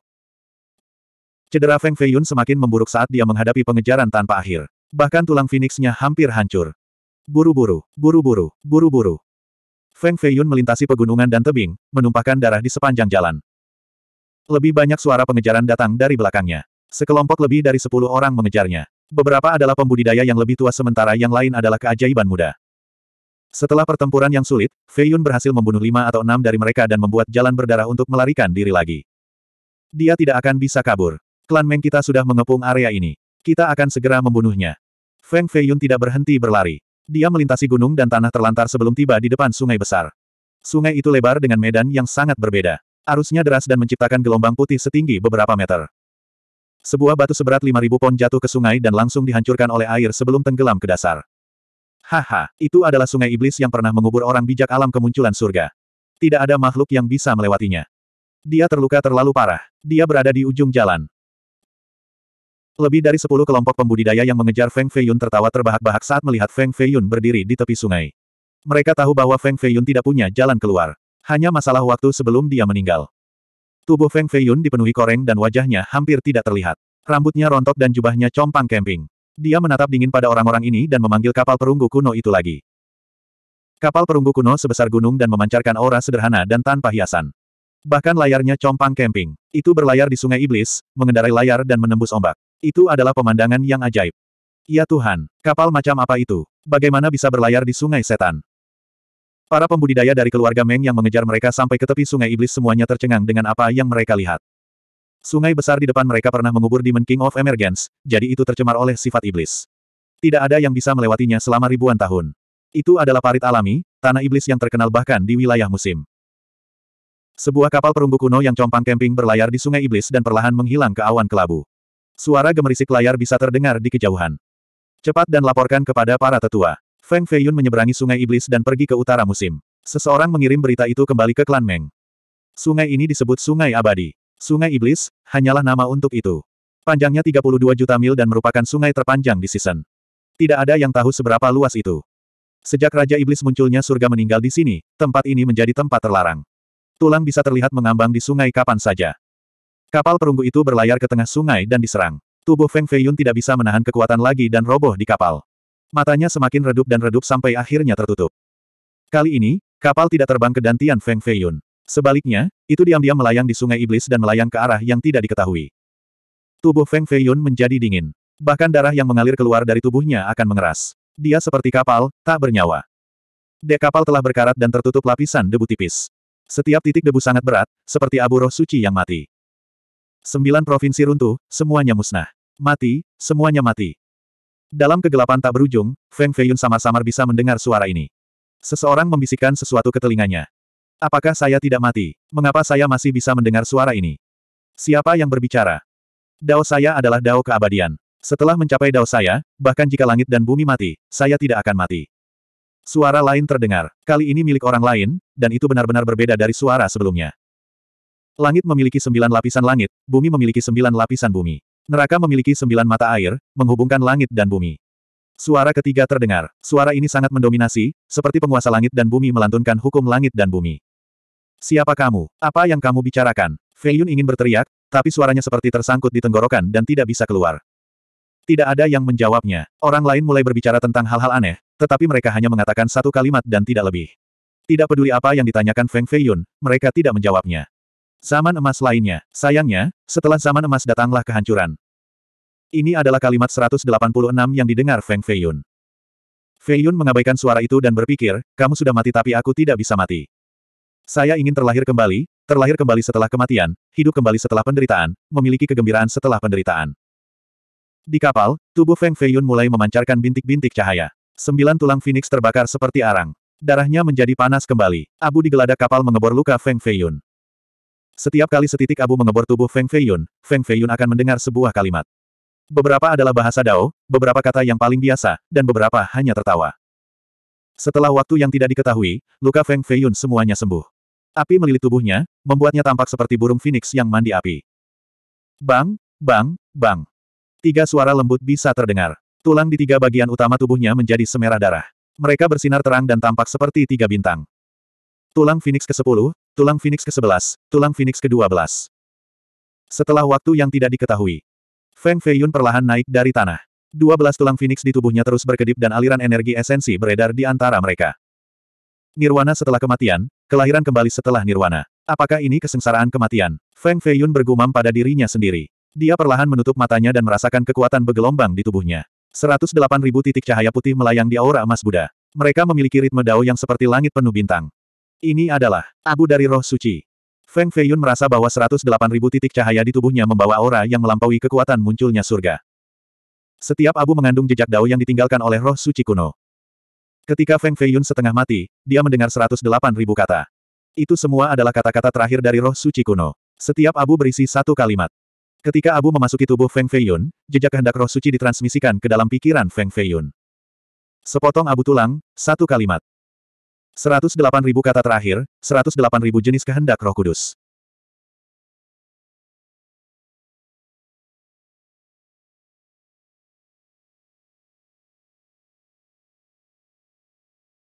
Cedera Feng Feiyun semakin memburuk saat dia menghadapi pengejaran tanpa akhir. Bahkan tulang phoenix-nya hampir hancur. Buru-buru, buru-buru, buru-buru. Feng Feiyun melintasi pegunungan dan tebing, menumpahkan darah di sepanjang jalan. Lebih banyak suara pengejaran datang dari belakangnya. Sekelompok lebih dari sepuluh orang mengejarnya. Beberapa adalah pembudidaya yang lebih tua sementara yang lain adalah keajaiban muda. Setelah pertempuran yang sulit, Fei Yun berhasil membunuh lima atau enam dari mereka dan membuat jalan berdarah untuk melarikan diri lagi. Dia tidak akan bisa kabur. Klan Meng kita sudah mengepung area ini. Kita akan segera membunuhnya. Feng Fei Yun tidak berhenti berlari. Dia melintasi gunung dan tanah terlantar sebelum tiba di depan sungai besar. Sungai itu lebar dengan medan yang sangat berbeda. Arusnya deras dan menciptakan gelombang putih setinggi beberapa meter. Sebuah batu seberat 5.000 pon jatuh ke sungai dan langsung dihancurkan oleh air sebelum tenggelam ke dasar. Haha, itu adalah sungai iblis yang pernah mengubur orang bijak alam kemunculan surga. Tidak ada makhluk yang bisa melewatinya. Dia terluka terlalu parah. Dia berada di ujung jalan. Lebih dari sepuluh kelompok pembudidaya yang mengejar Feng Feiyun tertawa terbahak-bahak saat melihat Feng Feiyun berdiri di tepi sungai. Mereka tahu bahwa Feng Feiyun tidak punya jalan keluar. Hanya masalah waktu sebelum dia meninggal. Tubuh Feng Feiyun dipenuhi koreng dan wajahnya hampir tidak terlihat. Rambutnya rontok dan jubahnya compang kemping. Dia menatap dingin pada orang-orang ini dan memanggil kapal perunggu kuno itu lagi. Kapal perunggu kuno sebesar gunung dan memancarkan aura sederhana dan tanpa hiasan. Bahkan layarnya compang kemping. Itu berlayar di sungai iblis, mengendarai layar dan menembus ombak. Itu adalah pemandangan yang ajaib. Ya Tuhan, kapal macam apa itu? Bagaimana bisa berlayar di sungai setan? Para pembudidaya dari keluarga Meng yang mengejar mereka sampai ke tepi sungai iblis semuanya tercengang dengan apa yang mereka lihat. Sungai besar di depan mereka pernah mengubur Demon King of Emergence, jadi itu tercemar oleh sifat iblis. Tidak ada yang bisa melewatinya selama ribuan tahun. Itu adalah parit alami, tanah iblis yang terkenal bahkan di wilayah musim. Sebuah kapal perunggu kuno yang compang camping berlayar di sungai iblis dan perlahan menghilang ke awan kelabu. Suara gemerisik layar bisa terdengar di kejauhan. Cepat dan laporkan kepada para tetua. Feng Feiyun menyeberangi sungai iblis dan pergi ke utara musim. Seseorang mengirim berita itu kembali ke klan Meng. Sungai ini disebut Sungai Abadi. Sungai Iblis, hanyalah nama untuk itu. Panjangnya 32 juta mil dan merupakan sungai terpanjang di season. Tidak ada yang tahu seberapa luas itu. Sejak Raja Iblis munculnya surga meninggal di sini, tempat ini menjadi tempat terlarang. Tulang bisa terlihat mengambang di sungai kapan saja. Kapal perunggu itu berlayar ke tengah sungai dan diserang. Tubuh Feng Feiyun tidak bisa menahan kekuatan lagi dan roboh di kapal. Matanya semakin redup dan redup sampai akhirnya tertutup. Kali ini, kapal tidak terbang ke Dantian Feng Feiyun. Sebaliknya, itu diam-diam melayang di sungai iblis dan melayang ke arah yang tidak diketahui. Tubuh Feng Feiyun menjadi dingin. Bahkan darah yang mengalir keluar dari tubuhnya akan mengeras. Dia seperti kapal, tak bernyawa. Dek kapal telah berkarat dan tertutup lapisan debu tipis. Setiap titik debu sangat berat, seperti abu roh suci yang mati. Sembilan provinsi runtuh, semuanya musnah. Mati, semuanya mati. Dalam kegelapan tak berujung, Feng Feiyun samar-samar bisa mendengar suara ini. Seseorang membisikkan sesuatu ke telinganya. Apakah saya tidak mati? Mengapa saya masih bisa mendengar suara ini? Siapa yang berbicara? Dao saya adalah dao keabadian. Setelah mencapai dao saya, bahkan jika langit dan bumi mati, saya tidak akan mati. Suara lain terdengar, kali ini milik orang lain, dan itu benar-benar berbeda dari suara sebelumnya. Langit memiliki sembilan lapisan langit, bumi memiliki sembilan lapisan bumi. Neraka memiliki sembilan mata air, menghubungkan langit dan bumi. Suara ketiga terdengar. Suara ini sangat mendominasi, seperti penguasa langit dan bumi melantunkan hukum langit dan bumi. Siapa kamu? Apa yang kamu bicarakan? Fei Yun ingin berteriak, tapi suaranya seperti tersangkut di tenggorokan dan tidak bisa keluar. Tidak ada yang menjawabnya. Orang lain mulai berbicara tentang hal-hal aneh, tetapi mereka hanya mengatakan satu kalimat dan tidak lebih. Tidak peduli apa yang ditanyakan Feng Feiyun, mereka tidak menjawabnya. Zaman emas lainnya. Sayangnya, setelah zaman emas datanglah kehancuran. Ini adalah kalimat 186 yang didengar Feng Feiyun. Feiyun mengabaikan suara itu dan berpikir, kamu sudah mati tapi aku tidak bisa mati. Saya ingin terlahir kembali, terlahir kembali setelah kematian, hidup kembali setelah penderitaan, memiliki kegembiraan setelah penderitaan. Di kapal, tubuh Feng Feiyun mulai memancarkan bintik-bintik cahaya. Sembilan tulang Phoenix terbakar seperti arang. Darahnya menjadi panas kembali. Abu di geladak kapal mengebor luka Feng Feiyun. Setiap kali setitik abu mengebor tubuh Feng Feiyun, Feng Feiyun akan mendengar sebuah kalimat. Beberapa adalah bahasa Dao, beberapa kata yang paling biasa, dan beberapa hanya tertawa. Setelah waktu yang tidak diketahui, luka Feng Feiyun semuanya sembuh. Api melilit tubuhnya, membuatnya tampak seperti burung phoenix yang mandi api. Bang, bang, bang. Tiga suara lembut bisa terdengar. Tulang di tiga bagian utama tubuhnya menjadi semerah darah. Mereka bersinar terang dan tampak seperti tiga bintang. Tulang Phoenix ke-10, Tulang Phoenix ke-11, Tulang Phoenix ke-12. Setelah waktu yang tidak diketahui, Feng Feiyun perlahan naik dari tanah. 12 tulang Phoenix di tubuhnya terus berkedip dan aliran energi esensi beredar di antara mereka. Nirwana setelah kematian, kelahiran kembali setelah nirwana. Apakah ini kesengsaraan kematian? Feng Feiyun bergumam pada dirinya sendiri. Dia perlahan menutup matanya dan merasakan kekuatan bergelombang di tubuhnya. 108.000 titik cahaya putih melayang di aura emas Buddha. Mereka memiliki ritme dao yang seperti langit penuh bintang. Ini adalah abu dari roh suci. Feng Feiyun merasa bahwa 108.000 titik cahaya di tubuhnya membawa aura yang melampaui kekuatan munculnya surga. Setiap abu mengandung jejak dao yang ditinggalkan oleh roh suci kuno. Ketika Feng Feiyun setengah mati, dia mendengar 108.000 kata. Itu semua adalah kata-kata terakhir dari roh suci kuno. Setiap abu berisi satu kalimat. Ketika abu memasuki tubuh Feng Feiyun, jejak kehendak roh suci ditransmisikan ke dalam pikiran Feng Feiyun. Sepotong abu tulang, satu kalimat. 108.000 kata terakhir, 108.000 jenis kehendak roh kudus.